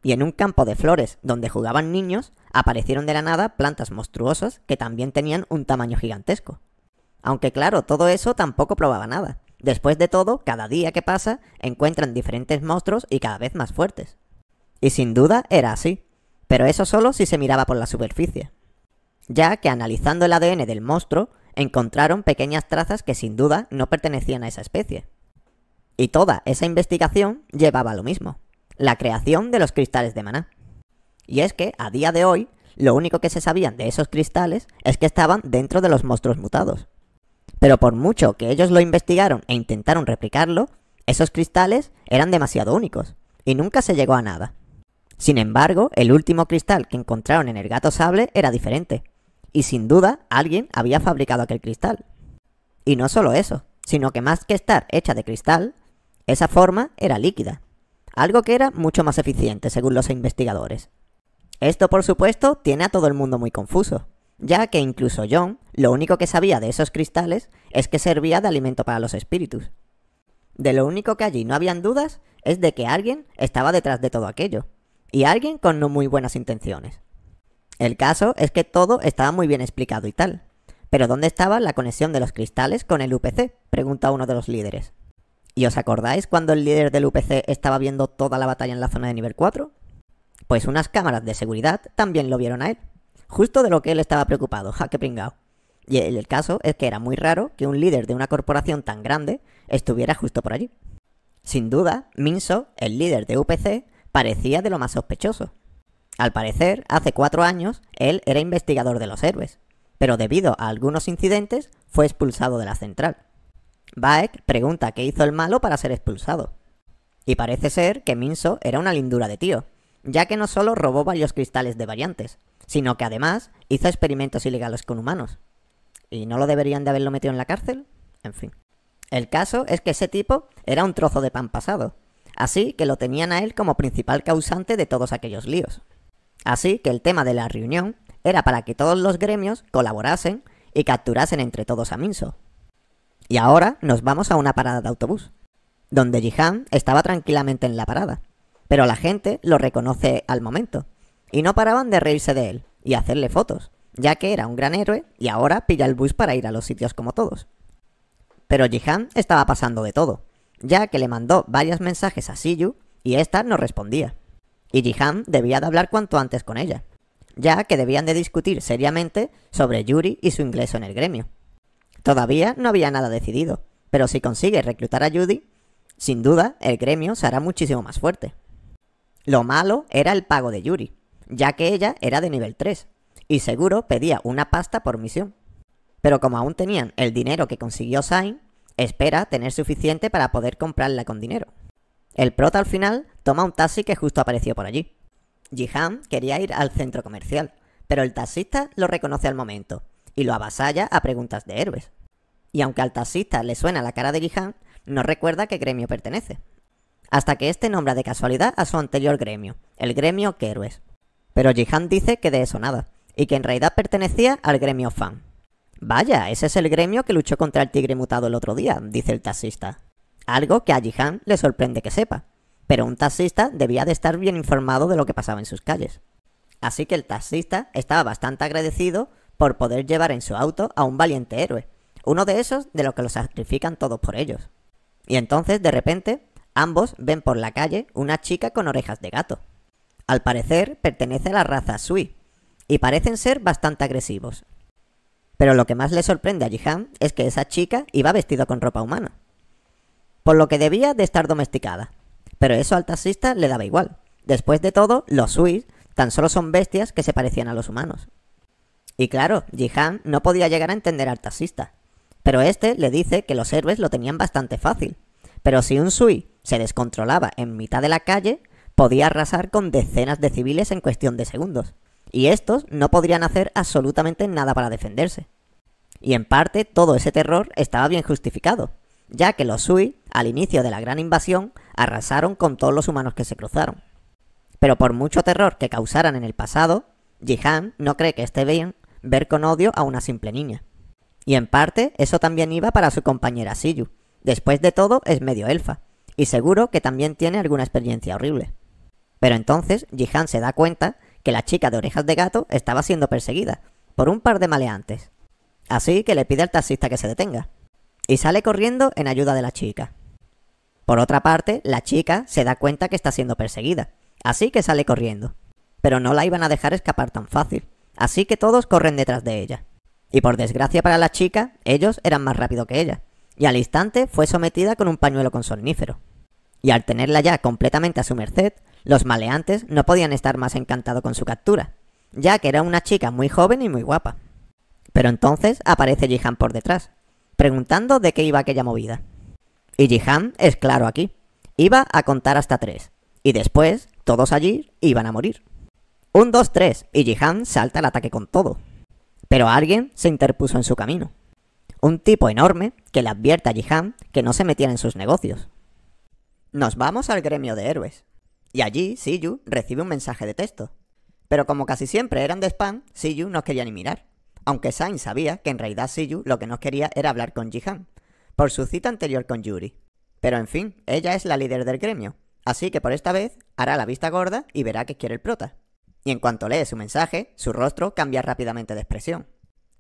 Speaker 1: Y en un campo de flores donde jugaban niños, aparecieron de la nada plantas monstruosas que también tenían un tamaño gigantesco. Aunque claro, todo eso tampoco probaba nada. Después de todo, cada día que pasa, encuentran diferentes monstruos y cada vez más fuertes. Y sin duda era así, pero eso solo si se miraba por la superficie. Ya que analizando el ADN del monstruo, encontraron pequeñas trazas que sin duda no pertenecían a esa especie. Y toda esa investigación llevaba lo mismo, la creación de los cristales de maná. Y es que, a día de hoy, lo único que se sabían de esos cristales es que estaban dentro de los monstruos mutados. Pero por mucho que ellos lo investigaron e intentaron replicarlo, esos cristales eran demasiado únicos, y nunca se llegó a nada. Sin embargo, el último cristal que encontraron en el gato sable era diferente, y sin duda alguien había fabricado aquel cristal. Y no solo eso, sino que más que estar hecha de cristal, esa forma era líquida, algo que era mucho más eficiente según los investigadores. Esto, por supuesto, tiene a todo el mundo muy confuso, ya que incluso John lo único que sabía de esos cristales es que servía de alimento para los espíritus. De lo único que allí no habían dudas es de que alguien estaba detrás de todo aquello, y alguien con no muy buenas intenciones. El caso es que todo estaba muy bien explicado y tal, pero ¿dónde estaba la conexión de los cristales con el UPC? pregunta uno de los líderes. ¿Y os acordáis cuando el líder del UPC estaba viendo toda la batalla en la zona de nivel 4? Pues unas cámaras de seguridad también lo vieron a él. Justo de lo que él estaba preocupado, jaque Pingao. Y el, caso es que era muy raro que un líder de una corporación tan grande estuviera justo por allí. Sin duda, Minso, el líder de UPC, parecía de lo más sospechoso. Al parecer, hace cuatro años, él era investigador de los héroes, pero debido a algunos incidentes fue expulsado de la central. Baek pregunta qué hizo el malo para ser expulsado. Y parece ser que Minso era una lindura de tío, ya que no solo robó varios cristales de variantes, sino que además hizo experimentos ilegales con humanos. ¿Y no lo deberían de haberlo metido en la cárcel? En fin. El caso es que ese tipo era un trozo de pan pasado, así que lo tenían a él como principal causante de todos aquellos líos. Así que el tema de la reunión era para que todos los gremios colaborasen y capturasen entre todos a Minso, y ahora nos vamos a una parada de autobús, donde Jihan estaba tranquilamente en la parada, pero la gente lo reconoce al momento, y no paraban de reírse de él y hacerle fotos, ya que era un gran héroe y ahora pilla el bus para ir a los sitios como todos. Pero Jihan estaba pasando de todo, ya que le mandó varios mensajes a Siyu y ésta no respondía. Y Jihan debía de hablar cuanto antes con ella, ya que debían de discutir seriamente sobre Yuri y su ingreso en el gremio. Todavía no había nada decidido, pero si consigue reclutar a Judy, sin duda el gremio se hará muchísimo más fuerte. Lo malo era el pago de Yuri, ya que ella era de nivel 3, y seguro pedía una pasta por misión. Pero como aún tenían el dinero que consiguió Sain, espera tener suficiente para poder comprarla con dinero. El prota al final toma un taxi que justo apareció por allí. Jihan quería ir al centro comercial, pero el taxista lo reconoce al momento y lo avasalla a preguntas de héroes y aunque al taxista le suena la cara de Jihan, no recuerda a qué gremio pertenece. Hasta que este nombra de casualidad a su anterior gremio, el gremio Héroes. Pero Jihan dice que de eso nada, y que en realidad pertenecía al gremio Fan. Vaya, ese es el gremio que luchó contra el tigre mutado el otro día, dice el taxista. Algo que a Jihan le sorprende que sepa, pero un taxista debía de estar bien informado de lo que pasaba en sus calles. Así que el taxista estaba bastante agradecido por poder llevar en su auto a un valiente héroe, uno de esos de los que lo sacrifican todos por ellos. Y entonces, de repente, ambos ven por la calle una chica con orejas de gato. Al parecer, pertenece a la raza Sui, y parecen ser bastante agresivos. Pero lo que más le sorprende a Jihan es que esa chica iba vestida con ropa humana. Por lo que debía de estar domesticada. Pero eso al taxista le daba igual. Después de todo, los Sui tan solo son bestias que se parecían a los humanos. Y claro, Jihan no podía llegar a entender al taxista, pero este le dice que los héroes lo tenían bastante fácil. Pero si un Sui se descontrolaba en mitad de la calle, podía arrasar con decenas de civiles en cuestión de segundos. Y estos no podrían hacer absolutamente nada para defenderse. Y en parte todo ese terror estaba bien justificado, ya que los Sui, al inicio de la gran invasión, arrasaron con todos los humanos que se cruzaron. Pero por mucho terror que causaran en el pasado, Jihan no cree que esté bien ver con odio a una simple niña y en parte eso también iba para su compañera Siyu. Después de todo, es medio elfa, y seguro que también tiene alguna experiencia horrible. Pero entonces Jihan se da cuenta que la chica de orejas de gato estaba siendo perseguida por un par de maleantes. Así que le pide al taxista que se detenga, y sale corriendo en ayuda de la chica. Por otra parte, la chica se da cuenta que está siendo perseguida, así que sale corriendo. Pero no la iban a dejar escapar tan fácil, así que todos corren detrás de ella. Y por desgracia para la chica, ellos eran más rápido que ella, y al instante fue sometida con un pañuelo con somnífero. Y al tenerla ya completamente a su merced, los maleantes no podían estar más encantados con su captura, ya que era una chica muy joven y muy guapa. Pero entonces aparece Jihan por detrás, preguntando de qué iba aquella movida. Y Jihan es claro aquí, iba a contar hasta tres, y después todos allí iban a morir. Un, dos, tres, y Jihan salta al ataque con todo. Pero alguien se interpuso en su camino. Un tipo enorme que le advierte a Jihan que no se metiera en sus negocios. Nos vamos al gremio de héroes. Y allí, Siyu recibe un mensaje de texto. Pero como casi siempre eran de spam, Siyu no quería ni mirar. Aunque Sain sabía que en realidad Siyu lo que no quería era hablar con Jihan, por su cita anterior con Yuri. Pero en fin, ella es la líder del gremio, así que por esta vez hará la vista gorda y verá que quiere el prota y en cuanto lee su mensaje, su rostro cambia rápidamente de expresión,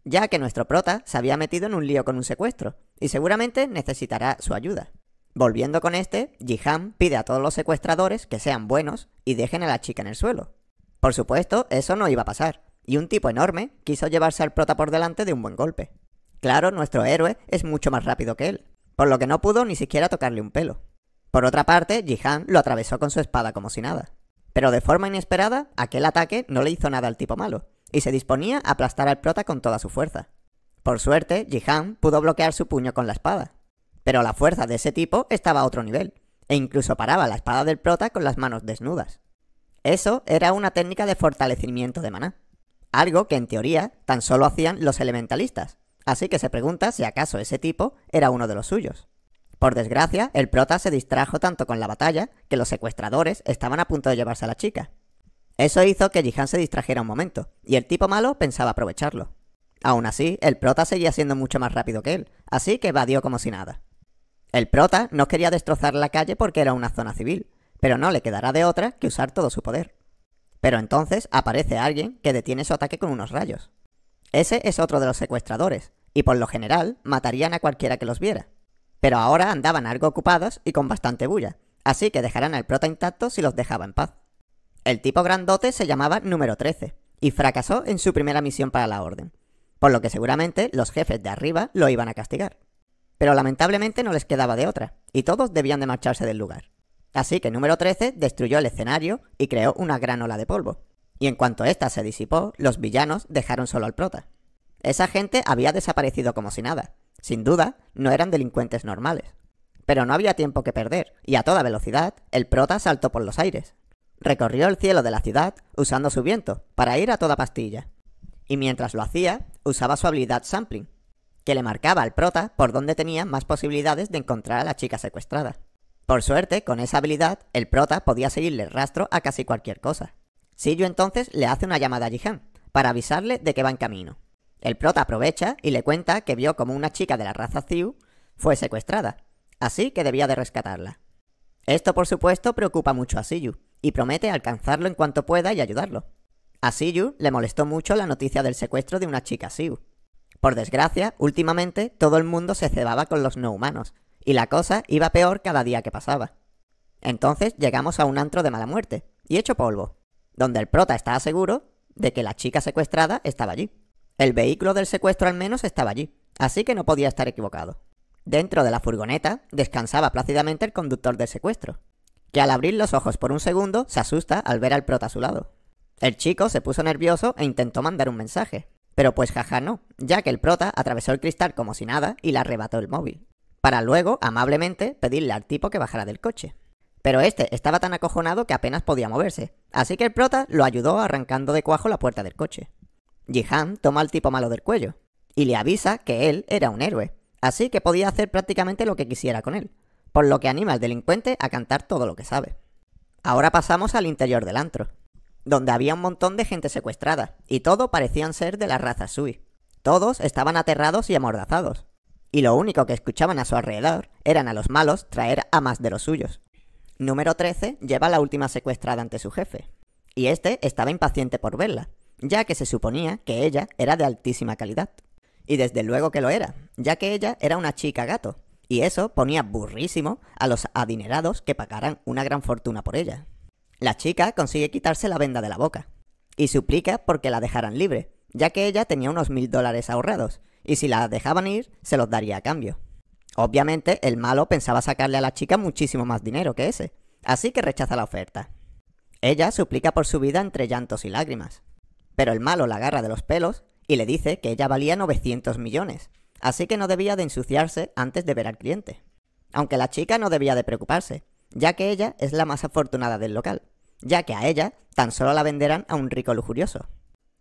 Speaker 1: ya que nuestro prota se había metido en un lío con un secuestro, y seguramente necesitará su ayuda. Volviendo con este, Jihan pide a todos los secuestradores que sean buenos y dejen a la chica en el suelo. Por supuesto, eso no iba a pasar, y un tipo enorme quiso llevarse al prota por delante de un buen golpe. Claro, nuestro héroe es mucho más rápido que él, por lo que no pudo ni siquiera tocarle un pelo. Por otra parte, Jihan lo atravesó con su espada como si nada. Pero de forma inesperada, aquel ataque no le hizo nada al tipo malo, y se disponía a aplastar al prota con toda su fuerza. Por suerte, Jihan pudo bloquear su puño con la espada. Pero la fuerza de ese tipo estaba a otro nivel, e incluso paraba la espada del prota con las manos desnudas. Eso era una técnica de fortalecimiento de maná, algo que en teoría tan solo hacían los elementalistas, así que se pregunta si acaso ese tipo era uno de los suyos. Por desgracia, el prota se distrajo tanto con la batalla que los secuestradores estaban a punto de llevarse a la chica. Eso hizo que Jihan se distrajera un momento, y el tipo malo pensaba aprovecharlo. Aún así, el prota seguía siendo mucho más rápido que él, así que evadió como si nada. El prota no quería destrozar la calle porque era una zona civil, pero no le quedará de otra que usar todo su poder. Pero entonces aparece alguien que detiene su ataque con unos rayos. Ese es otro de los secuestradores, y por lo general matarían a cualquiera que los viera pero ahora andaban algo ocupados y con bastante bulla, así que dejarán al prota intacto si los dejaba en paz. El tipo grandote se llamaba número 13, y fracasó en su primera misión para la Orden, por lo que seguramente los jefes de arriba lo iban a castigar. Pero lamentablemente no les quedaba de otra, y todos debían de marcharse del lugar. Así que número 13 destruyó el escenario y creó una gran ola de polvo. Y en cuanto ésta se disipó, los villanos dejaron solo al prota. Esa gente había desaparecido como si nada, sin duda, no eran delincuentes normales. Pero no había tiempo que perder, y a toda velocidad, el prota saltó por los aires. Recorrió el cielo de la ciudad usando su viento, para ir a toda pastilla. Y mientras lo hacía, usaba su habilidad sampling, que le marcaba al prota por donde tenía más posibilidades de encontrar a la chica secuestrada. Por suerte, con esa habilidad, el prota podía seguirle el rastro a casi cualquier cosa. Sillo entonces le hace una llamada a Jihan, para avisarle de que va en camino. El prota aprovecha y le cuenta que vio como una chica de la raza Siu fue secuestrada, así que debía de rescatarla. Esto por supuesto preocupa mucho a Siyu, y promete alcanzarlo en cuanto pueda y ayudarlo. A Siyu le molestó mucho la noticia del secuestro de una chica Siu. Por desgracia, últimamente todo el mundo se cebaba con los no humanos, y la cosa iba peor cada día que pasaba. Entonces llegamos a un antro de mala muerte, y hecho polvo, donde el prota estaba seguro de que la chica secuestrada estaba allí. El vehículo del secuestro al menos estaba allí, así que no podía estar equivocado. Dentro de la furgoneta descansaba plácidamente el conductor del secuestro, que al abrir los ojos por un segundo se asusta al ver al prota a su lado. El chico se puso nervioso e intentó mandar un mensaje, pero pues jaja no, ya que el prota atravesó el cristal como si nada y le arrebató el móvil, para luego, amablemente, pedirle al tipo que bajara del coche. Pero este estaba tan acojonado que apenas podía moverse, así que el prota lo ayudó arrancando de cuajo la puerta del coche. Jihan toma al tipo malo del cuello y le avisa que él era un héroe, así que podía hacer prácticamente lo que quisiera con él, por lo que anima al delincuente a cantar todo lo que sabe. Ahora pasamos al interior del antro, donde había un montón de gente secuestrada, y todo parecían ser de la raza Sui. Todos estaban aterrados y amordazados, y lo único que escuchaban a su alrededor eran a los malos traer a más de los suyos. Número 13 lleva la última secuestrada ante su jefe, y este estaba impaciente por verla, ya que se suponía que ella era de altísima calidad. Y desde luego que lo era, ya que ella era una chica gato, y eso ponía burrísimo a los adinerados que pagaran una gran fortuna por ella. La chica consigue quitarse la venda de la boca, y suplica porque la dejaran libre, ya que ella tenía unos mil dólares ahorrados, y si la dejaban ir, se los daría a cambio. Obviamente, el malo pensaba sacarle a la chica muchísimo más dinero que ese, así que rechaza la oferta. Ella suplica por su vida entre llantos y lágrimas, pero el malo la agarra de los pelos y le dice que ella valía 900 millones, así que no debía de ensuciarse antes de ver al cliente. Aunque la chica no debía de preocuparse, ya que ella es la más afortunada del local, ya que a ella tan solo la venderán a un rico lujurioso.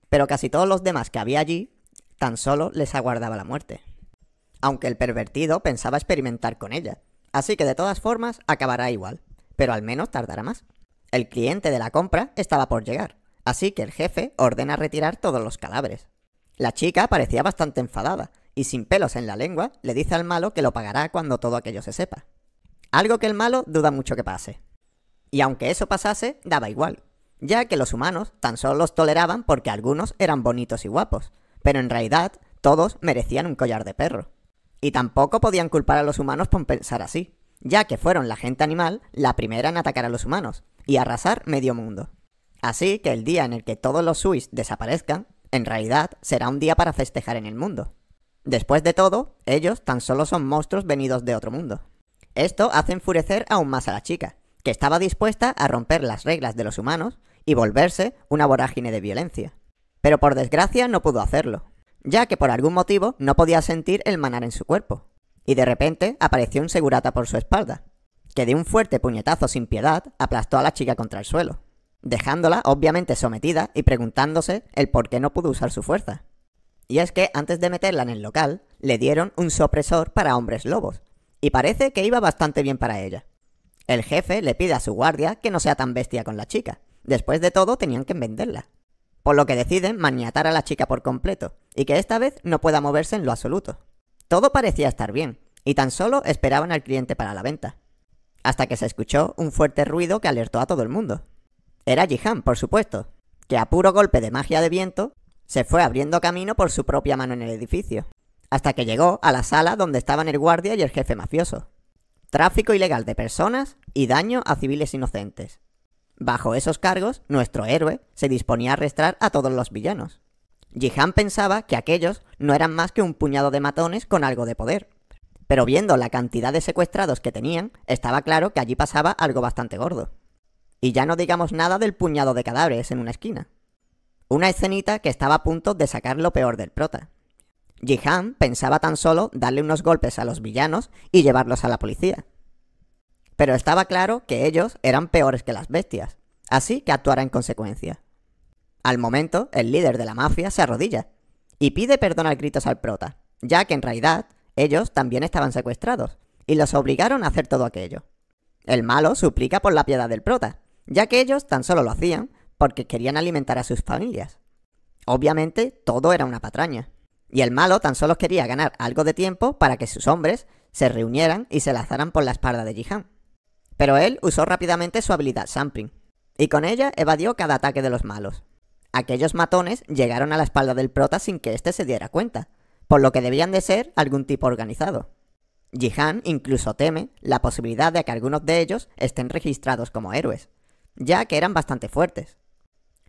Speaker 1: Pero casi todos los demás que había allí tan solo les aguardaba la muerte. Aunque el pervertido pensaba experimentar con ella, así que de todas formas acabará igual, pero al menos tardará más. El cliente de la compra estaba por llegar, Así que el jefe ordena retirar todos los cadáveres. La chica parecía bastante enfadada, y sin pelos en la lengua, le dice al malo que lo pagará cuando todo aquello se sepa. Algo que el malo duda mucho que pase. Y aunque eso pasase, daba igual, ya que los humanos tan solo los toleraban porque algunos eran bonitos y guapos, pero en realidad todos merecían un collar de perro. Y tampoco podían culpar a los humanos por pensar así, ya que fueron la gente animal la primera en atacar a los humanos y arrasar medio mundo. Así que el día en el que todos los Sui desaparezcan, en realidad será un día para festejar en el mundo. Después de todo, ellos tan solo son monstruos venidos de otro mundo. Esto hace enfurecer aún más a la chica, que estaba dispuesta a romper las reglas de los humanos y volverse una vorágine de violencia. Pero por desgracia no pudo hacerlo, ya que por algún motivo no podía sentir el manar en su cuerpo, y de repente apareció un segurata por su espalda, que de un fuerte puñetazo sin piedad aplastó a la chica contra el suelo dejándola obviamente sometida y preguntándose el por qué no pudo usar su fuerza. Y es que antes de meterla en el local, le dieron un sopresor para hombres lobos, y parece que iba bastante bien para ella. El jefe le pide a su guardia que no sea tan bestia con la chica, después de todo tenían que venderla. Por lo que deciden maniatar a la chica por completo, y que esta vez no pueda moverse en lo absoluto. Todo parecía estar bien, y tan solo esperaban al cliente para la venta. Hasta que se escuchó un fuerte ruido que alertó a todo el mundo. Era Jihan, por supuesto, que a puro golpe de magia de viento se fue abriendo camino por su propia mano en el edificio, hasta que llegó a la sala donde estaban el guardia y el jefe mafioso. Tráfico ilegal de personas y daño a civiles inocentes. Bajo esos cargos, nuestro héroe se disponía a arrestar a todos los villanos. Jihan pensaba que aquellos no eran más que un puñado de matones con algo de poder. Pero viendo la cantidad de secuestrados que tenían, estaba claro que allí pasaba algo bastante gordo. Y ya no digamos nada del puñado de cadáveres en una esquina. Una escenita que estaba a punto de sacar lo peor del prota. Jihan pensaba tan solo darle unos golpes a los villanos y llevarlos a la policía. Pero estaba claro que ellos eran peores que las bestias, así que actuara en consecuencia. Al momento, el líder de la mafia se arrodilla y pide perdón al gritos al prota, ya que en realidad ellos también estaban secuestrados y los obligaron a hacer todo aquello. El malo suplica por la piedad del prota, ya que ellos tan solo lo hacían porque querían alimentar a sus familias. Obviamente todo era una patraña, y el malo tan solo quería ganar algo de tiempo para que sus hombres se reunieran y se lanzaran por la espalda de Jihan. Pero él usó rápidamente su habilidad Sampling, y con ella evadió cada ataque de los malos. Aquellos matones llegaron a la espalda del prota sin que éste se diera cuenta, por lo que debían de ser algún tipo organizado. Jihan incluso teme la posibilidad de que algunos de ellos estén registrados como héroes, ya que eran bastante fuertes.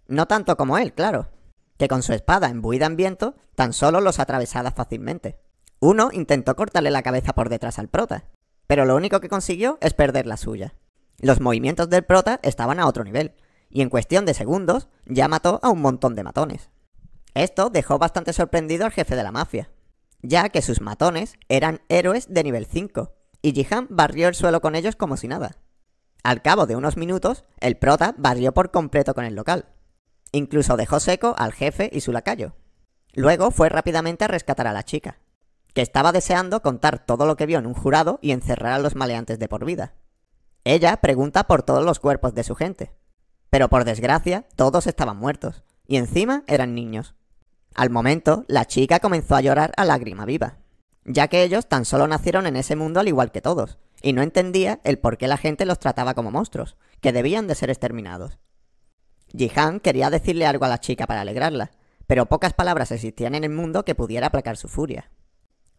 Speaker 1: No tanto como él, claro, que con su espada embuida en viento tan solo los atravesaba fácilmente. Uno intentó cortarle la cabeza por detrás al prota, pero lo único que consiguió es perder la suya. Los movimientos del prota estaban a otro nivel, y en cuestión de segundos ya mató a un montón de matones. Esto dejó bastante sorprendido al jefe de la mafia, ya que sus matones eran héroes de nivel 5, y Jihan barrió el suelo con ellos como si nada. Al cabo de unos minutos, el prota barrió por completo con el local. Incluso dejó seco al jefe y su lacayo. Luego fue rápidamente a rescatar a la chica, que estaba deseando contar todo lo que vio en un jurado y encerrar a los maleantes de por vida. Ella pregunta por todos los cuerpos de su gente, pero por desgracia todos estaban muertos, y encima eran niños. Al momento, la chica comenzó a llorar a lágrima viva, ya que ellos tan solo nacieron en ese mundo al igual que todos, y no entendía el por qué la gente los trataba como monstruos, que debían de ser exterminados. Jihan quería decirle algo a la chica para alegrarla, pero pocas palabras existían en el mundo que pudiera aplacar su furia.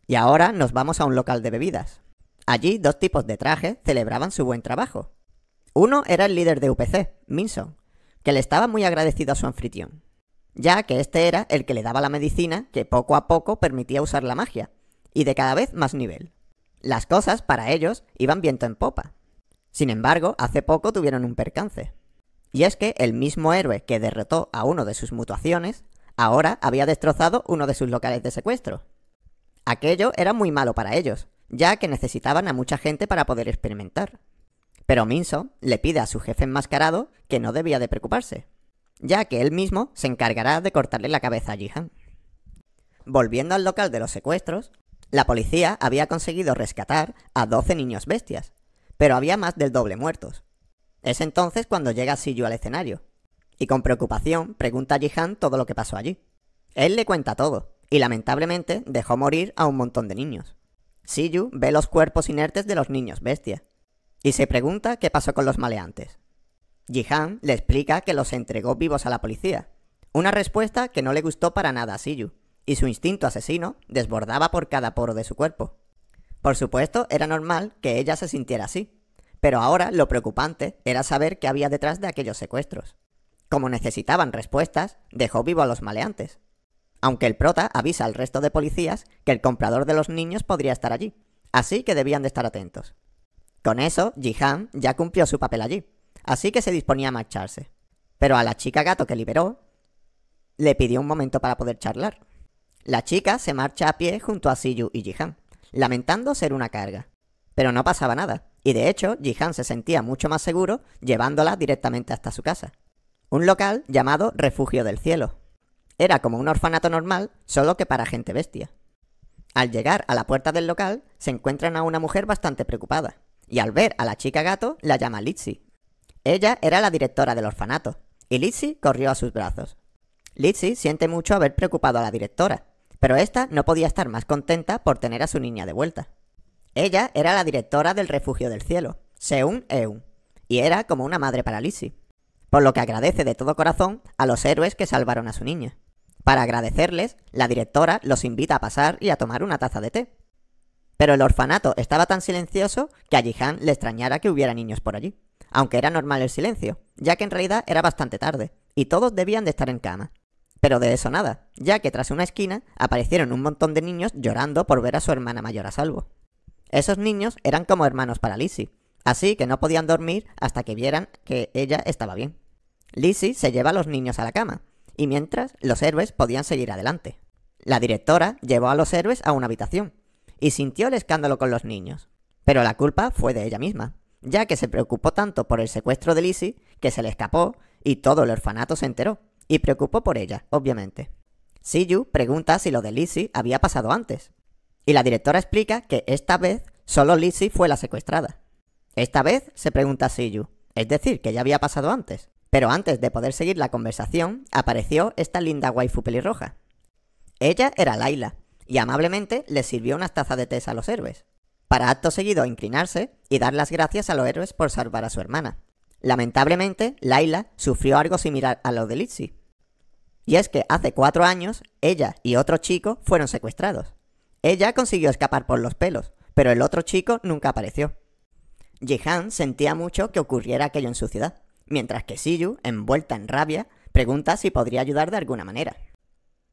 Speaker 1: Y ahora nos vamos a un local de bebidas. Allí dos tipos de traje celebraban su buen trabajo. Uno era el líder de UPC, Minson, que le estaba muy agradecido a su anfitrión, ya que este era el que le daba la medicina que poco a poco permitía usar la magia, y de cada vez más nivel. Las cosas, para ellos, iban viento en popa. Sin embargo, hace poco tuvieron un percance. Y es que el mismo héroe que derrotó a uno de sus mutuaciones, ahora había destrozado uno de sus locales de secuestro. Aquello era muy malo para ellos, ya que necesitaban a mucha gente para poder experimentar. Pero Minso le pide a su jefe enmascarado que no debía de preocuparse, ya que él mismo se encargará de cortarle la cabeza a Jihan. Volviendo al local de los secuestros, la policía había conseguido rescatar a 12 niños bestias, pero había más del doble muertos. Es entonces cuando llega Siyu al escenario, y con preocupación pregunta a Jihan todo lo que pasó allí. Él le cuenta todo, y lamentablemente dejó morir a un montón de niños. Siyu ve los cuerpos inertes de los niños bestia, y se pregunta qué pasó con los maleantes. Jihan le explica que los entregó vivos a la policía, una respuesta que no le gustó para nada a Siyu, y su instinto asesino desbordaba por cada poro de su cuerpo. Por supuesto, era normal que ella se sintiera así, pero ahora lo preocupante era saber qué había detrás de aquellos secuestros. Como necesitaban respuestas, dejó vivo a los maleantes. Aunque el prota avisa al resto de policías que el comprador de los niños podría estar allí, así que debían de estar atentos. Con eso, Jihan ya cumplió su papel allí, así que se disponía a marcharse. Pero a la chica gato que liberó, le pidió un momento para poder charlar. La chica se marcha a pie junto a Siyu y Jihan, lamentando ser una carga. Pero no pasaba nada, y de hecho Jihan se sentía mucho más seguro llevándola directamente hasta su casa. Un local llamado Refugio del Cielo. Era como un orfanato normal, solo que para gente bestia. Al llegar a la puerta del local, se encuentran a una mujer bastante preocupada, y al ver a la chica gato, la llama Litsi. Ella era la directora del orfanato, y Litsi corrió a sus brazos. Litsi siente mucho haber preocupado a la directora, pero esta no podía estar más contenta por tener a su niña de vuelta. Ella era la directora del Refugio del Cielo, Seun Eun, y era como una madre para Lizzie, por lo que agradece de todo corazón a los héroes que salvaron a su niña. Para agradecerles, la directora los invita a pasar y a tomar una taza de té. Pero el orfanato estaba tan silencioso que a le extrañara que hubiera niños por allí, aunque era normal el silencio, ya que en realidad era bastante tarde, y todos debían de estar en cama. Pero de eso nada, ya que tras una esquina aparecieron un montón de niños llorando por ver a su hermana mayor a salvo. Esos niños eran como hermanos para Lizzie, así que no podían dormir hasta que vieran que ella estaba bien. Lizzie se lleva a los niños a la cama, y mientras los héroes podían seguir adelante. La directora llevó a los héroes a una habitación, y sintió el escándalo con los niños. Pero la culpa fue de ella misma, ya que se preocupó tanto por el secuestro de Lizzie que se le escapó y todo el orfanato se enteró y preocupó por ella, obviamente. Siyu pregunta si lo de Lizzie había pasado antes. Y la directora explica que esta vez solo Lizzie fue la secuestrada. Esta vez se pregunta Siyu, es decir, que ya había pasado antes. Pero antes de poder seguir la conversación, apareció esta linda waifu pelirroja. Ella era Laila, y amablemente le sirvió unas tazas de té a los héroes, para acto seguido inclinarse y dar las gracias a los héroes por salvar a su hermana. Lamentablemente, Laila sufrió algo similar a lo de Lizzy. Y es que hace cuatro años, ella y otro chico fueron secuestrados. Ella consiguió escapar por los pelos, pero el otro chico nunca apareció. Jihan sentía mucho que ocurriera aquello en su ciudad, mientras que Siyu, envuelta en rabia, pregunta si podría ayudar de alguna manera.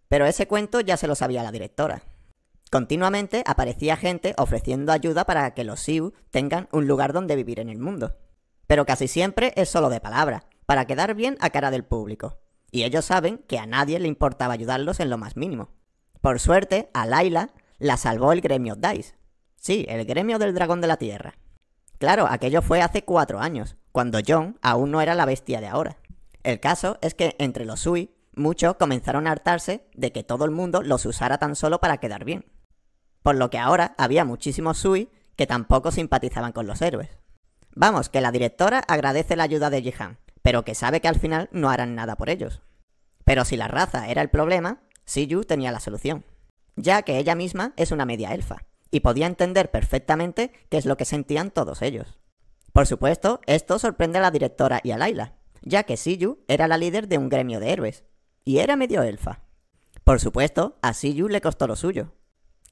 Speaker 1: Pero ese cuento ya se lo sabía la directora. Continuamente aparecía gente ofreciendo ayuda para que los Siu tengan un lugar donde vivir en el mundo. Pero casi siempre es solo de palabra, para quedar bien a cara del público y ellos saben que a nadie le importaba ayudarlos en lo más mínimo. Por suerte, a Laila la salvó el gremio Dice. Sí, el gremio del dragón de la tierra. Claro, aquello fue hace cuatro años, cuando John aún no era la bestia de ahora. El caso es que entre los Sui, muchos comenzaron a hartarse de que todo el mundo los usara tan solo para quedar bien. Por lo que ahora había muchísimos Sui que tampoco simpatizaban con los héroes. Vamos, que la directora agradece la ayuda de Jihan, pero que sabe que al final no harán nada por ellos. Pero si la raza era el problema, Siyu tenía la solución, ya que ella misma es una media elfa, y podía entender perfectamente qué es lo que sentían todos ellos. Por supuesto, esto sorprende a la directora y a Laila, ya que Siyu era la líder de un gremio de héroes, y era medio elfa. Por supuesto, a Siyu le costó lo suyo.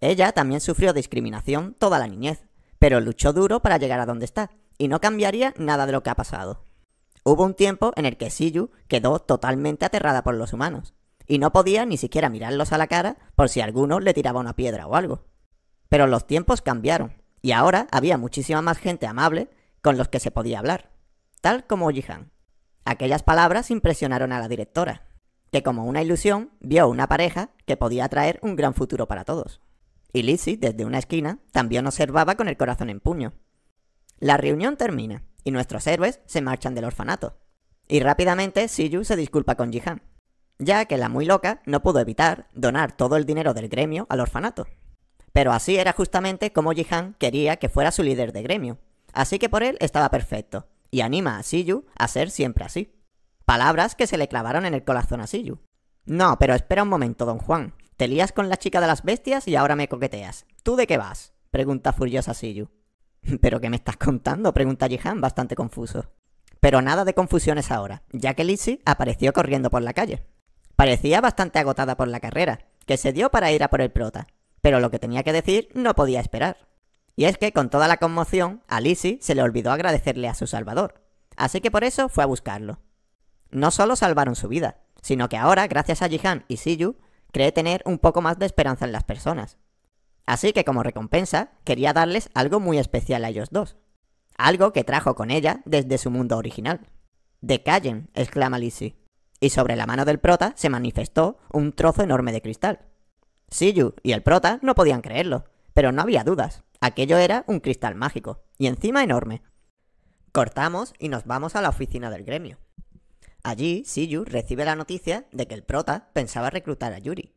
Speaker 1: Ella también sufrió discriminación toda la niñez, pero luchó duro para llegar a donde está, y no cambiaría nada de lo que ha pasado. Hubo un tiempo en el que Siyu quedó totalmente aterrada por los humanos, y no podía ni siquiera mirarlos a la cara por si alguno le tiraba una piedra o algo. Pero los tiempos cambiaron, y ahora había muchísima más gente amable con los que se podía hablar, tal como Ojihan. Aquellas palabras impresionaron a la directora, que como una ilusión vio una pareja que podía traer un gran futuro para todos. Y Lizzie, desde una esquina, también observaba con el corazón en puño. La reunión termina, y nuestros héroes se marchan del orfanato. Y rápidamente Siyu se disculpa con Jihan, ya que la muy loca no pudo evitar donar todo el dinero del gremio al orfanato. Pero así era justamente como Jihan quería que fuera su líder de gremio, así que por él estaba perfecto, y anima a Siyu a ser siempre así. Palabras que se le clavaron en el corazón a Siyu. No, pero espera un momento, don Juan. Te lías con la chica de las bestias y ahora me coqueteas. ¿Tú de qué vas? pregunta furiosa Siyu. ¿Pero qué me estás contando? pregunta Jihan, bastante confuso. Pero nada de confusiones ahora, ya que Lisi apareció corriendo por la calle. Parecía bastante agotada por la carrera, que se dio para ir a por el prota, pero lo que tenía que decir no podía esperar. Y es que con toda la conmoción, a Lizzie se le olvidó agradecerle a su salvador, así que por eso fue a buscarlo. No solo salvaron su vida, sino que ahora, gracias a Jihan y Siyu, cree tener un poco más de esperanza en las personas, Así que como recompensa, quería darles algo muy especial a ellos dos. Algo que trajo con ella desde su mundo original. Decallen, exclama Lizzie. Y sobre la mano del prota se manifestó un trozo enorme de cristal. Siyu y el prota no podían creerlo, pero no había dudas. Aquello era un cristal mágico, y encima enorme. Cortamos y nos vamos a la oficina del gremio. Allí, Siyu recibe la noticia de que el prota pensaba reclutar a Yuri,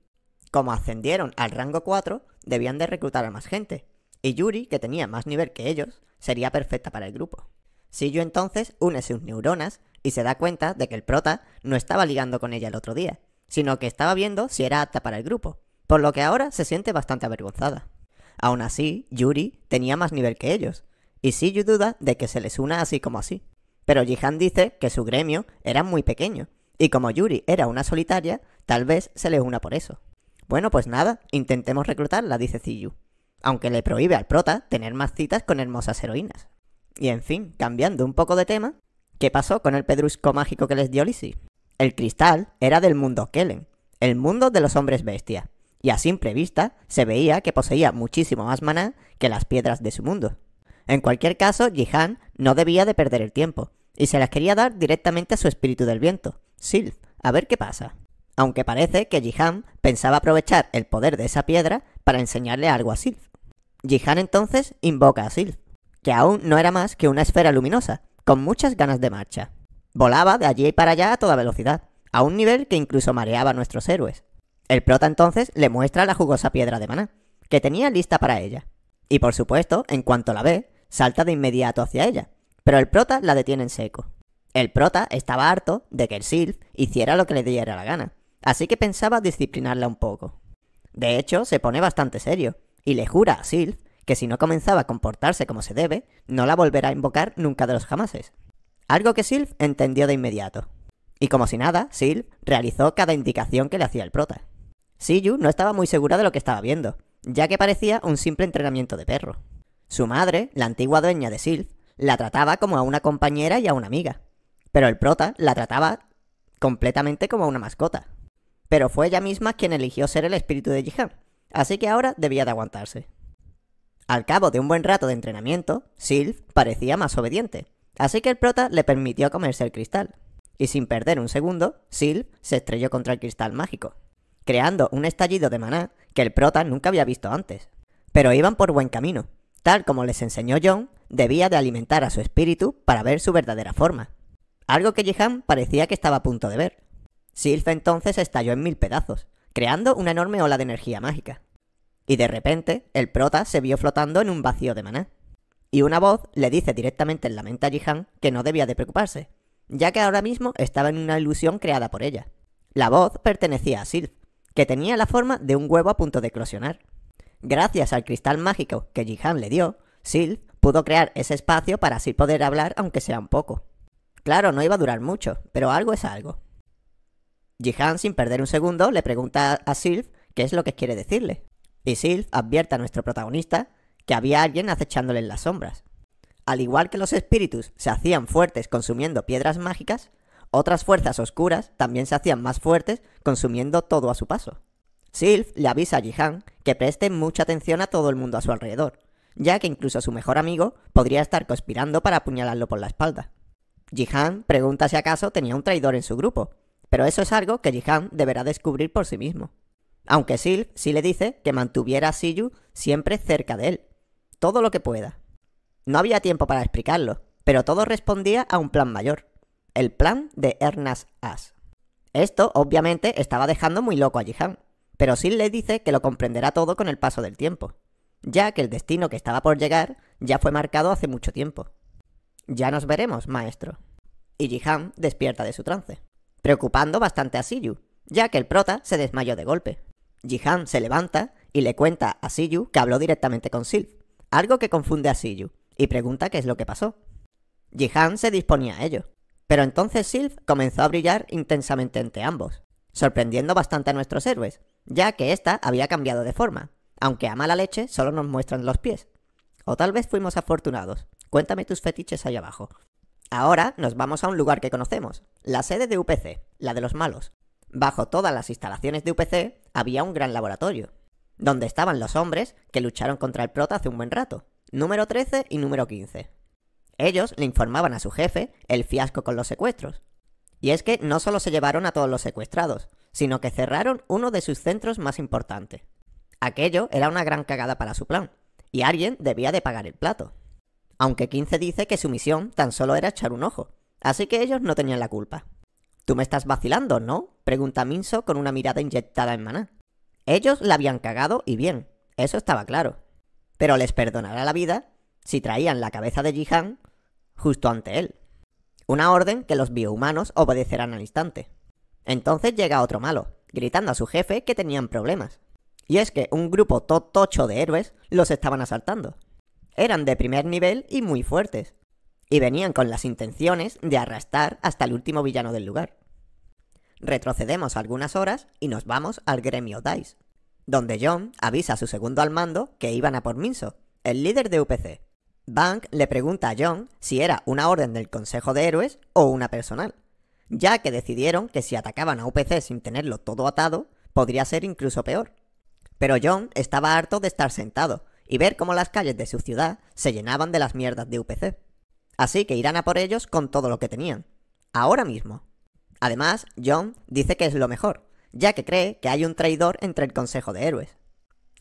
Speaker 1: como ascendieron al rango 4, debían de reclutar a más gente, y Yuri, que tenía más nivel que ellos, sería perfecta para el grupo. Siyu entonces une sus neuronas y se da cuenta de que el prota no estaba ligando con ella el otro día, sino que estaba viendo si era apta para el grupo, por lo que ahora se siente bastante avergonzada. Aún así, Yuri tenía más nivel que ellos, y Siyu duda de que se les una así como así. Pero Jihan dice que su gremio era muy pequeño, y como Yuri era una solitaria, tal vez se les una por eso. Bueno, pues nada, intentemos reclutarla, dice Ziyu. Aunque le prohíbe al prota tener más citas con hermosas heroínas. Y en fin, cambiando un poco de tema, ¿qué pasó con el pedrusco mágico que les dio Lizzie? El cristal era del mundo Kellen, el mundo de los hombres bestia, y a simple vista se veía que poseía muchísimo más maná que las piedras de su mundo. En cualquier caso, Jihan no debía de perder el tiempo, y se las quería dar directamente a su espíritu del viento, Sylph, a ver qué pasa aunque parece que Jihan pensaba aprovechar el poder de esa piedra para enseñarle algo a Sylph. Jihan entonces invoca a Sylph, que aún no era más que una esfera luminosa, con muchas ganas de marcha. Volaba de allí para allá a toda velocidad, a un nivel que incluso mareaba a nuestros héroes. El prota entonces le muestra la jugosa piedra de maná, que tenía lista para ella. Y por supuesto, en cuanto la ve, salta de inmediato hacia ella, pero el prota la detiene en seco. El prota estaba harto de que el Sylph hiciera lo que le diera la gana, así que pensaba disciplinarla un poco. De hecho, se pone bastante serio, y le jura a Sylph que si no comenzaba a comportarse como se debe, no la volverá a invocar nunca de los jamases. Algo que Sylph entendió de inmediato. Y como si nada, Sylph realizó cada indicación que le hacía el prota. Siyu no estaba muy segura de lo que estaba viendo, ya que parecía un simple entrenamiento de perro. Su madre, la antigua dueña de Sylph, la trataba como a una compañera y a una amiga, pero el prota la trataba completamente como a una mascota pero fue ella misma quien eligió ser el espíritu de Jihan, así que ahora debía de aguantarse. Al cabo de un buen rato de entrenamiento, Sylph parecía más obediente, así que el prota le permitió comerse el cristal. Y sin perder un segundo, Sylph se estrelló contra el cristal mágico, creando un estallido de maná que el prota nunca había visto antes. Pero iban por buen camino. Tal como les enseñó John, debía de alimentar a su espíritu para ver su verdadera forma. Algo que Jihan parecía que estaba a punto de ver, Sylph entonces estalló en mil pedazos, creando una enorme ola de energía mágica. Y de repente, el prota se vio flotando en un vacío de maná. Y una voz le dice directamente en la mente a Jihan que no debía de preocuparse, ya que ahora mismo estaba en una ilusión creada por ella. La voz pertenecía a Sylph, que tenía la forma de un huevo a punto de eclosionar. Gracias al cristal mágico que Jihan le dio, Sylph pudo crear ese espacio para así poder hablar aunque sea un poco. Claro, no iba a durar mucho, pero algo es algo. Jihan, sin perder un segundo, le pregunta a Sylph qué es lo que quiere decirle. Y Sylph advierte a nuestro protagonista que había alguien acechándole en las sombras. Al igual que los espíritus se hacían fuertes consumiendo piedras mágicas, otras fuerzas oscuras también se hacían más fuertes consumiendo todo a su paso. Sylph le avisa a Jihan que preste mucha atención a todo el mundo a su alrededor, ya que incluso su mejor amigo podría estar conspirando para apuñalarlo por la espalda. Jihan pregunta si acaso tenía un traidor en su grupo, pero eso es algo que Jihan deberá descubrir por sí mismo. Aunque Sil sí le dice que mantuviera a Siyu siempre cerca de él, todo lo que pueda. No había tiempo para explicarlo, pero todo respondía a un plan mayor, el plan de Ernest As. Esto, obviamente, estaba dejando muy loco a Jihan, pero Sil le dice que lo comprenderá todo con el paso del tiempo, ya que el destino que estaba por llegar ya fue marcado hace mucho tiempo. Ya nos veremos, maestro. Y Jihan despierta de su trance preocupando bastante a Siyu, ya que el prota se desmayó de golpe. Jihan se levanta y le cuenta a Siyu que habló directamente con Sylph, algo que confunde a Siyu, y pregunta qué es lo que pasó. Jihan se disponía a ello, pero entonces Sylph comenzó a brillar intensamente entre ambos, sorprendiendo bastante a nuestros héroes, ya que ésta había cambiado de forma, aunque a mala leche solo nos muestran los pies. O tal vez fuimos afortunados. Cuéntame tus fetiches ahí abajo. Ahora nos vamos a un lugar que conocemos, la sede de UPC, la de los malos. Bajo todas las instalaciones de UPC había un gran laboratorio, donde estaban los hombres que lucharon contra el prota hace un buen rato, número 13 y número 15. Ellos le informaban a su jefe el fiasco con los secuestros. Y es que no solo se llevaron a todos los secuestrados, sino que cerraron uno de sus centros más importantes. Aquello era una gran cagada para su plan, y alguien debía de pagar el plato aunque 15 dice que su misión tan solo era echar un ojo, así que ellos no tenían la culpa. Tú me estás vacilando, ¿no? pregunta Minso con una mirada inyectada en maná. Ellos la habían cagado y bien, eso estaba claro. Pero les perdonará la vida si traían la cabeza de Jihan justo ante él. Una orden que los biohumanos obedecerán al instante. Entonces llega otro malo, gritando a su jefe que tenían problemas. Y es que un grupo totocho de héroes los estaban asaltando eran de primer nivel y muy fuertes, y venían con las intenciones de arrastrar hasta el último villano del lugar. Retrocedemos algunas horas y nos vamos al gremio DICE, donde John avisa a su segundo al mando que iban a por Minso, el líder de UPC. Bank le pregunta a John si era una orden del Consejo de Héroes o una personal, ya que decidieron que si atacaban a UPC sin tenerlo todo atado, podría ser incluso peor. Pero John estaba harto de estar sentado y ver cómo las calles de su ciudad se llenaban de las mierdas de UPC. Así que irán a por ellos con todo lo que tenían. Ahora mismo. Además, John dice que es lo mejor, ya que cree que hay un traidor entre el Consejo de Héroes.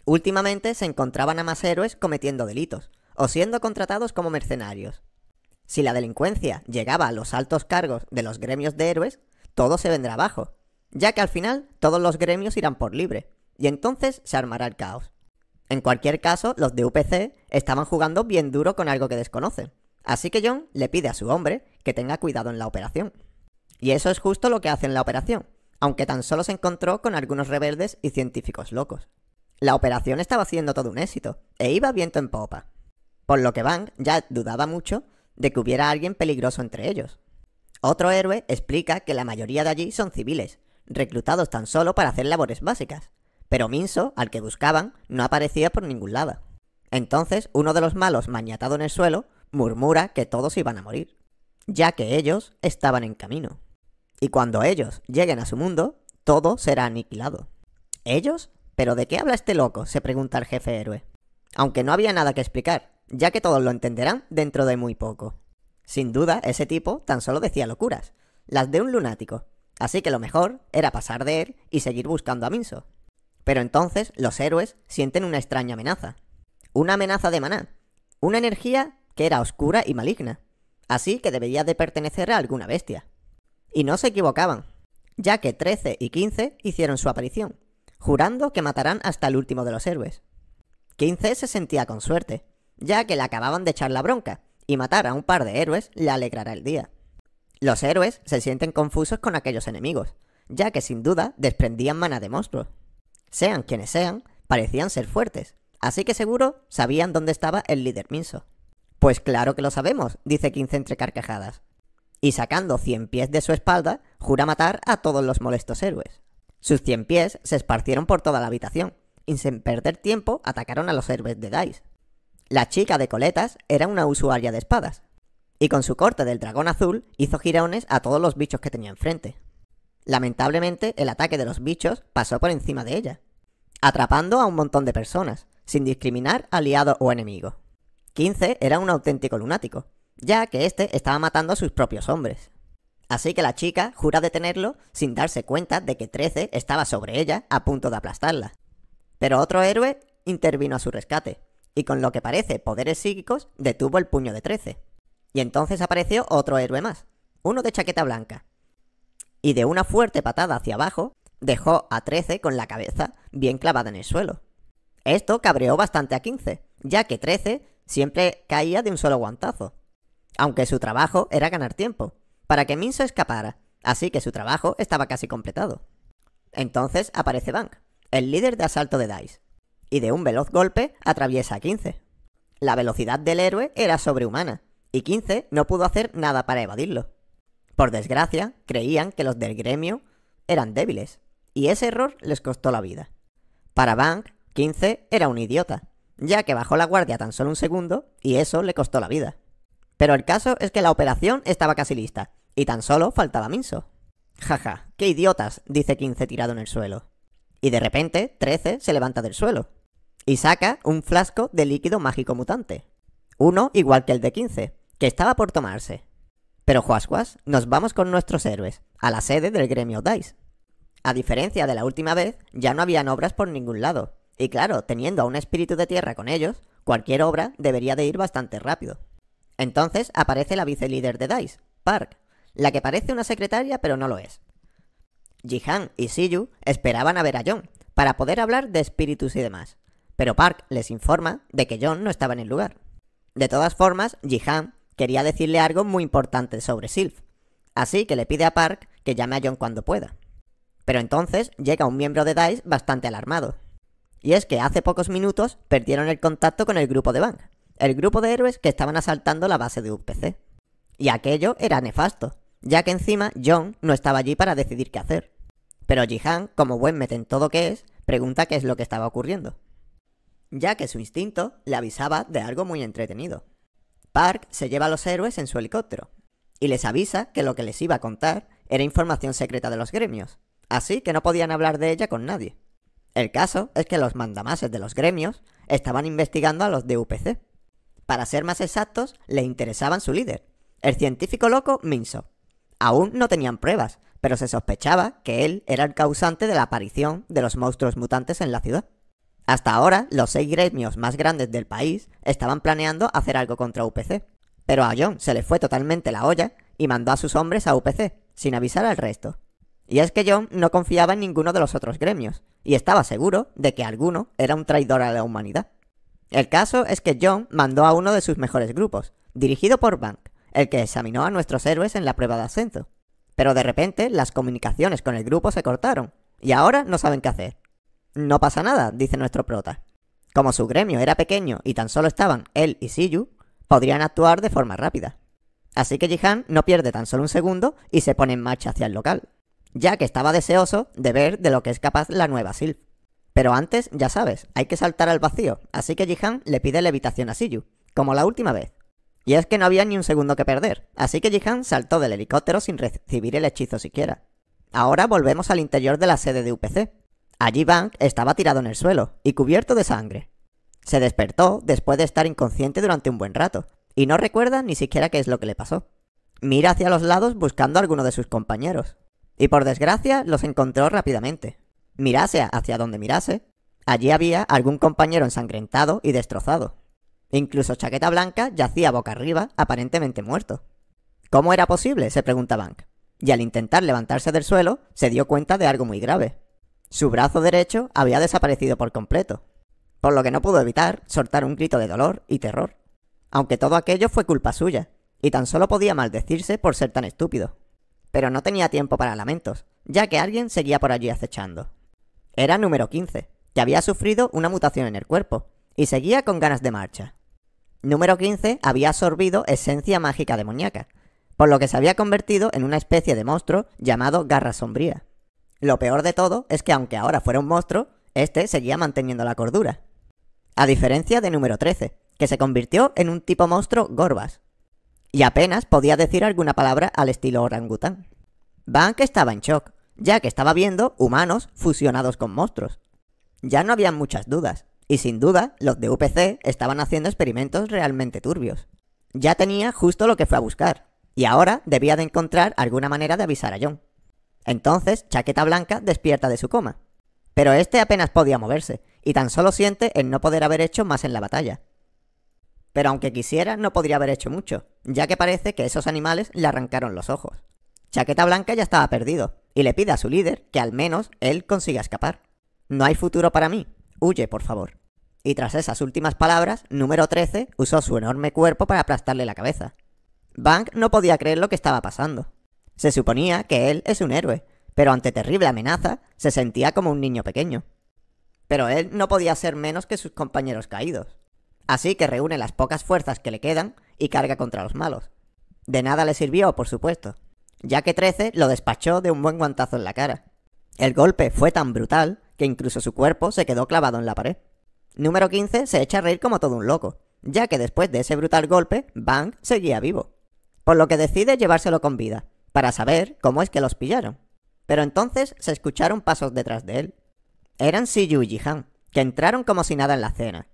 Speaker 1: Últimamente se encontraban a más héroes cometiendo delitos, o siendo contratados como mercenarios. Si la delincuencia llegaba a los altos cargos de los gremios de héroes, todo se vendrá abajo, ya que al final todos los gremios irán por libre, y entonces se armará el caos. En cualquier caso, los de UPC estaban jugando bien duro con algo que desconocen. Así que John le pide a su hombre que tenga cuidado en la operación. Y eso es justo lo que hace en la operación, aunque tan solo se encontró con algunos rebeldes y científicos locos. La operación estaba haciendo todo un éxito, e iba viento en popa. Por lo que Bang ya dudaba mucho de que hubiera alguien peligroso entre ellos. Otro héroe explica que la mayoría de allí son civiles, reclutados tan solo para hacer labores básicas, pero Minso, al que buscaban, no aparecía por ningún lado. Entonces, uno de los malos, mañatado en el suelo, murmura que todos iban a morir, ya que ellos estaban en camino. Y cuando ellos lleguen a su mundo, todo será aniquilado. ¿Ellos? ¿Pero de qué habla este loco? se pregunta el jefe héroe. Aunque no había nada que explicar, ya que todos lo entenderán dentro de muy poco. Sin duda, ese tipo tan solo decía locuras, las de un lunático, así que lo mejor era pasar de él y seguir buscando a Minso. Pero entonces los héroes sienten una extraña amenaza. Una amenaza de maná. Una energía que era oscura y maligna. Así que debería de pertenecer a alguna bestia. Y no se equivocaban, ya que 13 y 15 hicieron su aparición, jurando que matarán hasta el último de los héroes. 15 se sentía con suerte, ya que le acababan de echar la bronca, y matar a un par de héroes le alegrará el día. Los héroes se sienten confusos con aquellos enemigos, ya que sin duda desprendían mana de monstruos sean quienes sean, parecían ser fuertes, así que seguro sabían dónde estaba el líder Minso. Pues claro que lo sabemos, dice Quince entre carcajadas. Y sacando cien pies de su espalda, jura matar a todos los molestos héroes. Sus cien pies se esparcieron por toda la habitación, y sin perder tiempo atacaron a los héroes de Dice. La chica de coletas era una usuaria de espadas, y con su corte del dragón azul hizo girones a todos los bichos que tenía enfrente. Lamentablemente, el ataque de los bichos pasó por encima de ella, atrapando a un montón de personas, sin discriminar aliado o enemigo. 15 era un auténtico lunático, ya que este estaba matando a sus propios hombres. Así que la chica jura detenerlo sin darse cuenta de que 13 estaba sobre ella a punto de aplastarla. Pero otro héroe intervino a su rescate, y con lo que parece poderes psíquicos detuvo el puño de 13. Y entonces apareció otro héroe más, uno de chaqueta blanca, y de una fuerte patada hacia abajo, dejó a 13 con la cabeza bien clavada en el suelo. Esto cabreó bastante a 15, ya que 13 siempre caía de un solo guantazo, aunque su trabajo era ganar tiempo, para que Minso escapara, así que su trabajo estaba casi completado. Entonces aparece Bank, el líder de asalto de Dice, y de un veloz golpe atraviesa a 15. La velocidad del héroe era sobrehumana, y 15 no pudo hacer nada para evadirlo. Por desgracia, creían que los del gremio eran débiles, y ese error les costó la vida. Para Bank, 15 era un idiota, ya que bajó la guardia tan solo un segundo y eso le costó la vida. Pero el caso es que la operación estaba casi lista, y tan solo faltaba Minso. Jaja, qué idiotas, dice 15 tirado en el suelo. Y de repente, 13 se levanta del suelo y saca un flasco de líquido mágico mutante. Uno igual que el de 15, que estaba por tomarse, pero Juascuas, nos vamos con nuestros héroes, a la sede del gremio DICE. A diferencia de la última vez, ya no habían obras por ningún lado. Y claro, teniendo a un espíritu de tierra con ellos, cualquier obra debería de ir bastante rápido. Entonces aparece la vicelíder de DICE, Park, la que parece una secretaria pero no lo es. Jihan y Siyu esperaban a ver a John, para poder hablar de espíritus y demás, pero Park les informa de que John no estaba en el lugar. De todas formas, Jihan quería decirle algo muy importante sobre Sylph. Así que le pide a Park que llame a John cuando pueda. Pero entonces llega un miembro de DICE bastante alarmado. Y es que hace pocos minutos perdieron el contacto con el grupo de Bang, el grupo de héroes que estaban asaltando la base de UPC. Y aquello era nefasto, ya que encima John no estaba allí para decidir qué hacer. Pero Jihan, como buen meten todo que es, pregunta qué es lo que estaba ocurriendo. Ya que su instinto le avisaba de algo muy entretenido. Park se lleva a los héroes en su helicóptero y les avisa que lo que les iba a contar era información secreta de los gremios, así que no podían hablar de ella con nadie. El caso es que los mandamases de los gremios estaban investigando a los de UPC. Para ser más exactos, le interesaban su líder, el científico loco Minso. Aún no tenían pruebas, pero se sospechaba que él era el causante de la aparición de los monstruos mutantes en la ciudad. Hasta ahora, los seis gremios más grandes del país estaban planeando hacer algo contra UPC, pero a John se le fue totalmente la olla y mandó a sus hombres a UPC, sin avisar al resto. Y es que John no confiaba en ninguno de los otros gremios, y estaba seguro de que alguno era un traidor a la humanidad. El caso es que John mandó a uno de sus mejores grupos, dirigido por Bank, el que examinó a nuestros héroes en la prueba de ascenso. Pero de repente las comunicaciones con el grupo se cortaron, y ahora no saben qué hacer. No pasa nada, dice nuestro prota. Como su gremio era pequeño y tan solo estaban él y Siyu, podrían actuar de forma rápida. Así que Jihan no pierde tan solo un segundo y se pone en marcha hacia el local, ya que estaba deseoso de ver de lo que es capaz la nueva Sylph. Pero antes, ya sabes, hay que saltar al vacío, así que Jihan le pide levitación a Siyu, como la última vez. Y es que no había ni un segundo que perder, así que Jihan saltó del helicóptero sin recibir el hechizo siquiera. Ahora volvemos al interior de la sede de UPC, Allí Bank estaba tirado en el suelo y cubierto de sangre. Se despertó después de estar inconsciente durante un buen rato, y no recuerda ni siquiera qué es lo que le pasó. Mira hacia los lados buscando a alguno de sus compañeros, y por desgracia los encontró rápidamente. Mirase hacia donde mirase, allí había algún compañero ensangrentado y destrozado. Incluso Chaqueta Blanca yacía boca arriba, aparentemente muerto. ¿Cómo era posible? se pregunta Bank. Y al intentar levantarse del suelo, se dio cuenta de algo muy grave. Su brazo derecho había desaparecido por completo, por lo que no pudo evitar soltar un grito de dolor y terror, aunque todo aquello fue culpa suya, y tan solo podía maldecirse por ser tan estúpido. Pero no tenía tiempo para lamentos, ya que alguien seguía por allí acechando. Era número 15, que había sufrido una mutación en el cuerpo, y seguía con ganas de marcha. Número 15 había absorbido esencia mágica demoníaca, por lo que se había convertido en una especie de monstruo llamado Garra Sombría. Lo peor de todo es que aunque ahora fuera un monstruo, este seguía manteniendo la cordura. A diferencia de número 13, que se convirtió en un tipo monstruo Gorbas. Y apenas podía decir alguna palabra al estilo orangután. Bank estaba en shock, ya que estaba viendo humanos fusionados con monstruos. Ya no había muchas dudas, y sin duda los de UPC estaban haciendo experimentos realmente turbios. Ya tenía justo lo que fue a buscar, y ahora debía de encontrar alguna manera de avisar a John. Entonces, Chaqueta Blanca despierta de su coma. Pero este apenas podía moverse, y tan solo siente el no poder haber hecho más en la batalla. Pero aunque quisiera, no podría haber hecho mucho, ya que parece que esos animales le arrancaron los ojos. Chaqueta Blanca ya estaba perdido, y le pide a su líder que al menos él consiga escapar. No hay futuro para mí, huye por favor. Y tras esas últimas palabras, número 13 usó su enorme cuerpo para aplastarle la cabeza. Bank no podía creer lo que estaba pasando. Se suponía que él es un héroe, pero ante terrible amenaza se sentía como un niño pequeño. Pero él no podía ser menos que sus compañeros caídos. Así que reúne las pocas fuerzas que le quedan y carga contra los malos. De nada le sirvió, por supuesto, ya que 13 lo despachó de un buen guantazo en la cara. El golpe fue tan brutal que incluso su cuerpo se quedó clavado en la pared. Número 15 se echa a reír como todo un loco, ya que después de ese brutal golpe, Bang seguía vivo, por lo que decide llevárselo con vida, para saber cómo es que los pillaron. Pero entonces se escucharon pasos detrás de él. Eran Siyu y Jihan, que entraron como si nada en la cena.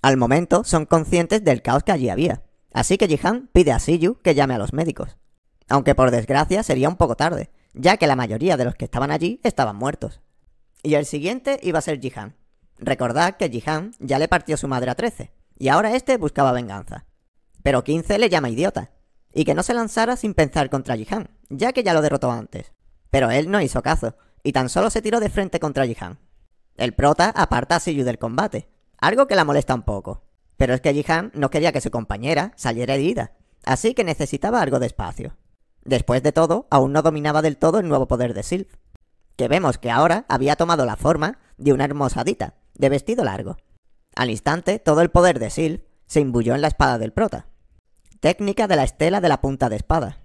Speaker 1: Al momento son conscientes del caos que allí había, así que Jihan pide a Siyu que llame a los médicos. Aunque por desgracia sería un poco tarde, ya que la mayoría de los que estaban allí estaban muertos. Y el siguiente iba a ser Jihan. Recordad que Jihan ya le partió su madre a 13, y ahora este buscaba venganza. Pero 15 le llama idiota, y que no se lanzara sin pensar contra Jihan, ya que ya lo derrotó antes. Pero él no hizo caso, y tan solo se tiró de frente contra Jihan. El prota aparta a Siyu del combate, algo que la molesta un poco. Pero es que Jihan no quería que su compañera saliera herida, así que necesitaba algo de espacio. Después de todo, aún no dominaba del todo el nuevo poder de Sylph, que vemos que ahora había tomado la forma de una hermosadita, de vestido largo. Al instante, todo el poder de Sylph se imbuyó en la espada del prota. Técnica de la estela de la punta de espada.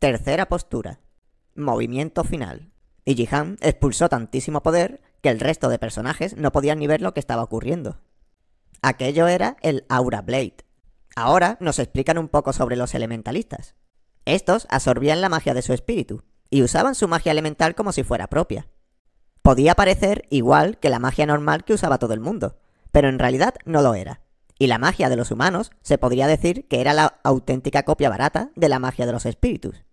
Speaker 1: Tercera postura. Movimiento final. y Jihan expulsó tantísimo poder que el resto de personajes no podían ni ver lo que estaba ocurriendo. Aquello era el Aura Blade. Ahora nos explican un poco sobre los elementalistas. Estos absorbían la magia de su espíritu y usaban su magia elemental como si fuera propia. Podía parecer igual que la magia normal que usaba todo el mundo, pero en realidad no lo era y la magia de los humanos se podría decir que era la auténtica copia barata de la magia de los espíritus.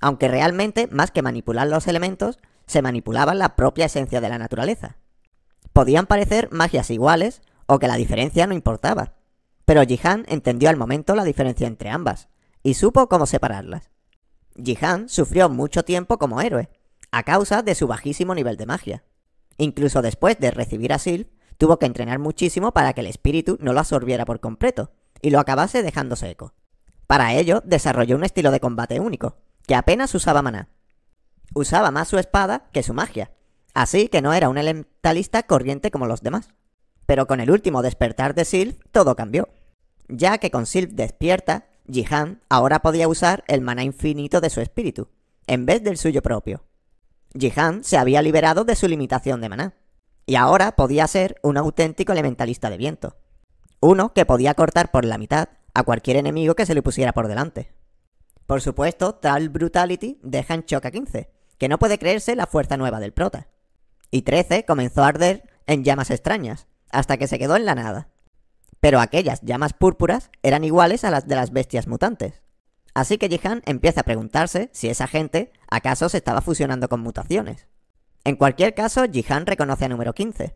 Speaker 1: Aunque realmente, más que manipular los elementos, se manipulaba la propia esencia de la naturaleza. Podían parecer magias iguales o que la diferencia no importaba, pero Jihan entendió al momento la diferencia entre ambas y supo cómo separarlas. Jihan sufrió mucho tiempo como héroe, a causa de su bajísimo nivel de magia. Incluso después de recibir a tuvo que entrenar muchísimo para que el espíritu no lo absorbiera por completo y lo acabase dejando seco. Para ello, desarrolló un estilo de combate único, que apenas usaba maná. Usaba más su espada que su magia, así que no era un elementalista corriente como los demás. Pero con el último despertar de Sylph, todo cambió. Ya que con Sylph despierta, Jihan ahora podía usar el maná infinito de su espíritu, en vez del suyo propio. Jihan se había liberado de su limitación de maná, y ahora podía ser un auténtico elementalista de viento. Uno que podía cortar por la mitad a cualquier enemigo que se le pusiera por delante. Por supuesto, tal brutality deja en choque a 15, que no puede creerse la fuerza nueva del prota. Y 13 comenzó a arder en llamas extrañas, hasta que se quedó en la nada. Pero aquellas llamas púrpuras eran iguales a las de las bestias mutantes. Así que Jihan empieza a preguntarse si esa gente acaso se estaba fusionando con mutaciones. En cualquier caso, Jihan reconoce a número 15.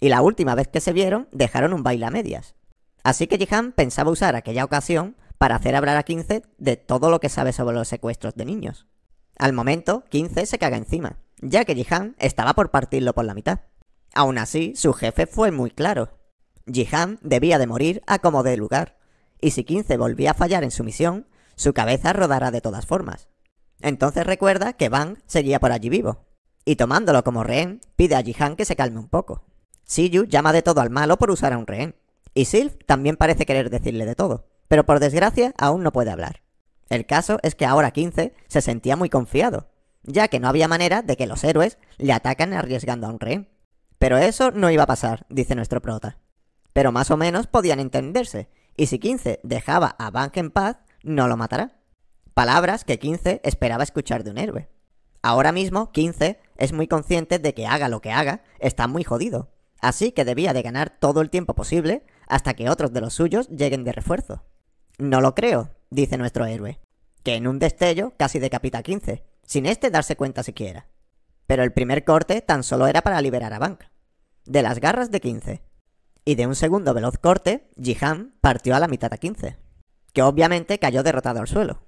Speaker 1: Y la última vez que se vieron, dejaron un baile a medias. Así que Jihan pensaba usar aquella ocasión para hacer hablar a 15 de todo lo que sabe sobre los secuestros de niños. Al momento, 15 se caga encima, ya que Jihan estaba por partirlo por la mitad. Aún así, su jefe fue muy claro. Jihan debía de morir a como de lugar, y si 15 volvía a fallar en su misión, su cabeza rodará de todas formas. Entonces recuerda que Bang seguía por allí vivo, y tomándolo como rehén, pide a Jihan que se calme un poco. Siyu llama de todo al malo por usar a un rehén, y Sylph también parece querer decirle de todo, pero por desgracia aún no puede hablar. El caso es que ahora 15 se sentía muy confiado, ya que no había manera de que los héroes le atacan arriesgando a un rehén. Pero eso no iba a pasar, dice nuestro prota. Pero más o menos podían entenderse, y si 15 dejaba a Bang en paz, no lo matará. Palabras que 15 esperaba escuchar de un héroe ahora mismo 15 es muy consciente de que haga lo que haga, está muy jodido. Así que debía de ganar todo el tiempo posible hasta que otros de los suyos lleguen de refuerzo. No lo creo, dice nuestro héroe, que en un destello casi decapita a 15, sin este darse cuenta siquiera. Pero el primer corte tan solo era para liberar a Bank, de las garras de 15. Y de un segundo veloz corte, Jihan partió a la mitad a 15, que obviamente cayó derrotado al suelo.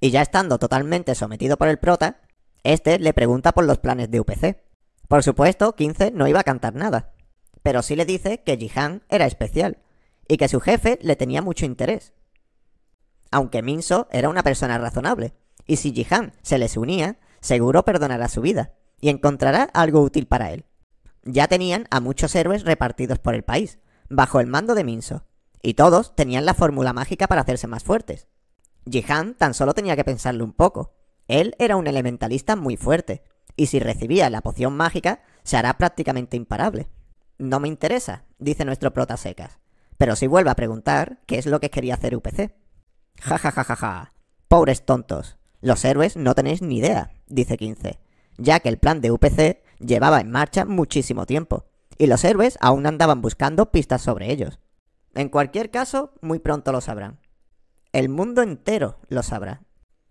Speaker 1: Y ya estando totalmente sometido por el prota, este le pregunta por los planes de UPC. Por supuesto, 15 no iba a cantar nada, pero sí le dice que Jihan era especial y que su jefe le tenía mucho interés. Aunque Minso era una persona razonable, y si Jihan se les unía, seguro perdonará su vida y encontrará algo útil para él. Ya tenían a muchos héroes repartidos por el país, bajo el mando de Minso, y todos tenían la fórmula mágica para hacerse más fuertes. Jihan tan solo tenía que pensarlo un poco, él era un elementalista muy fuerte, y si recibía la poción mágica, se hará prácticamente imparable. No me interesa, dice nuestro prota secas. Pero si vuelve a preguntar, ¿qué es lo que quería hacer UPC? Ja ja ja ja ja. Pobres tontos. Los héroes no tenéis ni idea, dice 15, ya que el plan de UPC llevaba en marcha muchísimo tiempo, y los héroes aún andaban buscando pistas sobre ellos. En cualquier caso, muy pronto lo sabrán. El mundo entero lo sabrá.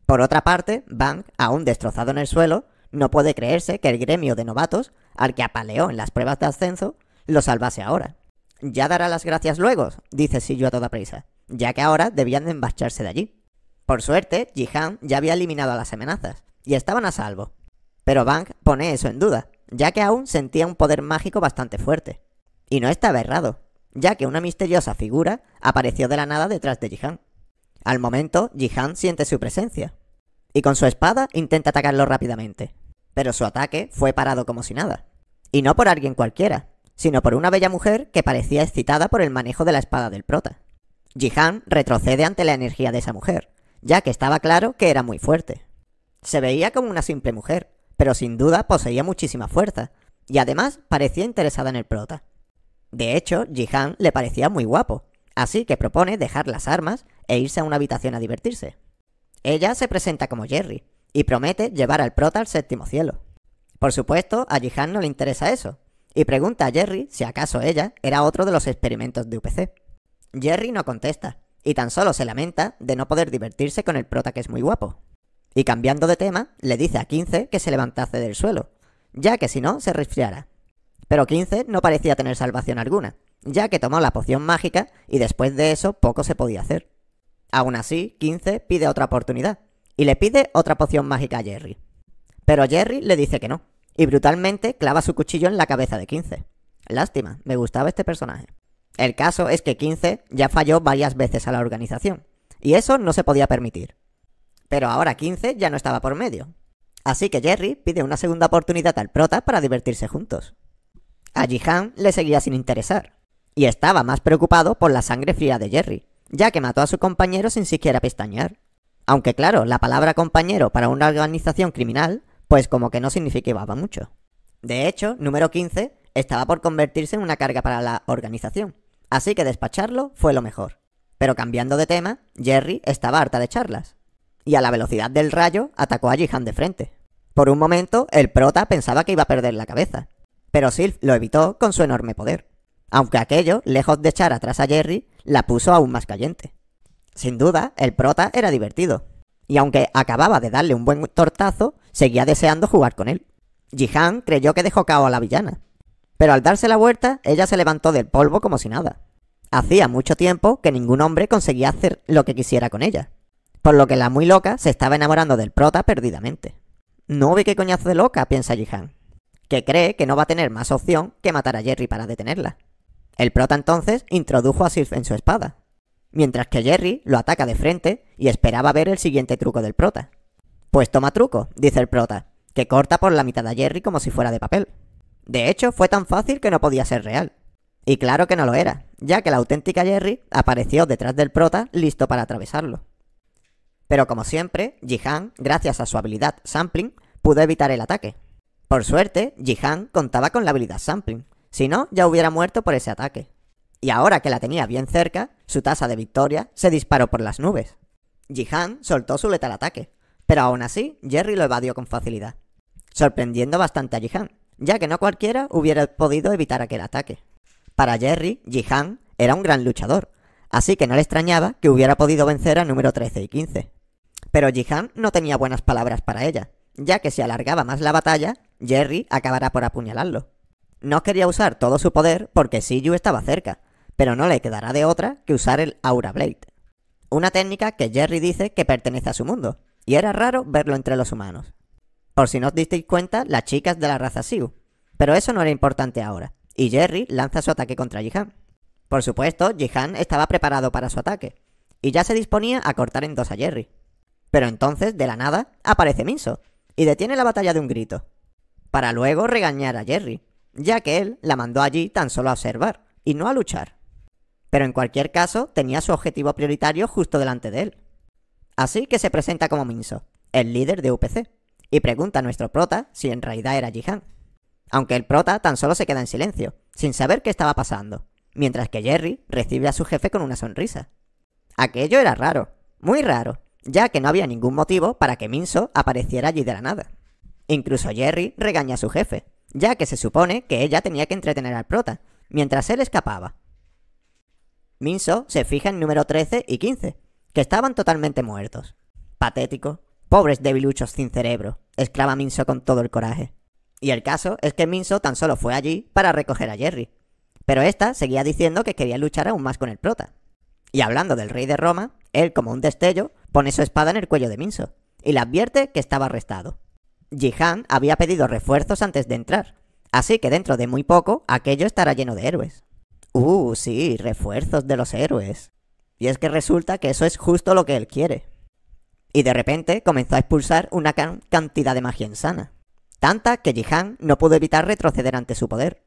Speaker 1: Por otra parte, Bank, aún destrozado en el suelo, no puede creerse que el gremio de novatos, al que apaleó en las pruebas de ascenso, lo salvase ahora. Ya dará las gracias luego, dice Sillo a toda prisa, ya que ahora debían embacharse de allí. Por suerte, Jihan ya había eliminado a las amenazas, y estaban a salvo. Pero Bank pone eso en duda, ya que aún sentía un poder mágico bastante fuerte. Y no estaba errado, ya que una misteriosa figura apareció de la nada detrás de Jihan. Al momento, Jihan siente su presencia, y con su espada intenta atacarlo rápidamente, pero su ataque fue parado como si nada. Y no por alguien cualquiera, sino por una bella mujer que parecía excitada por el manejo de la espada del prota. Jihan retrocede ante la energía de esa mujer, ya que estaba claro que era muy fuerte. Se veía como una simple mujer, pero sin duda poseía muchísima fuerza, y además parecía interesada en el prota. De hecho, Jihan le parecía muy guapo, así que propone dejar las armas e irse a una habitación a divertirse. Ella se presenta como Jerry y promete llevar al prota al séptimo cielo. Por supuesto, a Jihan no le interesa eso, y pregunta a Jerry si acaso ella era otro de los experimentos de UPC. Jerry no contesta, y tan solo se lamenta de no poder divertirse con el prota que es muy guapo. Y cambiando de tema, le dice a 15 que se levantase del suelo, ya que si no, se resfriara. Pero 15 no parecía tener salvación alguna, ya que tomó la poción mágica y después de eso poco se podía hacer. Aún así, 15 pide otra oportunidad y le pide otra poción mágica a Jerry. Pero Jerry le dice que no y brutalmente clava su cuchillo en la cabeza de 15. Lástima, me gustaba este personaje. El caso es que 15 ya falló varias veces a la organización y eso no se podía permitir. Pero ahora 15 ya no estaba por medio. Así que Jerry pide una segunda oportunidad al prota para divertirse juntos. A Jihan le seguía sin interesar, y estaba más preocupado por la sangre fría de Jerry, ya que mató a su compañero sin siquiera pestañear. Aunque claro, la palabra compañero para una organización criminal, pues como que no significaba mucho. De hecho, número 15 estaba por convertirse en una carga para la organización, así que despacharlo fue lo mejor. Pero cambiando de tema, Jerry estaba harta de charlas, y a la velocidad del rayo atacó a Jihan de frente. Por un momento, el prota pensaba que iba a perder la cabeza, pero Sylph lo evitó con su enorme poder aunque aquello, lejos de echar atrás a Jerry, la puso aún más caliente. Sin duda, el prota era divertido, y aunque acababa de darle un buen tortazo, seguía deseando jugar con él. Jihan creyó que dejó cao a la villana, pero al darse la vuelta, ella se levantó del polvo como si nada. Hacía mucho tiempo que ningún hombre conseguía hacer lo que quisiera con ella, por lo que la muy loca se estaba enamorando del prota perdidamente. No ve qué coñazo de loca, piensa Jihan, que cree que no va a tener más opción que matar a Jerry para detenerla. El prota entonces introdujo a Sylph en su espada, mientras que Jerry lo ataca de frente y esperaba ver el siguiente truco del prota. Pues toma truco, dice el prota, que corta por la mitad a Jerry como si fuera de papel. De hecho, fue tan fácil que no podía ser real. Y claro que no lo era, ya que la auténtica Jerry apareció detrás del prota listo para atravesarlo. Pero como siempre, Jihan, gracias a su habilidad Sampling, pudo evitar el ataque. Por suerte, Jihan contaba con la habilidad Sampling, si no, ya hubiera muerto por ese ataque. Y ahora que la tenía bien cerca, su tasa de victoria se disparó por las nubes. Jihan soltó su letal ataque, pero aún así Jerry lo evadió con facilidad, sorprendiendo bastante a Jihan, ya que no cualquiera hubiera podido evitar aquel ataque. Para Jerry, Jihan era un gran luchador, así que no le extrañaba que hubiera podido vencer a número 13 y 15. Pero Jihan no tenía buenas palabras para ella, ya que si alargaba más la batalla, Jerry acabará por apuñalarlo no quería usar todo su poder porque Siyu estaba cerca, pero no le quedará de otra que usar el Aura Blade. Una técnica que Jerry dice que pertenece a su mundo, y era raro verlo entre los humanos. Por si no os disteis cuenta, las chicas de la raza Siyu, pero eso no era importante ahora, y Jerry lanza su ataque contra Jihan. Por supuesto, Jihan estaba preparado para su ataque, y ya se disponía a cortar en dos a Jerry. Pero entonces, de la nada, aparece Minso, y detiene la batalla de un grito, para luego regañar a Jerry, ya que él la mandó allí tan solo a observar y no a luchar. Pero en cualquier caso, tenía su objetivo prioritario justo delante de él. Así que se presenta como Minso, el líder de UPC, y pregunta a nuestro prota si en realidad era Jihan. Aunque el prota tan solo se queda en silencio, sin saber qué estaba pasando, mientras que Jerry recibe a su jefe con una sonrisa. Aquello era raro, muy raro, ya que no había ningún motivo para que Minso apareciera allí de la nada. Incluso Jerry regaña a su jefe, ya que se supone que ella tenía que entretener al prota, mientras él escapaba. Minso se fija en número 13 y 15, que estaban totalmente muertos. Patético. Pobres debiluchos sin cerebro, exclama Minso con todo el coraje. Y el caso es que Minso tan solo fue allí para recoger a Jerry. Pero esta seguía diciendo que quería luchar aún más con el prota. Y hablando del rey de Roma, él como un destello pone su espada en el cuello de Minso y le advierte que estaba arrestado. Jihan había pedido refuerzos antes de entrar, así que dentro de muy poco aquello estará lleno de héroes. Uh, sí, refuerzos de los héroes. Y es que resulta que eso es justo lo que él quiere. Y de repente comenzó a expulsar una cantidad de magia insana. Tanta que Jihan no pudo evitar retroceder ante su poder.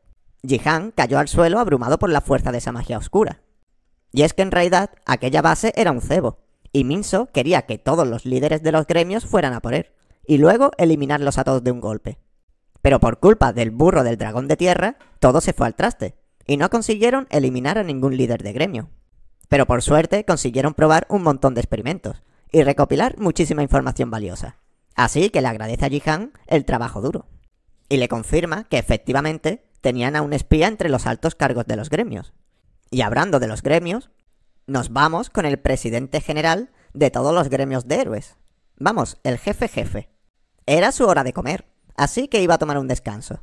Speaker 1: Jihan cayó al suelo abrumado por la fuerza de esa magia oscura. Y es que en realidad aquella base era un cebo, y Minso quería que todos los líderes de los gremios fueran a por él y luego eliminarlos a todos de un golpe. Pero por culpa del burro del dragón de tierra, todo se fue al traste, y no consiguieron eliminar a ningún líder de gremio. Pero por suerte consiguieron probar un montón de experimentos, y recopilar muchísima información valiosa. Así que le agradece a Jihan el trabajo duro. Y le confirma que efectivamente tenían a un espía entre los altos cargos de los gremios. Y hablando de los gremios, nos vamos con el presidente general de todos los gremios de héroes. Vamos, el jefe jefe. Era su hora de comer, así que iba a tomar un descanso.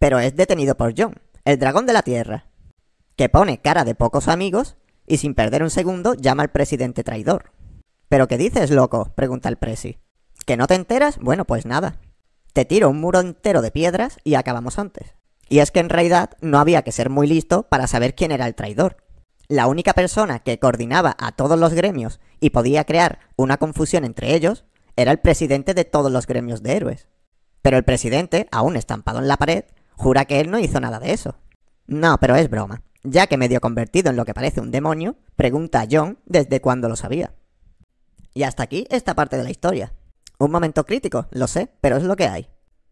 Speaker 1: Pero es detenido por John, el dragón de la Tierra, que pone cara de pocos amigos y sin perder un segundo llama al presidente traidor. ¿Pero qué dices, loco? pregunta el presi. ¿Que no te enteras? Bueno, pues nada. Te tiro un muro entero de piedras y acabamos antes. Y es que en realidad no había que ser muy listo para saber quién era el traidor. La única persona que coordinaba a todos los gremios y podía crear una confusión entre ellos era el presidente de todos los gremios de héroes. Pero el presidente, aún estampado en la pared, jura que él no hizo nada de eso. No, pero es broma, ya que medio convertido en lo que parece un demonio, pregunta a John desde cuándo lo sabía. Y hasta aquí esta parte de la historia. Un momento crítico, lo sé, pero es lo que hay.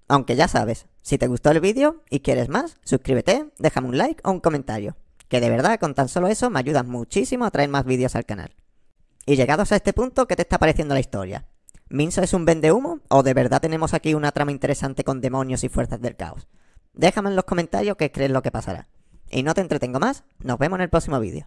Speaker 1: Aunque ya sabes, si te gustó el vídeo y quieres más, suscríbete, déjame un like o un comentario, que de verdad con tan solo eso me ayudas muchísimo a traer más vídeos al canal. Y llegados a este punto, ¿qué te está pareciendo la historia? ¿Minso es un humo o de verdad tenemos aquí una trama interesante con demonios y fuerzas del caos? Déjame en los comentarios qué crees lo que pasará. Y no te entretengo más, nos vemos en el próximo vídeo.